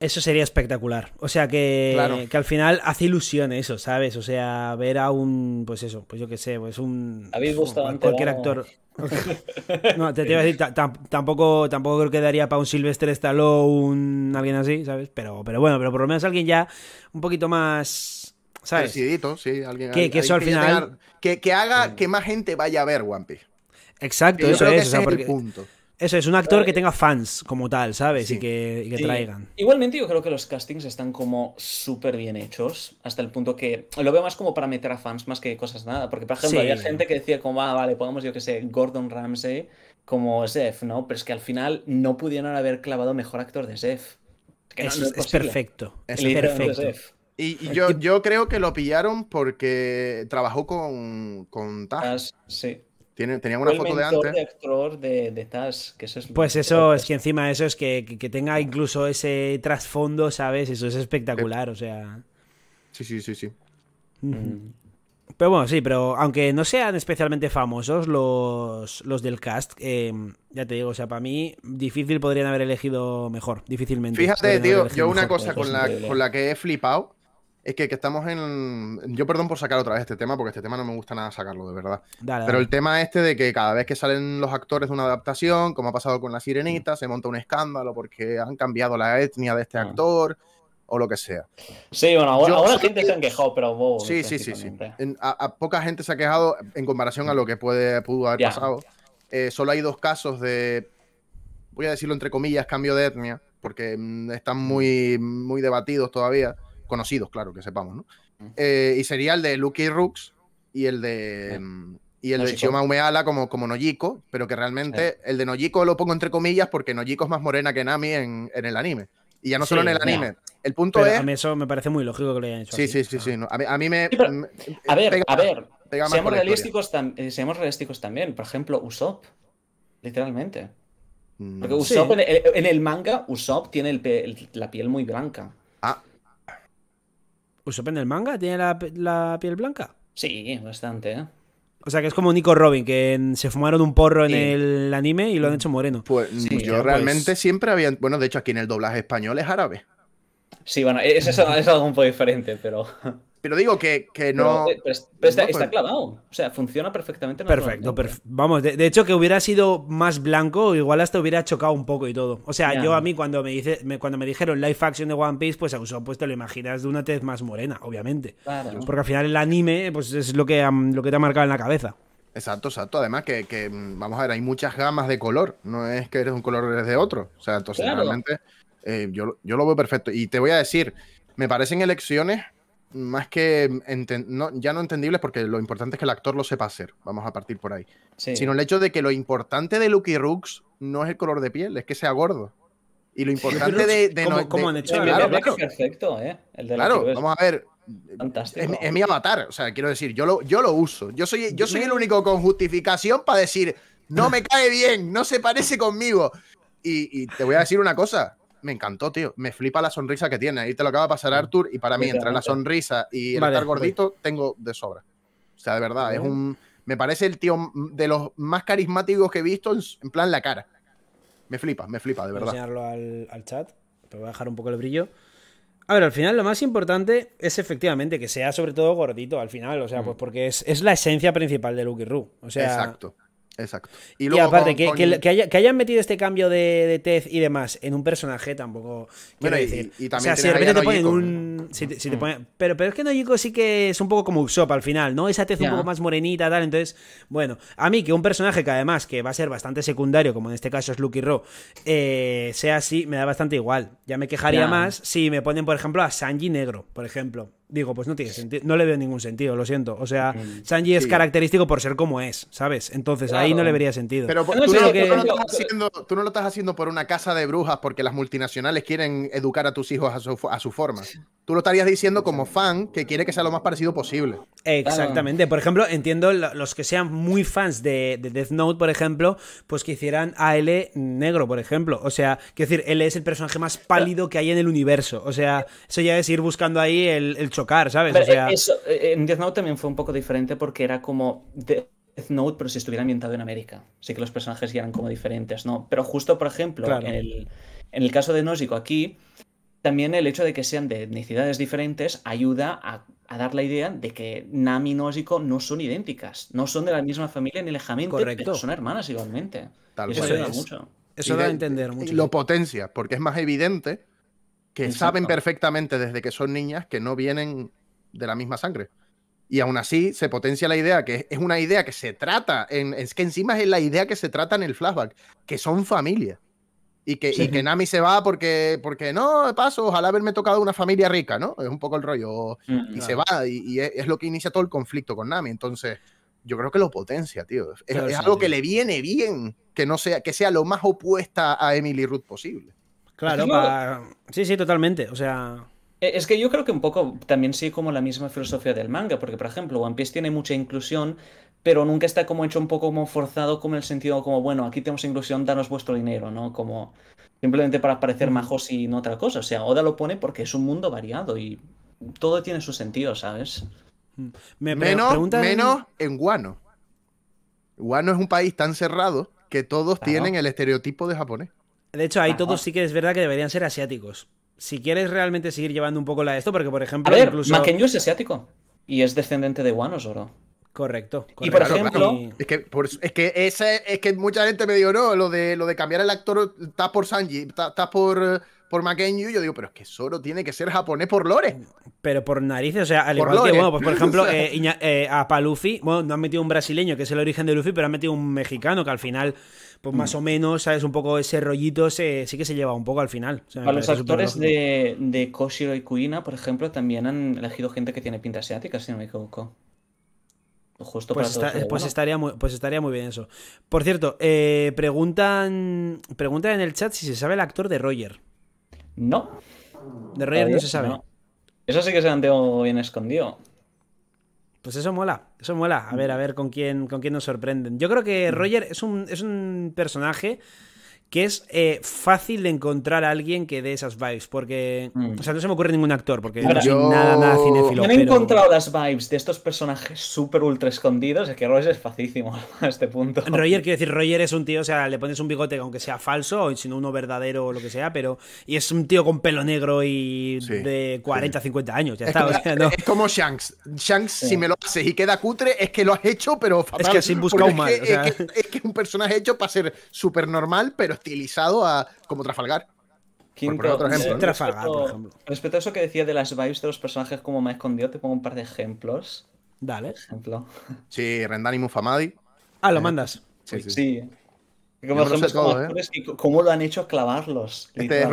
eso sería espectacular. O sea que, que al final hace ilusión eso, ¿sabes? O sea, ver a un, pues eso, pues yo qué sé, pues un... Habéis Cualquier actor. *laughs* no, te, iba a decir, tampoco, tampoco creo que daría para un Sylvester Stallone, alguien así, ¿sabes? Pero, pero bueno, pero por lo menos alguien ya un poquito más... ¿Sabes? sí, alguien... Que, eso al final... que, haga mm. que más gente vaya a ver One Piece. Exacto, eso es. es el punto. Eso es, un actor que eh, tenga fans como tal, ¿sabes? y que, traigan. Igualmente yo creo que los castings están como súper bien hechos, hasta el punto que lo veo más como para meter a fans más que cosas nada, porque por ejemplo había gente que decía como, ah, vale, podemos, yo que sé, Gordon Ramsay como Zef, ¿no? Pero es que al final no pudieron haber clavado mejor actor de Zef. es, perfecto, es perfecto. Y, yo, yo creo que lo pillaron porque trabajó con, con Taz sí tenía tenían una foto de antes. De, de que pues eso es que encima eso es que, tenga incluso ese trasfondo, ¿sabes? Eso es espectacular, eh, o sea. Sí, sí, sí, sí. Mm. Pero bueno, sí, pero aunque no sean especialmente famosos los, del cast, eh, ya te digo, o sea, para mí difícil podrían haber elegido mejor, difícilmente. Fíjate, tío, yo una cosa con la, con la que he flipado es que, estamos en. Yo perdón por sacar otra vez este tema, porque este tema no me gusta nada sacarlo, de verdad. Pero el tema este de que cada vez que salen los actores de una adaptación, como ha pasado con la sirenita, se monta un escándalo porque han cambiado la etnia de este ah. actor. O lo que sea. Sí, bueno, ahora, gente se han quejado, pero Sí, sí, sí, sí. a, poca gente se ha quejado en comparación a lo que puede, pudo haber pasado. Eh, solo hay dos casos de, voy a decirlo entre comillas, cambio de etnia, porque mm, están muy, muy debatidos todavía conocidos, claro, que sepamos, ¿no? Eh, y sería el de Lucky Rooks y el de. Mm, y el de Shioma Umeala como, como Nojiko, pero que realmente el de Nojiko lo pongo entre comillas porque Nojiko es más morena que Nami en, el anime. Y ya no solo en el anime. El punto es. A mí eso me parece muy lógico que lo hayan hecho. Sí, sí, sí, sí. A, mí, me. a ver, a ver. Seamos realísticos, eh, seamos realísticos también. Por ejemplo, Usopp. Literalmente. Mm, porque Usopp en, el, manga, Usopp tiene la piel muy blanca. Ah, pues sorprende el manga, tiene la, piel blanca. Sí, bastante, ¿eh? O sea, que es como Nico Robin, que se fumaron un porro en el anime y lo han hecho moreno. Pues yo pues. realmente siempre había. Bueno, de hecho, aquí en el doblaje español es árabe. Sí, bueno, e-, es, es algo un poco diferente, pero... *laughs* Pero digo que, no... Eh, pero, está, clavado. O sea, funciona perfectamente. Perfecto. vamos, de, hecho que hubiera sido más blanco, igual hasta hubiera chocado un poco y todo. O sea, yo a mí cuando me, dice, cuando me dijeron live action de One Piece, pues a usó pues te lo imaginas de una tez más morena, obviamente. Claro. Pues porque al final el anime pues es lo que, lo que te ha marcado en la cabeza. Exacto, exacto. Además que, mm, vamos a ver, hay muchas gamas de color. No es que eres un color eres de otro. O sea, entonces realmente... Eh, yo, lo veo perfecto. Y te voy a decir, me parecen elecciones más que ya no entendibles porque lo importante es que el actor lo sepa hacer. Vamos a partir por ahí. Sino el hecho de que lo importante de Lucky Rooks no es el color de piel, es que sea gordo. Y lo importante de, no, hecho? perfecto, ¿eh? claro, vamos a ver. Es, es, mi avatar, o sea, quiero decir, yo lo, yo lo uso. Yo soy, yo soy el único con justificación para decir, no me cae bien, no se parece conmigo. y te voy a decir una cosa, me encantó, tío. Me flipa la sonrisa que tiene. Ahí te lo acaba de pasar Arthur. Y para mí, entre la sonrisa y el estar gordito, tengo de sobra. O sea, de verdad, es un. Me parece el tío de los más carismáticos que he visto, en plan la cara. Me flipa, me flipa, de verdad. Voy a enseñarlo al, chat, te voy a dejar un poco el brillo. A ver, al final lo más importante es efectivamente que sea sobre todo gordito al final, o sea, mm. pues porque es, es, la esencia principal de Lucky Roo. O sea, Exacto. Exacto. Y, luego aparte, que, Que, hayan metido este cambio de, tez y demás en un personaje tampoco. Quiero decir. o sea, si de repente te ponen un. Mm. pero, pero es que Noyiko sí que es un poco como Usopp al final, ¿no? Esa tez un poco más morenita, tal. Entonces, bueno, a mí que un personaje que además que va a ser bastante secundario, como en este caso es Lucky Ro, eh, sea así, me da bastante igual. Ya me quejaría más si me ponen, por ejemplo, a Sanji negro, por ejemplo digo, pues no tiene sentido, no le veo ningún sentido, lo siento. O sea, mm, Sanji es característico por ser como es, ¿sabes? Entonces ahí no le vería sentido. Pero tú, no, lo, estás haciendo, por una casa de brujas porque las multinacionales quieren educar a tus hijos a su, a su forma. Tú lo estarías diciendo como fan que quiere que sea lo más parecido posible. Exactamente. Por ejemplo, entiendo los que sean muy fans de, de Death Note, por ejemplo, pues que hicieran a L negro, por ejemplo. O sea, quiero decir, él es el personaje más pálido que hay en el universo. O sea, eso ya es ir buscando ahí el, el ¿sabes? Eh, en Death Note también fue un poco diferente porque era como Death Note, pero si estuviera ambientado en América. Así que los personajes eran como diferentes, ¿no? Pero justo, por ejemplo, en, el, en, el, caso de Nósico aquí, también el hecho de que sean de etnicidades diferentes ayuda a, dar la idea de que Nami y Nósico no son idénticas, no son de la misma familia ni lejamente, Correcto. pero son hermanas igualmente. eso ayuda mucho. Eso da a entender mucho. Lo potencia, porque es más evidente que saben perfectamente desde que son niñas que no vienen de la misma sangre. Y aún así se potencia la idea, que es una idea que se trata, es que encima es la idea que se trata en el flashback, que son familia. Y que, que Nami se va porque, porque no, paso, ojalá haberme tocado una familia rica, ¿no? Es un poco el rollo. Mm, y se va, y, es, lo que inicia todo el conflicto con Nami. Entonces, yo creo que lo potencia, tío. Es, algo que le viene bien, que no sea, que sea lo más opuesta a Emily Ruth posible. Claro, sí, sí, totalmente. O sea... Eh, es que yo creo que un poco también sí como la misma filosofía del manga, porque por ejemplo One Piece tiene mucha inclusión, pero nunca está como hecho un poco como forzado, como el sentido como, bueno, aquí tenemos inclusión, danos vuestro dinero, ¿no? Como simplemente para parecer majos y no otra cosa. O sea, Oda lo pone porque es un mundo variado y todo tiene su sentido, ¿sabes? Mm. menos, en Guano. Guano es un país tan cerrado que todos tienen el estereotipo de japonés. De hecho, ahí todos sí que es verdad que deberían ser asiáticos. Si quieres realmente seguir llevando un poco la de esto, porque por ejemplo. A es asiático. Y es descendiente de Wano, Zoro. Correcto, Y por ejemplo. Es, que, es, que mucha gente me dijo, no, lo de, lo de cambiar el actor, está por Sanji, estás por, por Yo digo, pero es que Zoro tiene que ser japonés por lore. Pero por narices, o sea, al por igual que, bueno, pues por ejemplo, *laughs* eh, eh, a Paluffy, bueno, no han metido un brasileño, que es el origen de Luffy, pero han metido un mexicano, que al final pues más mm. o menos, ¿sabes? Un poco ese rollito sí que se lleva un poco al final. A los actores de, de, Koshiro y Kuina, por ejemplo, también han elegido gente que tiene pinta asiática, si no me equivoco. Justo pues, para pues, estaría muy, pues estaría muy bien eso. Por cierto, eh, preguntan, preguntan en el chat si se sabe el actor de Roger. No. De Roger no se sabe. Eso sí que se lo bien escondido. Pues eso mola. Eso mola. A ver, a ver con quién, con quién nos sorprenden. Yo creo que mm. Roger es un, es un personaje que es eh, fácil de encontrar a alguien que dé esas vibes, porque, mm. o sea, no se me ocurre ningún actor, porque nada, nada cinéfilo. Yo no he encontrado las vibes de estos personajes súper ultra escondidos, es que Roger es facísimo *laughs* a este punto. Roger, quiero decir, Roger es un tío, o sea, le pones un bigote aunque sea falso, o si uno verdadero o lo que sea, pero, y es un tío con pelo negro y de 40, 50 años, ya está, Es como Shanks, Shanks si me lo haces y queda cutre, es que lo has hecho, pero Es que sin buscar un mal. es, que, es que un personaje hecho para ser súper normal, pero utilizado a, como Trafalgar. Quinto, otro ejemplo, Trafalgar, respecto, a eso que decía de las vibes de los personajes como me escondido, te pongo un par de ejemplos. Dale. Ejemplo. Sí, Rendani Mufamadi. Ah, lo mandas. sí. sí. Como ¿eh? ¿Cómo lo han hecho clavarlos? Este es,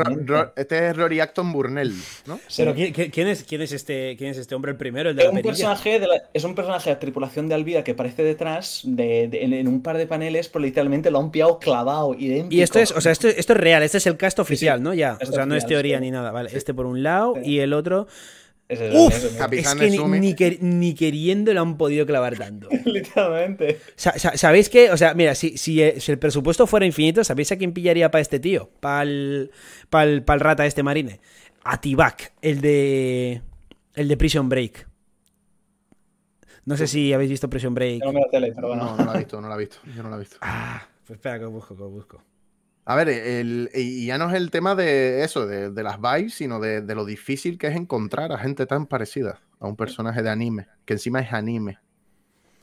este Rory Acton Burnell, ¿no? Este, ¿quién, es, este, hombre el primero? El de es, un personaje de la, tripulación de Alvida que aparece detrás en, un par de paneles, pero literalmente lo han pillado clavado, Y esto es, o sea, esto, es real, este es el cast oficial, ¿no? Ya, este o sea, no es teoría ni nada, vale. Este por un lado y el otro es es que ni, queriendo lo han podido clavar tanto. *laughs* Literalmente. ¿Sabéis qué? O sea, mira, eh, si, el presupuesto fuera infinito, ¿sabéis a quién pillaría para este tío? Para el, rata el, rata este marine. A Tibac, el de. El de Prison Break. No sé si habéis visto Prison Break. No, me la pero no, he visto, no la he visto. Yo no la he visto. Ah, pues espera que busco, que busco. A ver, el, y ya no es el tema de eso, de, las vibes, sino de, lo difícil que es encontrar a gente tan parecida a un personaje de anime, que encima es anime.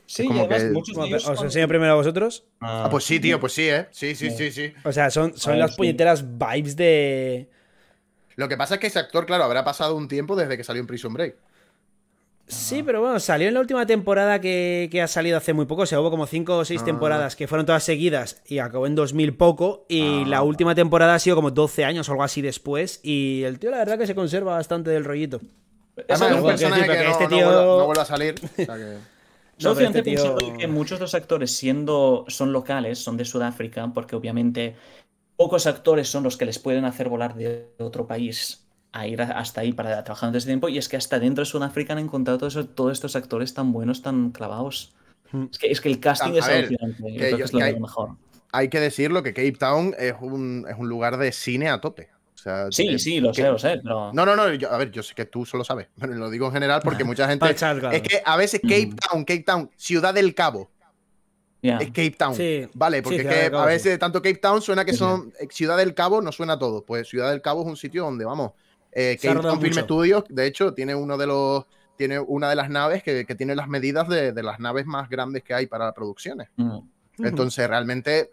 Sí, muchos ¿Os enseño primero a vosotros? Ah, pues sí, tío, pues sí, ¿eh? Sí, sí, sí, sí. O sea, son, son las puñeteras vibes de... Lo que pasa es que ese actor, claro, habrá pasado un tiempo desde que salió en Prison Break. Sí, pero bueno, salió en la última temporada que, ha salido hace muy poco. O sea, hubo como cinco o seis ah. temporadas que fueron todas seguidas y acabó en 2000 poco. Y ah, la última temporada ha sido como 12 años o algo así después. Y el tío, la verdad, que se conserva bastante del rollito. es un personaje que, este no, vuelve, a salir. *laughs* Yo este que muchos de los actores siendo son locales, son de Sudáfrica, porque obviamente pocos actores son los que les pueden hacer volar de otro país a ir hasta ahí para trabajar desde ese tiempo. Y es que hasta dentro de Sudáfrica han encontrado todos, estos actores tan buenos, tan clavados. Hmm. Es que, el casting es lo mejor. Hay que decirlo que Cape Town es un, es un lugar de cine a tope. sí, eh, sí, lo sé, lo sé. No, no, no, yo, a ver, yo sé que tú solo sabes, *laughs* pero lo digo en general porque ah, mucha gente... es que a veces Cape Town, Cape Town, Ciudad del Cabo, Es Cape Town. Vale, porque a veces tanto Cape Town suena que son eh, Ciudad del Cabo, no suena todo. Pues Ciudad del Cabo es un sitio donde, vamos, eh, Kate Studios, de hecho, tiene uno de los tiene una de las naves que, tiene las medidas de, las naves más grandes que hay para producciones. Mm. Entonces, realmente,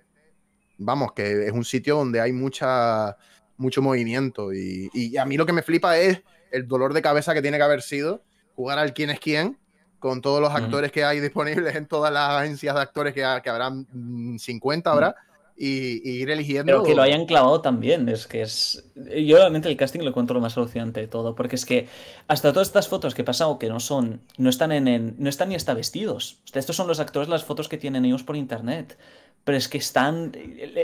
vamos, que es un sitio donde hay mucha, mucho movimiento. Y, a mí lo que me flipa es el dolor de cabeza que tiene que haber sido jugar al quién es quién con todos los mm. actores que hay disponibles en todas las agencias de actores que, que habrán 50 mm, ahora y, ir eligiendo. Pero que lo hayan clavado también, es que es. Yo realmente el casting lo encuentro lo más alucinante de todo, porque es que hasta todas estas fotos que he pasado que no son, no están en, no están ni hasta vestidos. Estos son los actores, las fotos que tienen ellos por internet. Pero es que están.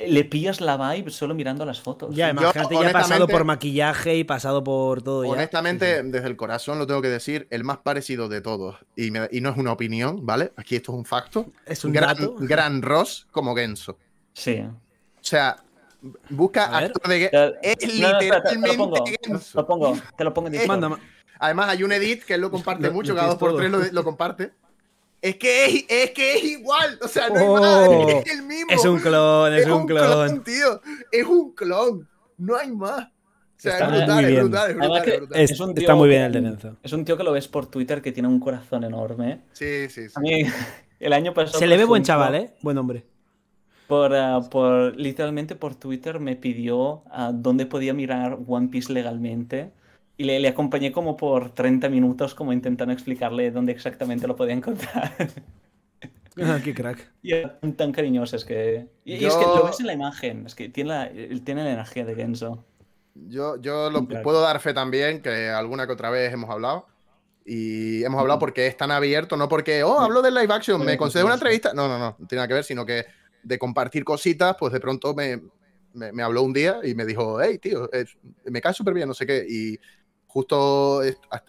Le, pillas la vibe solo mirando las fotos. Ya, imagínate, Yo, ya pasado por maquillaje y pasado por todo. Honestamente, desde el corazón lo tengo que decir, el más parecido de todos. Y, no es una opinión, ¿vale? Aquí esto es un facto. Es un gran, gran Ross como Genso. Sí. O sea, busca actor de Es literalmente te, lo pongo, te lo pongo en es, Además, hay un edit que él lo comparte mucho, cada dos por tres lo, lo comparte. Es que es, que es igual, o sea, no hay oh. más, es el mismo. Es un clon, es, un, clon. tío, es un clon, no hay más. O sea, está es brutal, es brutal, es está muy bien el de Es un tío que lo ves por Twitter que tiene un corazón enorme. Sí, sí, sí. A mí, el año pasado. Se le ve buen chaval, ¿eh? Buen hombre. Ah, por, literalmente por Twitter me pidió a ah, dónde podía mirar One Piece legalmente y le, le, acompañé como por 30 minutos como intentando explicarle dónde exactamente lo podía encontrar. *laughs* Ah, qué crack. Y eran tan cariñosos que... Y, es que lo ves en la imagen, es que tiene la, tiene la energía de Genzo. Yo, yo lo puedo dar fe también, que alguna que otra vez hemos hablado. Y hemos hablado porque es tan abierto, no porque, oh, hablo de live action, me concede una entrevista. No, no, no, no tiene nada que ver, sino que de compartir cositas, pues de pronto me, me, habló un día y me dijo, hey, tío, me cae súper bien, no sé qué. Y justo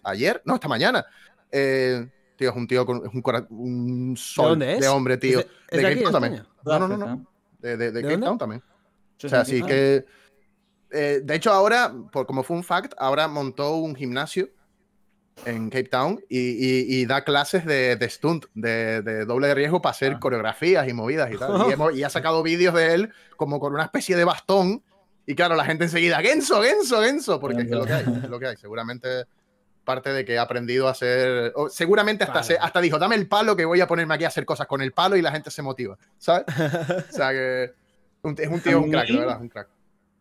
ayer, no, esta mañana, eh, tío, es un tío con es un, un sol ¿De, hombre, tío. de, qué Town también. No, no, no, De, de, Cape Town también. O sea, así que... Eh, de hecho, ahora, por, como fue un fact, ahora montó un gimnasio en Cape Town y, da clases de, stunt, de, doble de riesgo para hacer ah. coreografías y movidas y tal. *laughs* Y, ha sacado vídeos de él como con una especie de bastón. Y claro, la gente enseguida, Genso, Genso, Genso, porque es, lo que hay, es lo que hay. Seguramente parte de que ha aprendido a hacer, seguramente hasta, hasta dijo, dame el palo que voy a ponerme aquí a hacer cosas con el palo y la gente se motiva, ¿sabes? o sea que es un tío, un crack, verdad, un crack.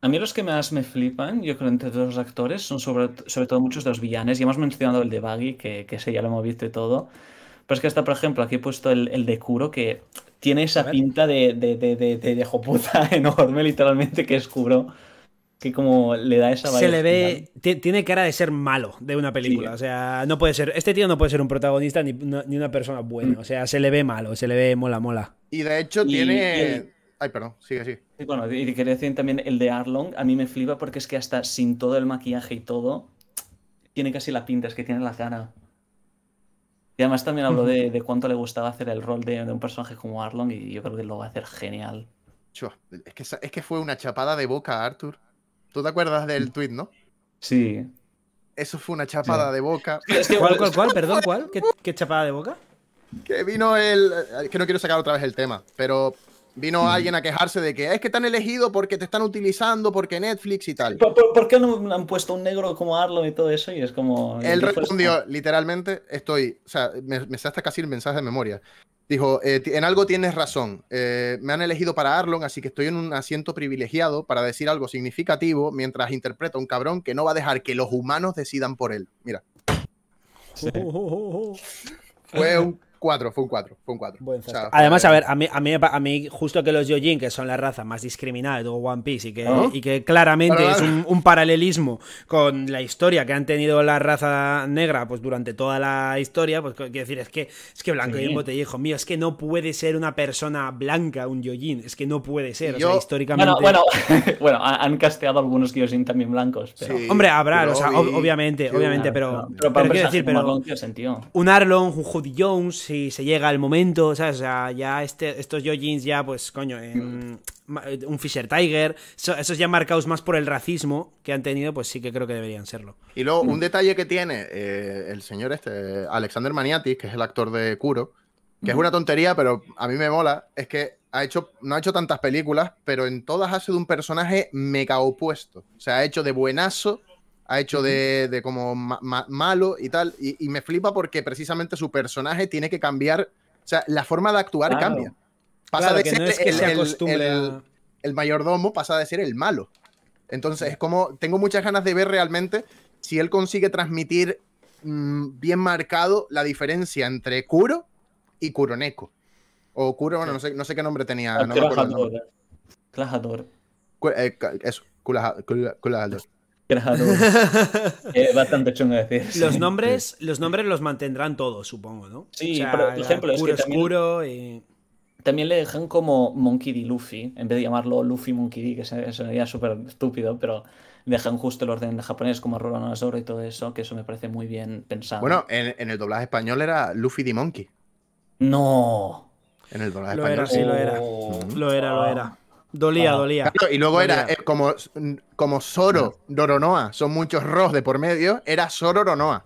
A mí los que más me flipan, yo creo, entre todos los actores, son sobre, sobre todo muchos de los villanes. Ya hemos mencionado el de Baggy, que, que ya lo hemos visto y todo. Pero es que está por ejemplo, aquí he puesto el, el de Kuro, que tiene esa pinta de, de, de, de, de *laughs* enorme, literalmente, que es Kuro. Que como le da esa Se le ve. Tiene cara de ser malo de una película. O sea, no puede ser. Este tío no puede ser un protagonista ni, ni una persona buena. O sea, se le ve malo, se le ve mola, mola. Y de hecho, tiene. Ay, perdón, sigue, así. bueno, y quería decir también el de Arlong, a mí me flipa porque es que hasta sin todo el maquillaje y todo, tiene casi la pinta, es que tiene la cara. Y además también hablo de, cuánto le gustaba hacer el rol de, un personaje como Arlong y yo creo que lo va a hacer genial. Es que, es que fue una chapada de boca Arthur. ¿Tú te acuerdas del tweet, no? Sí. Eso fue una chapada de boca. ¿Cuál, cuál, cuál? Perdón, ¿cuál? ¿Qué, ¿Qué, chapada de boca? Que vino el. Eh, que no quiero sacar otra vez el tema, pero Vino alguien a quejarse de que es que te han elegido porque te están utilizando, porque Netflix y tal. ¿Por, por, qué no han puesto un negro como Arlo y todo eso? Y es como. Él respondió, literalmente, estoy. O sea, me, me hasta casi el mensaje de memoria. Dijo, eh, en algo tienes razón. Eh, me han elegido para Arlon, así que estoy en un asiento privilegiado para decir algo significativo mientras interpreta a un cabrón que no va a dejar que los humanos decidan por él. Mira. *laughs* Fue fue un 4, fue un 4. Además, a ver, a mí, a mí, justo que los Yojin, que son la raza más discriminada de One Piece y que, ah. claramente es un, paralelismo con la historia que han tenido la raza negra pues durante toda la historia, pues quiero decir, es que, es que Blanco y te dijo, mío, es que no puede ser una persona blanca un Yojin, es que no puede ser, históricamente... Bueno, bueno, *laughs* han casteado algunos Yojin también blancos, Hombre, habrá, o sea, obviamente, obviamente, pero... Pero, decir, Un Arlong, un Hood Jones, se llega al momento, O sea, ya este, estos Yojins ya, pues, coño, eh, un Fisher Tiger, esos ya marcados más por el racismo que han tenido, pues sí que creo que deberían serlo. Y luego, un mm. detalle que tiene eh, el señor este, Alexander Maniatis, que es el actor de Kuro, que es una tontería, pero a mí me mola, es que ha hecho, no ha hecho tantas películas, pero en todas ha sido un personaje mega opuesto. O sea, ha hecho de buenazo ha hecho de, como malo y tal. Y, me flipa porque precisamente su personaje tiene que cambiar. O sea, la forma de actuar cambia. Pasa de ser el, el, mayordomo, pasa de ser el malo. Entonces, es como. Tengo muchas ganas de ver realmente si él consigue transmitir mm, bien marcado la diferencia entre Kuro y Kuroneko. O Kuro, bueno, no sé, no sé qué nombre tenía. Ah, no eh, eso, Kulajador bastante *laughs* chungo decir. Los nombres, los nombres los mantendrán todos, supongo, ¿no? Sí, por ejemplo, es oscuro también, y... también le dejan como Monkey D. Luffy, en vez de llamarlo Luffy Monkey D, que sería súper estúpido, pero dejan justo el orden de japonés como Roland azorro y todo eso, que eso me parece muy bien pensado. Bueno, en, el doblaje español era Luffy D. Monkey. No. En el doblaje español. Era, sí, lo era. Oh. Lo era, lo era. Dolía, dolía. y luego era eh, como, como Zoro Doronoa, son muchos Ros de por medio, era Zoro Ronoa.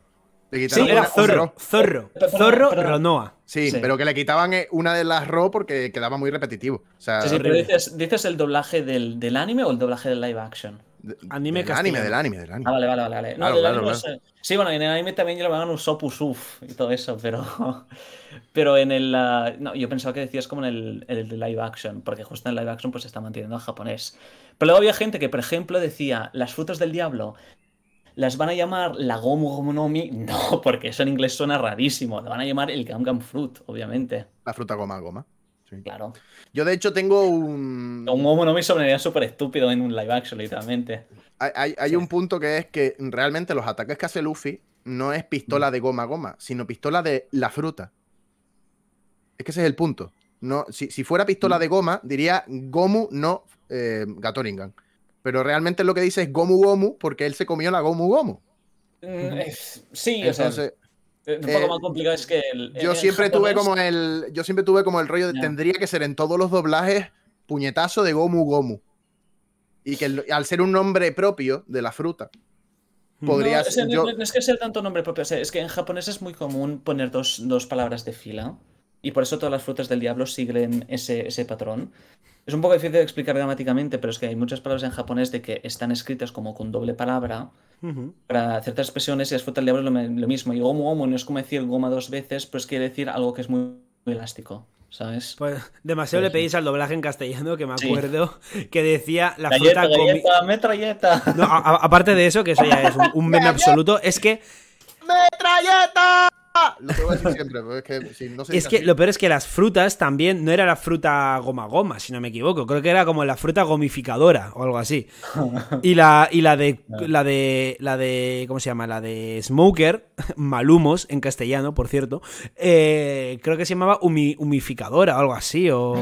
sí, era Zorro, Zorro, Zorro Ronoa. Sí, pero que le quitaban eh, una de las Ro porque quedaba muy repetitivo. O sea, sí, dices, el doblaje del anime o el doblaje del live action? Anime del anime, del anime, del ah, anime. vale, vale, vale. vale. Sí, bueno, en el anime también un sopusuf y todo eso, pero. *laughs* Pero en el. Ah, no, yo pensaba que decías como en el, el, live action, porque justo en el live action pues se está manteniendo en japonés. Pero luego había gente que, por ejemplo, decía: las frutas del diablo. ¿Las van a llamar la Gomu nomi, *laughs* No, porque eso en inglés suena rarísimo. La van a llamar el Gam Gam Fruit, obviamente. La fruta goma goma. Claro. Yo de hecho tengo un... Un homo no me sonaría súper estúpido en un live action, literalmente. Hay, un punto que es que realmente los ataques que hace Luffy no es pistola mm. de goma goma, sino pistola de la fruta. Es que ese es el punto. No, si, fuera pistola mm. de goma, diría Gomu no eh, Gatoringan. Pero realmente lo que dice es Gomu Gomu porque él se comió la Gomu Gomu. Mm, sí, o sea, eh, un eh, más complicado es que yo siempre tuve como el yo siempre tuve como el rollo de tendría que ser en todos los doblajes puñetazo de Gomu Gomu y que al ser un nombre propio de la fruta podría no, ser, es que sea tanto nombre propio es que en japonés es muy común poner dos, palabras de fila y por eso todas las frutas del diablo siguen ese, ese patrón es un poco difícil de explicar gramáticamente pero es que hay muchas palabras en japonés de que están escritas como con doble palabra para ciertas expresiones, las frutas del diablo es lo, mismo. Y gomo gomo no es como decir goma dos veces, pues quiere decir algo que es muy, elástico. ¿Sabes? Pues demasiado le pedís al doblaje en castellano, que me acuerdo, que decía la fruta metralleta. aparte de eso, que eso ya es un, un *laughs* meme absoluto, es que. ¡Metralleta! *laughs* Lo es que no Es que lo peor es que las frutas también no era la fruta goma goma, si no me equivoco. Creo que era como la fruta gomificadora o algo así. *laughs* Y la, y la de la de la de ¿cómo se llama? La de smoker, *laughs* malhumos en castellano, por cierto. Eh, creo que se llamaba humificadora o algo así o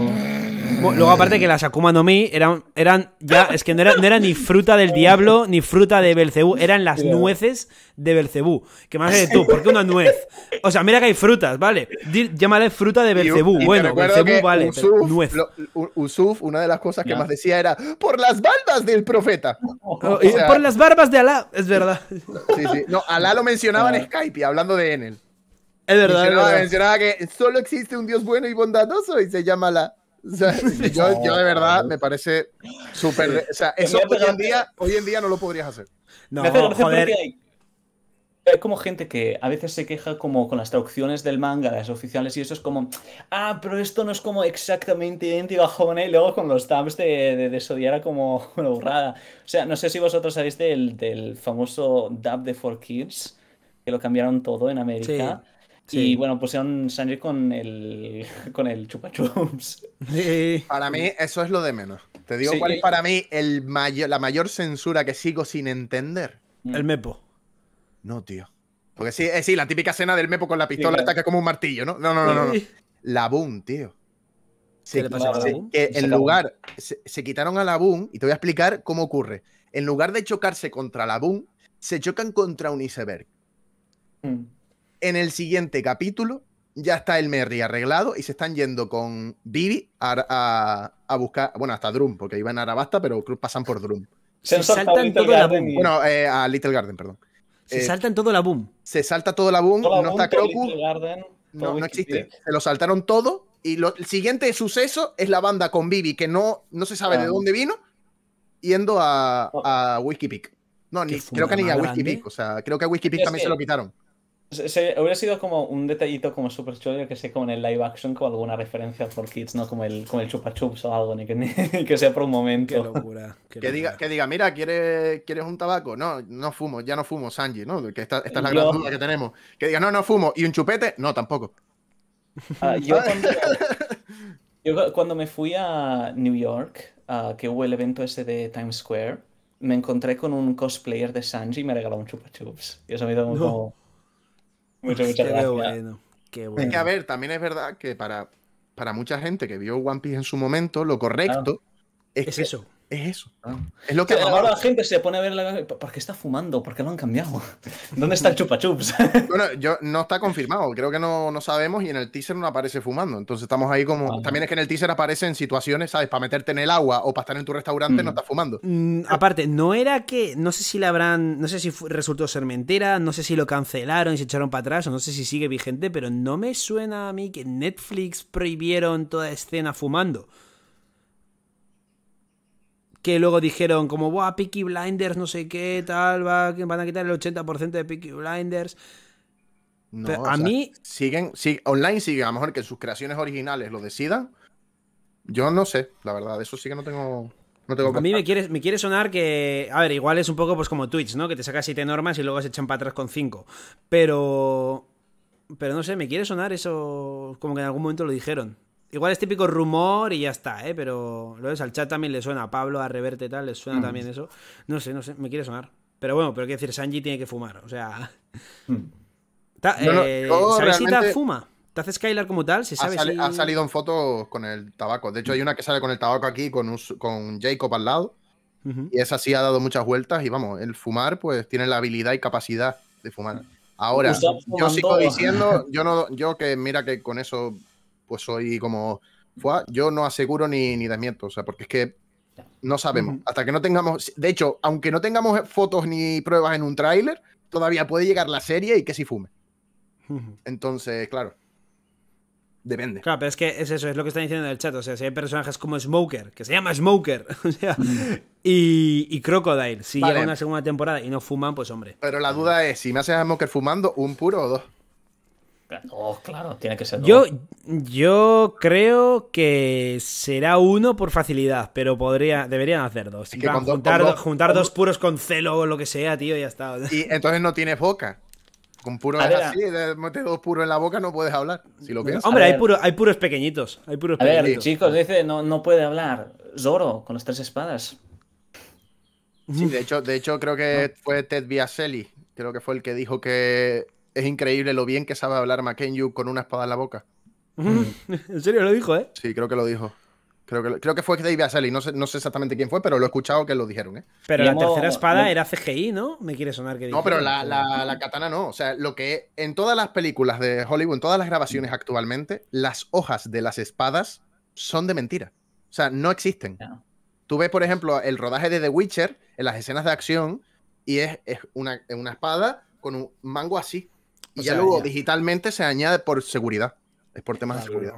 luego aparte que las Akuma no Mi eran eran ya es que no era, ni fruta del diablo ni fruta de Belcebú, eran las nueces de Belcebú. Que más de tú, porque una nuez? O sea, mira que hay frutas, ¿vale? llámale fruta de Belcebú. Bueno, Belcebú vale, Usuf, nuez. Usuf, una de las cosas que más decía era por las barbas del profeta. Oh, por las barbas de Alá, es verdad. Sí, sí. No, Alá lo mencionaba en Skype, hablando de Enel. Es verdad, mencionaba, mencionaba que solo existe un Dios bueno y bondadoso y se llama Alá. *laughs* yo, de verdad me parece súper. O sea, eso hoy en, día, hoy en día no lo podrías hacer. No, joder hay como gente que a veces se queja como con las traducciones del manga, las oficiales y eso es como, ah, pero esto no es como exactamente idéntico a y luego con los tabs de, de, como una *laughs* burrada, O sea, no sé si vosotros sabéis del, famoso dub de four kids que lo cambiaron todo en América. Sí. Y bueno, pusieron Sanji con el, *laughs* con el Chupa Chups. Para mí, eso es lo de menos. Te digo cuál es para mí el la mayor censura que sigo sin entender. El Mepo. No, tío. Porque sí, eh, sí, la típica escena del Mepo con la pistola sí, ataca como un martillo, ¿no? No, no, no, no. La boom, tío. Se, le en lugar, se, quitaron a la boom y te voy a explicar cómo ocurre. En lugar de chocarse contra la boom, se chocan contra un iceberg. Mm. En el siguiente capítulo ya está el Merry arreglado y se están yendo con Vivi a, buscar, bueno, hasta Drum, porque iban a Arabasta, pero pasan por Drum. Se, saltan todo la boom. Bueno, eh, a Little Garden, perdón. Se eh, salta en todo la boom. Se salta todo la boom, no está Kroku. no, no existe. Se lo saltaron todo. Y el siguiente suceso es la banda con Vivi, que no, no se sabe de ah. dónde vino, yendo a, ah. a Whiskey Peak. No, creo que ni a Whiskey Peak. O sea, creo que a Whiskey Peak también se lo quitaron. Pues Se, hubiera sido como un detallito como super chulo, que sé, como en el live action, como alguna referencia por kids, ¿no? Como el, como el chupa chups o algo, ni que, *laughs* sea por un momento. Qué que, Diga, que diga, mira, ¿quieres, ¿quieres un tabaco? No, no fumo, ya no fumo, Sanji, ¿no? esta, es la gran duda que tenemos. Que diga, no, no fumo. ¿Y un chupete? No, tampoco. Ah, yo, cuando, me fui a New York, que hubo el evento ese de Times Square, me encontré con un cosplayer de Sanji y me regaló un chupa chups. Y eso me dio como... Muchas, gracias. Es que, a ver, también es verdad que para, para mucha gente que vio One Piece en su momento, lo correcto es, eso es eso. Ah. Es lo que la gente se pone a ver la... ¿Por qué está fumando? ¿Por qué lo han cambiado? *laughs* ¿Dónde está el chupa chups? *laughs* bueno, yo, no está confirmado. Creo que no, sabemos y en el teaser no aparece fumando. Entonces estamos ahí como... También es que en el teaser aparecen situaciones, ¿sabes? Para meterte en el agua o para estar en tu restaurante no mm. está fumando. Mm, aparte, no era que... No sé si la habrán... No sé si resultó ser mentira, no sé si lo cancelaron y se echaron para atrás o no sé si sigue vigente, pero no me suena a mí que Netflix prohibieron toda escena fumando que luego dijeron como, wow, Peaky Blinders, no sé qué, tal, va, van a quitar el 80% de Peaky Blinders! a mí... Siguen, sí online siguen, a lo mejor que sus creaciones originales lo decidan. Yo no sé, la verdad, eso sí que no tengo... No tengo a mí me quiere, me sonar que. A ver, igual es un poco pues como Twitch, ¿no? Que te sacas siete normas y luego se echan para atrás con cinco. Pero. Pero no sé, me quiere sonar eso. Como que en algún momento lo dijeron. Igual es típico rumor y ya está, ¿eh? Pero lo ves, al chat también le suena, a Pablo, a Reverte tal, le suena mm. también eso. No sé, no sé, me quiere sonar. Pero bueno, pero que decir, Sanji tiene que fumar, o sea... Mm. Eh, ¿Sabes si te fuma? ¿Te haces Skylar como tal? ¿Se sabe ha, si... ha, salido en fotos con el tabaco. De hecho, hay una que sale con el tabaco aquí, con, Jacob al lado. Y esa sí ha dado muchas vueltas. Y vamos, el fumar, pues tiene la habilidad y capacidad de fumar. Ahora, yo sigo diciendo, *laughs* yo no, yo que mira que con eso pues soy como, yo no aseguro ni, ni miento, o sea, porque es que no sabemos. Hasta que no tengamos, de hecho, aunque no tengamos fotos ni pruebas en un tráiler, todavía puede llegar la serie y que si fume. Entonces, claro. Depende. Claro, pero es que es eso, es lo que están diciendo en el chat. O sea, si hay personajes como Smoker, que se llama Smoker, *laughs* o sea, y, Crocodile, si llega una segunda temporada y no fuman, pues hombre. Pero la duda es, si me haces a Smoker fumando, un puro o dos. Oh, claro, tiene que ser. Yo, yo creo que será uno por facilidad, pero podría, deberían hacer dos. juntar, dos puros con celo o lo que sea, tío, ya está. Y entonces no tienes boca. Con puro es así, metes dos puros en la boca, no puedes hablar. Hombre, hay, puro, hay puros pequeñitos. Hay puros a chicos, dice, no, no puede hablar. Zoro, con las tres espadas. Sí, de hecho, de hecho creo que fue Ted Biaselli, creo que fue el que dijo que es increíble lo bien que sabe hablar Makenyu con una espada en la boca. Mm. *laughs* ¿En serio lo dijo, eh? Sí, creo que lo dijo. Creo que, creo que fue David Ashley, no sé, exactamente quién fue, pero lo he escuchado que lo dijeron, ¿eh? Pero la tercera espada era CGI, ¿no? Me quiere sonar que No, pero la, katana no. O sea, lo que en todas las películas de Hollywood, en todas las grabaciones actualmente, las hojas de las espadas son de mentira. O sea, no existen. Tú ves, por ejemplo, el rodaje de The Witcher en las escenas de acción y es, una, una espada con un mango así. Y luego digitalmente se añade por seguridad. Es por temas de seguridad.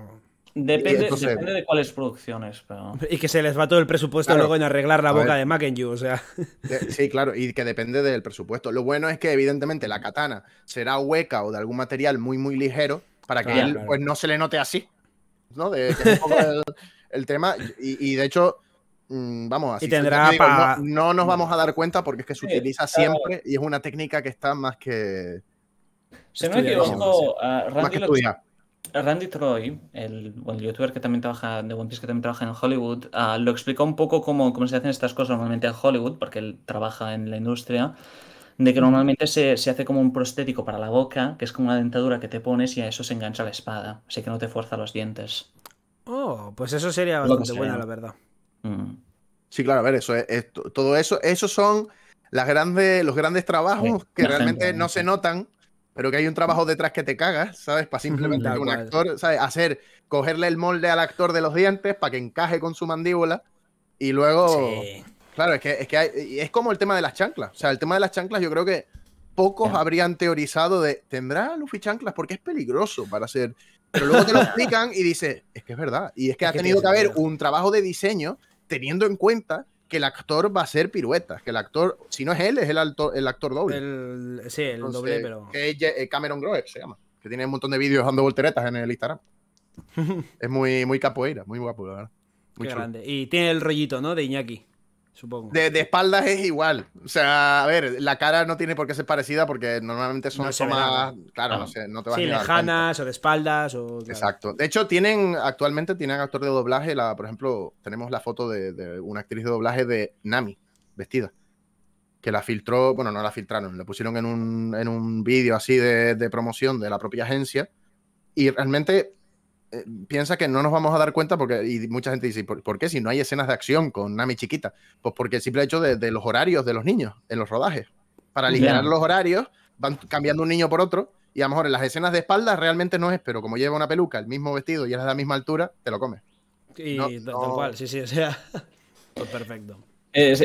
Depende, de cuáles producciones. Y que se les va todo el presupuesto luego en arreglar la boca de McEnju, o sea. Sí, claro, y que depende del presupuesto. Lo bueno es que, evidentemente, la katana será hueca o de algún material muy, muy ligero para que él Pues, no se le note así. ¿no? *laughs* el, tema. Y, de hecho, mm, vamos, así y no, nos vamos a dar cuenta porque es que se utiliza siempre y es una técnica que está más que se me equivoco, ah, ah, Randy, Troy, el, youtuber que también trabaja de One Piece, que también trabaja en Hollywood, ah, lo explicó un poco cómo, cómo se hacen estas cosas normalmente en Hollywood, porque él trabaja en la industria de que normalmente se, hace como un prostético para la boca, que es como una dentadura que te pones y a eso se engancha la espada, así que no te fuerza los dientes. Oh, pues eso sería bastante bueno la verdad. Mm. Sí, claro, a ver, eso es, todo eso, esos son las grandes, los grandes trabajos que realmente no se notan pero que hay un trabajo detrás que te cagas, ¿sabes? Para simplemente un actor, ¿sabes? Hacer, cogerle el molde al actor de los dientes para que encaje con su mandíbula y luego... Sí. Claro, es que, es, que es como el tema de las chanclas. O sea, el tema de las chanclas yo creo que pocos habrían teorizado de, ¿tendrá Luffy chanclas? Porque es peligroso para hacer... Pero luego te lo explican y dices, es que es verdad. Y es que ha tenido que haber un trabajo de diseño teniendo en cuenta que el actor va a ser piruetas, que el actor, si no es él, es el, alto, el actor doble. El, sí, el doble, pero... Eh, Cameron Grove se llama, que tiene un montón de vídeos dando volteretas en el Instagram. *laughs* es muy, muy capoeira, muy guapo, la verdad. Muy grande. Y tiene el rollito, ¿no? De Iñaki. De, espaldas es igual. O sea, a ver, la cara no tiene por qué ser parecida porque normalmente son más... no ah. sé, no te sí, lejanas o de espaldas. O, Exacto. De hecho, tienen, actualmente tienen actor de doblaje. La, por ejemplo, tenemos la foto de, una actriz de doblaje de Nami, vestida que la filtró, bueno, no la filtraron, la pusieron en un, en vídeo así de, promoción de la propia agencia. Y realmente eh, piensa que no nos vamos a dar cuenta porque y mucha gente dice, ¿por, qué si no hay escenas de acción con Nami chiquita? Pues porque el simple hecho de, los horarios de los niños en los rodajes. Para alinear los horarios, van cambiando un niño por otro y a lo mejor en las escenas de espaldas realmente no es, pero como lleva una peluca, el mismo vestido y es de la misma altura, te lo comes. Y tal cual, sí, sí, o sea, *laughs* pues perfecto. Eh,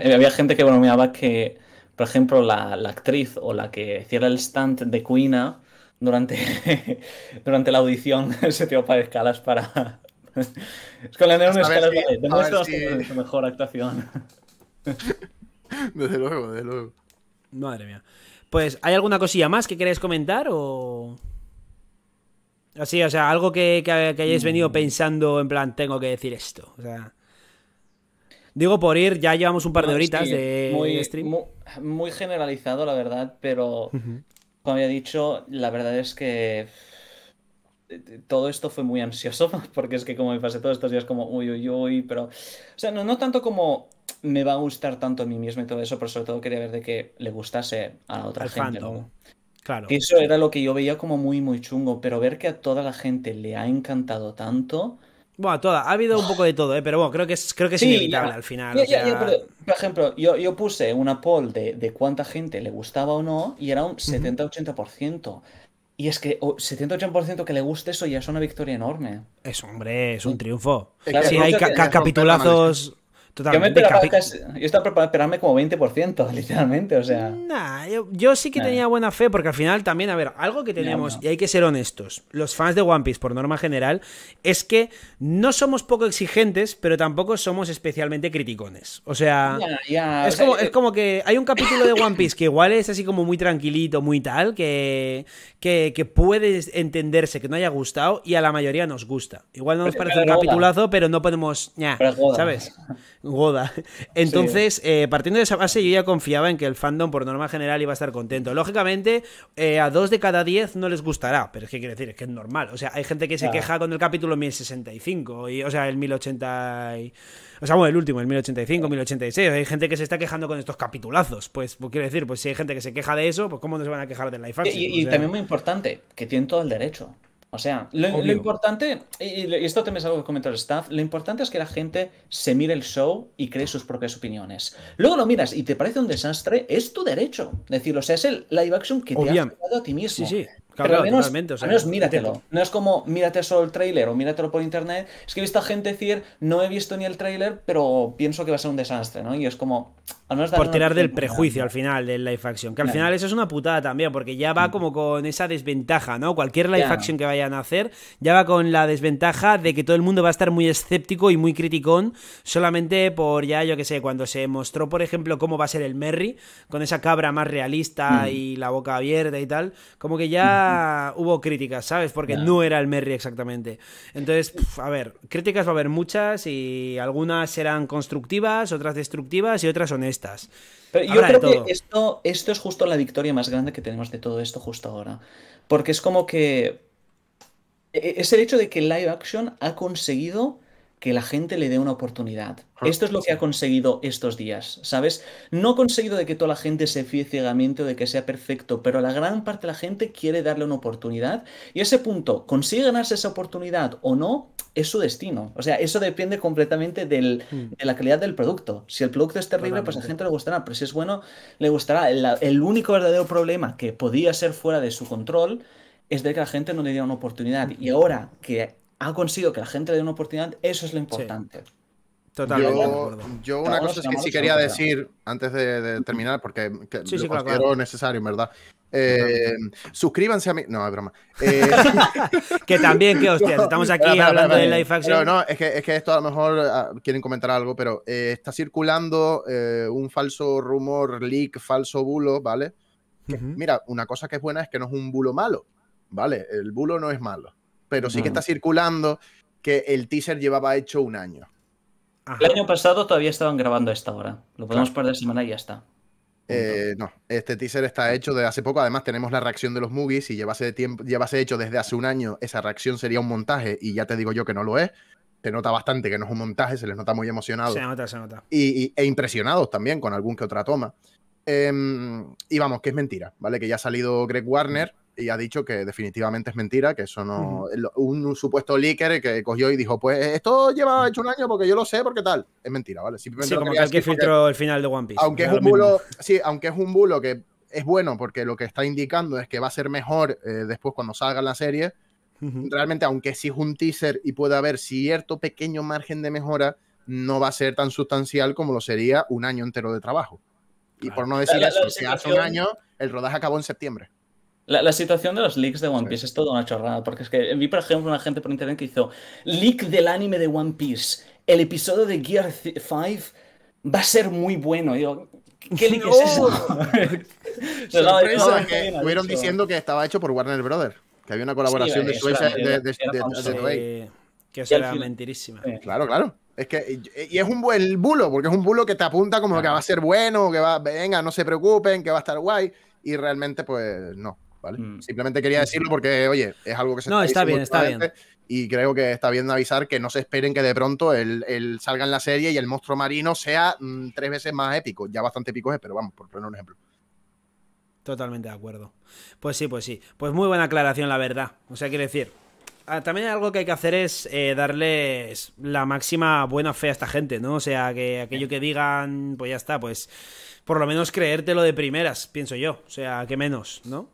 eh, *laughs* había gente que bromeaba que, por ejemplo, la, actriz o la que cierra el stand de queina durante, *laughs* durante la audición *laughs* se te para escalas para... es que le escalas, si, mejor actuación. *laughs* desde luego, desde luego. Madre mía. Pues, ¿hay alguna cosilla más que queréis comentar o...? Así, o sea, algo que, hayáis mm. venido pensando en plan, tengo que decir esto. O sea... Digo por ir, ya llevamos un par de horitas de muy, stream. Muy, generalizado, la verdad, pero como había dicho, la verdad es que eh, todo esto fue muy ansioso, *laughs* porque es que como me pasé todos estos días como, uy, uy, uy, pero... O sea, no, tanto como me va a gustar tanto a mí mismo y todo eso, pero sobre todo quería ver de que le gustase a la otra gente. Claro. eso era lo que yo veía como muy, muy chungo, pero ver que a toda la gente le ha encantado tanto bueno, toda. Ha habido un poco de todo, eh, pero bueno, creo que es, creo que inevitable al final. por ejemplo, yo, yo, puse una poll de, cuánta gente le gustaba o no y era un 70-80%. Y es que 70-80% que le guste eso ya es una victoria enorme. Es, hombre, es un triunfo. Si hay capitulazos, yo, estaba preparado esperarme como 20%, *laughs* literalmente, o sea. Nah, yo, sí que tenía buena fe, porque al final también, a ver, algo que tenemos, y hay que ser honestos, los fans de One Piece, por norma general, es que no somos poco exigentes, pero tampoco somos especialmente criticones. O sea, es, como, que hay un capítulo de One Piece que igual es así como muy tranquilito, muy tal, que, que, que puedes entenderse que no haya gustado, y a la mayoría nos gusta. Igual no nos parece un capitulazo, pero no podemos. ya ¿Sabes? *laughs* Goda. Entonces, eh, partiendo de esa base, yo ya confiaba en que el fandom, por norma general, iba a estar contento. Lógicamente, eh, a dos de cada diez no les gustará, pero es que quiere decir, es que es normal. O sea, hay gente que se queja con el capítulo 1065, y, o sea, el 1080. o sea, bueno, el último, el 1085, 1086. Hay gente que se está quejando con estos capitulazos. Pues, pues quiero decir, pues si hay gente que se queja de eso, pues ¿cómo no se van a quejar del Life action? Y, y también muy importante, que tienen todo el derecho. O sea, lo, importante, y esto también es algo que comentó el staff, lo importante es que la gente se mire el show y cree sus propias opiniones. Luego lo miras y te parece un desastre, es tu derecho. decirlo. o sea, es el live action que te has dado a ti mismo. Sí, sí pero al menos, míratelo. No es como mírate solo el tráiler o míratelo por internet. Es que he visto gente decir, no he visto ni el tráiler, pero pienso que va a ser un desastre, ¿no? Y es como, Por tirar del prejuicio al final del live action, que al final eso es una putada también, porque ya va mm. como con esa desventaja, ¿no? Cualquier live action que vayan a hacer, ya va con la desventaja de que todo el mundo va a estar muy escéptico y muy criticón, solamente por ya, yo qué sé, cuando se mostró, por ejemplo, cómo va a ser el Merry, con esa cabra más realista mm. y la boca abierta y tal, como que ya... Mm hubo críticas, ¿sabes? Porque no, era el Merry exactamente. Entonces, a ver, críticas va a haber muchas y algunas serán constructivas, otras destructivas y otras honestas. Pero yo creo que esto, esto es justo la victoria más grande que tenemos de todo esto justo ahora. Porque es como que... E, e, es el hecho de que live action ha conseguido que la gente le dé una oportunidad. Esto es lo que ha conseguido estos días, ¿sabes? No ha conseguido de que toda la gente se fíe ciegamente o de que sea perfecto, pero la gran parte de la gente quiere darle una oportunidad y ese punto, consigue ganarse esa oportunidad o no, es su destino. O sea, eso depende completamente hmm. de la calidad del producto. Si el producto es terrible, pues a la gente le gustará, pero si es bueno, le gustará. el único verdadero problema que podía ser fuera de su control es de que la gente no le diera una oportunidad. Y ahora que ha conseguido que la gente le dé una oportunidad, eso es lo importante. Yo, yo una cosa que sí quería decir, antes de, terminar, porque que lo necesario, en verdad. Eh, suscríbanse a mí, No, es broma. Eh, *laughs* que también, que hostias, estamos aquí hablando de la Action. No, no, es que, es que esto a lo mejor ah, quieren comentar algo, pero eh, está circulando un falso rumor, leak, falso bulo, ¿vale? Mira, una cosa que es buena es que no es un bulo malo, ¿vale? El bulo no es malo pero sí que está circulando que el teaser llevaba hecho un año. El año pasado todavía estaban grabando esta hora. Lo podemos perder semana y ya está. Eh, no, este teaser está hecho de hace poco. Además, tenemos la reacción de los movies. y llevase, tiempo, llevase hecho desde hace un año, esa reacción sería un montaje. Y ya te digo yo que no lo es. Te nota bastante que no es un montaje, se les nota muy emocionados. Se nota, se nota. Y, e impresionados también con algún que otra toma. Em, y vamos, que es mentira, ¿vale? Que ya ha salido Greg Warner y ha dicho que definitivamente es mentira, que eso no. Un supuesto leaker que cogió y dijo, pues esto lleva hecho un año porque yo lo sé, porque tal. Es mentira, ¿vale? sí, como que que filtró el final de One Piece. Aunque es un bulo, sí, aunque es un bulo que es bueno porque lo que está indicando es que va a ser mejor eh, después cuando salga la serie. Realmente, aunque sí es un teaser y puede haber cierto pequeño margen de mejora, no va a ser tan sustancial como lo sería un año entero de trabajo. Y por no decir eso, si hace un año el rodaje acabó en septiembre. La, situación de los leaks de One Piece es toda una chorrada, porque es que vi, por ejemplo, una gente por internet que hizo leak del anime de One Piece. El episodio de Gear 5 va a ser muy bueno. Y ¿qué leak es eso? *laughs* Sorpresa, que estuvieron diciendo que estaba hecho por Warner Brothers, que había una colaboración de Que era mentirísima. Claro, claro. Es que, y es un buen bulo, porque es un bulo que te apunta como que va a ser bueno, que va, venga, no se preocupen, que va a estar guay, y realmente, pues no. ¿vale? Mm. Simplemente quería decirlo porque, oye, es algo que se no, está, bien, está bien. Y creo que está bien avisar que no se esperen que de pronto él, salga en la serie y el monstruo marino sea mm, tres veces más épico. Ya bastante épico es, pero vamos, por poner un ejemplo. Totalmente de acuerdo. Pues sí, pues sí. Pues muy buena aclaración, la verdad. O sea, quiero decir, ah, también algo que hay que hacer es eh, darles la máxima buena fe a esta gente, ¿no? O sea, que aquello que digan, pues ya está, pues por lo menos creértelo de primeras, pienso yo. O sea, que menos, ¿no?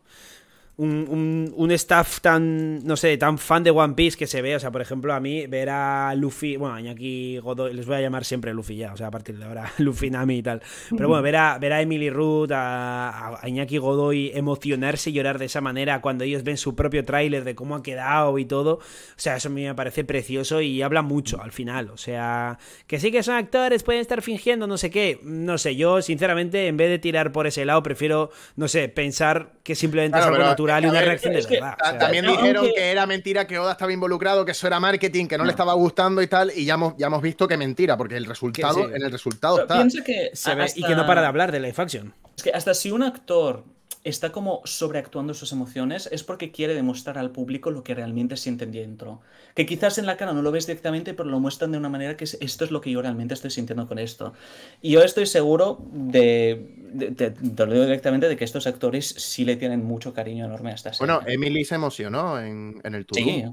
un, un, staff tan, no sé, tan fan de One Piece que se ve. O sea, por ejemplo, a mí ver a Luffy, bueno, a Iñaki Godoy, les voy a llamar siempre Luffy ya, o sea, a partir de ahora, *laughs* Luffy Nami y tal. Pero bueno, ver a, ver a Emily Root, a, a Iñaki Godoy emocionarse y llorar de esa manera cuando ellos ven su propio tráiler de cómo ha quedado y todo. O sea, eso a mí me parece precioso y habla mucho al final. O sea, que sí que son actores, pueden estar fingiendo, no sé qué. No sé, yo sinceramente, en vez de tirar por ese lado, prefiero, no sé, pensar que simplemente es algo natural una reacción de verdad. también dijeron que era mentira, que Oda estaba involucrado, que eso era marketing, que no, le mm. estaba gustando y tal, y ya hemos, ya hemos visto que mentira, porque el resultado, en el resultado está. Que se y que no para de hablar de la Action. Es que hasta si un actor está como sobreactuando sus emociones es porque quiere demostrar al público lo que realmente sienten dentro. Que quizás en la cara no lo ves directamente, pero lo muestran de una manera que es, esto es lo que yo realmente estoy sintiendo con esto. Y yo estoy seguro de, te lo digo directamente, de que estos actores sí le tienen mucho cariño enorme a esta serie. Bueno, Emily se emocionó en, en el tour. Sí.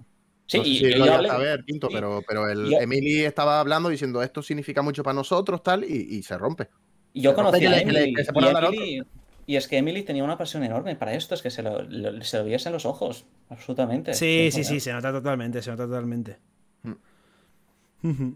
Sí, y, a ver, pero, pero Emily estaba hablando diciendo esto significa mucho para nosotros, tal, y, y se rompe. Yo conocí a y es que Emily tenía una pasión enorme para esto, es que se lo, los ojos, absolutamente. Sí, sí, sí, se nota totalmente, se nota totalmente. Mm.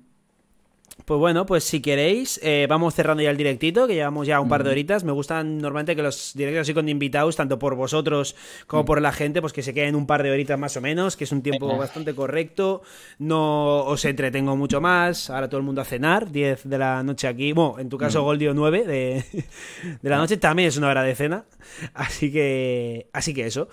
Pues bueno, pues si queréis, eh, vamos cerrando ya el directito, que llevamos ya un par de horitas. Me gustan normalmente que los directos así con invitados, tanto por vosotros como mm. por la gente, pues que se queden un par de horitas más o menos, que es un tiempo bastante correcto. No os entretengo mucho más. Ahora todo el mundo a cenar, 10 de la noche aquí. Bueno, en tu caso, mm. Goldio 9 de, *laughs* de la ah. noche, también es una hora de cena. Así que, así que eso.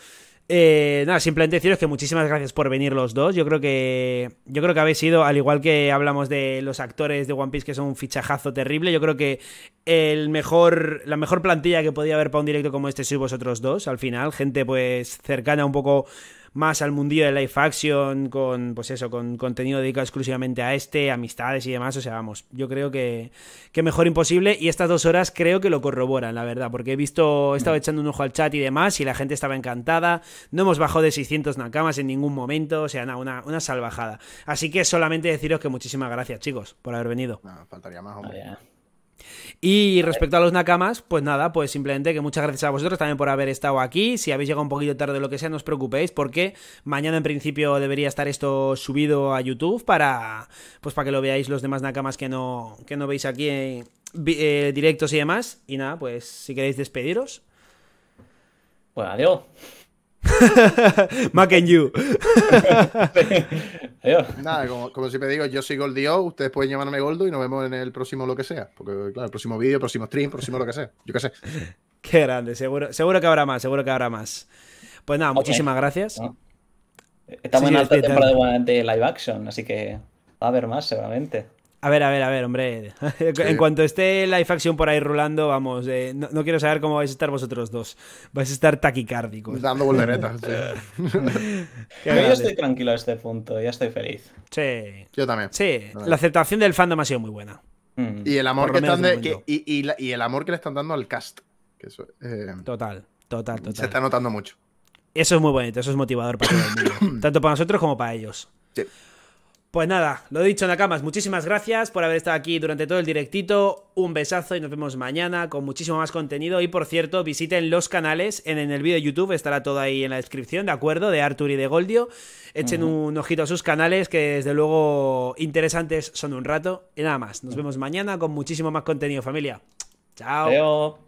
Eh, nada, simplemente deciros que muchísimas gracias por venir los dos. Yo creo que. Yo creo que habéis sido, al igual que hablamos de los actores de One Piece, que son un fichajazo terrible. Yo creo que el mejor. La mejor plantilla que podía haber para un directo como este sois vosotros dos. Al final, gente pues cercana un poco más al mundillo de Life Action, con pues eso, con contenido dedicado exclusivamente a este, amistades y demás. O sea, vamos, yo creo que, mejor imposible. Y estas dos horas creo que lo corroboran, la verdad, porque he visto, he estado mm. echando un ojo al chat y demás, y la gente estaba encantada. No hemos bajado de 600 nakamas en ningún momento, o sea, nada, una, salvajada. Así que solamente deciros que muchísimas gracias, chicos, por haber venido. faltaría más, hombre. Y respecto a los nakamas, pues nada, pues simplemente que muchas gracias a vosotros también por haber estado aquí. Si habéis llegado un poquito tarde o lo que sea, no os preocupéis, porque mañana en principio debería estar esto subido a YouTube para. Pues para que lo veáis los demás nakamas que no, que no veis aquí en eh, directos y demás. Y nada, pues si queréis despediros. Pues adiós. *laughs* Mac and you. *laughs* Nada, como, siempre digo, yo soy Goldio, ustedes pueden llamarme Goldo y nos vemos en el próximo lo que sea. Porque, claro, el próximo vídeo, próximo stream, próximo lo que sea. Yo qué sé. Qué grande, seguro, seguro que habrá más, seguro que habrá más. Pues nada, muchísimas gracias. Ah. Estamos en alta temporada de live action, así que va a haber más seguramente. A ver, a ver, a ver, hombre. *laughs* En cuanto esté Life Action por ahí rulando, vamos, eh, no, quiero saber cómo vais a estar vosotros dos. Vais a estar taquicárdicos. Dando volteretas, *laughs* *laughs* Yo estoy tranquilo a este punto, ya estoy feliz. Sí. Yo también. Sí, la aceptación del fandom ha sido muy buena. Mm. Y el amor que, y, el amor que le están dando al cast. total, eh, total, total. Se está notando mucho. Eso es muy bonito, eso es motivador para todo el mundo. *coughs* Tanto para nosotros como para ellos. Sí. Pues nada, lo dicho Nakamas, muchísimas gracias por haber estado aquí durante todo el directito, un besazo y nos vemos mañana con muchísimo más contenido y por cierto visiten los canales en, el vídeo de YouTube, estará todo ahí en la descripción, ¿de acuerdo? De Artur y de Goldio, echen un ojito a sus canales que desde luego interesantes son un rato y nada más, nos vemos mañana con muchísimo más contenido familia. Chao.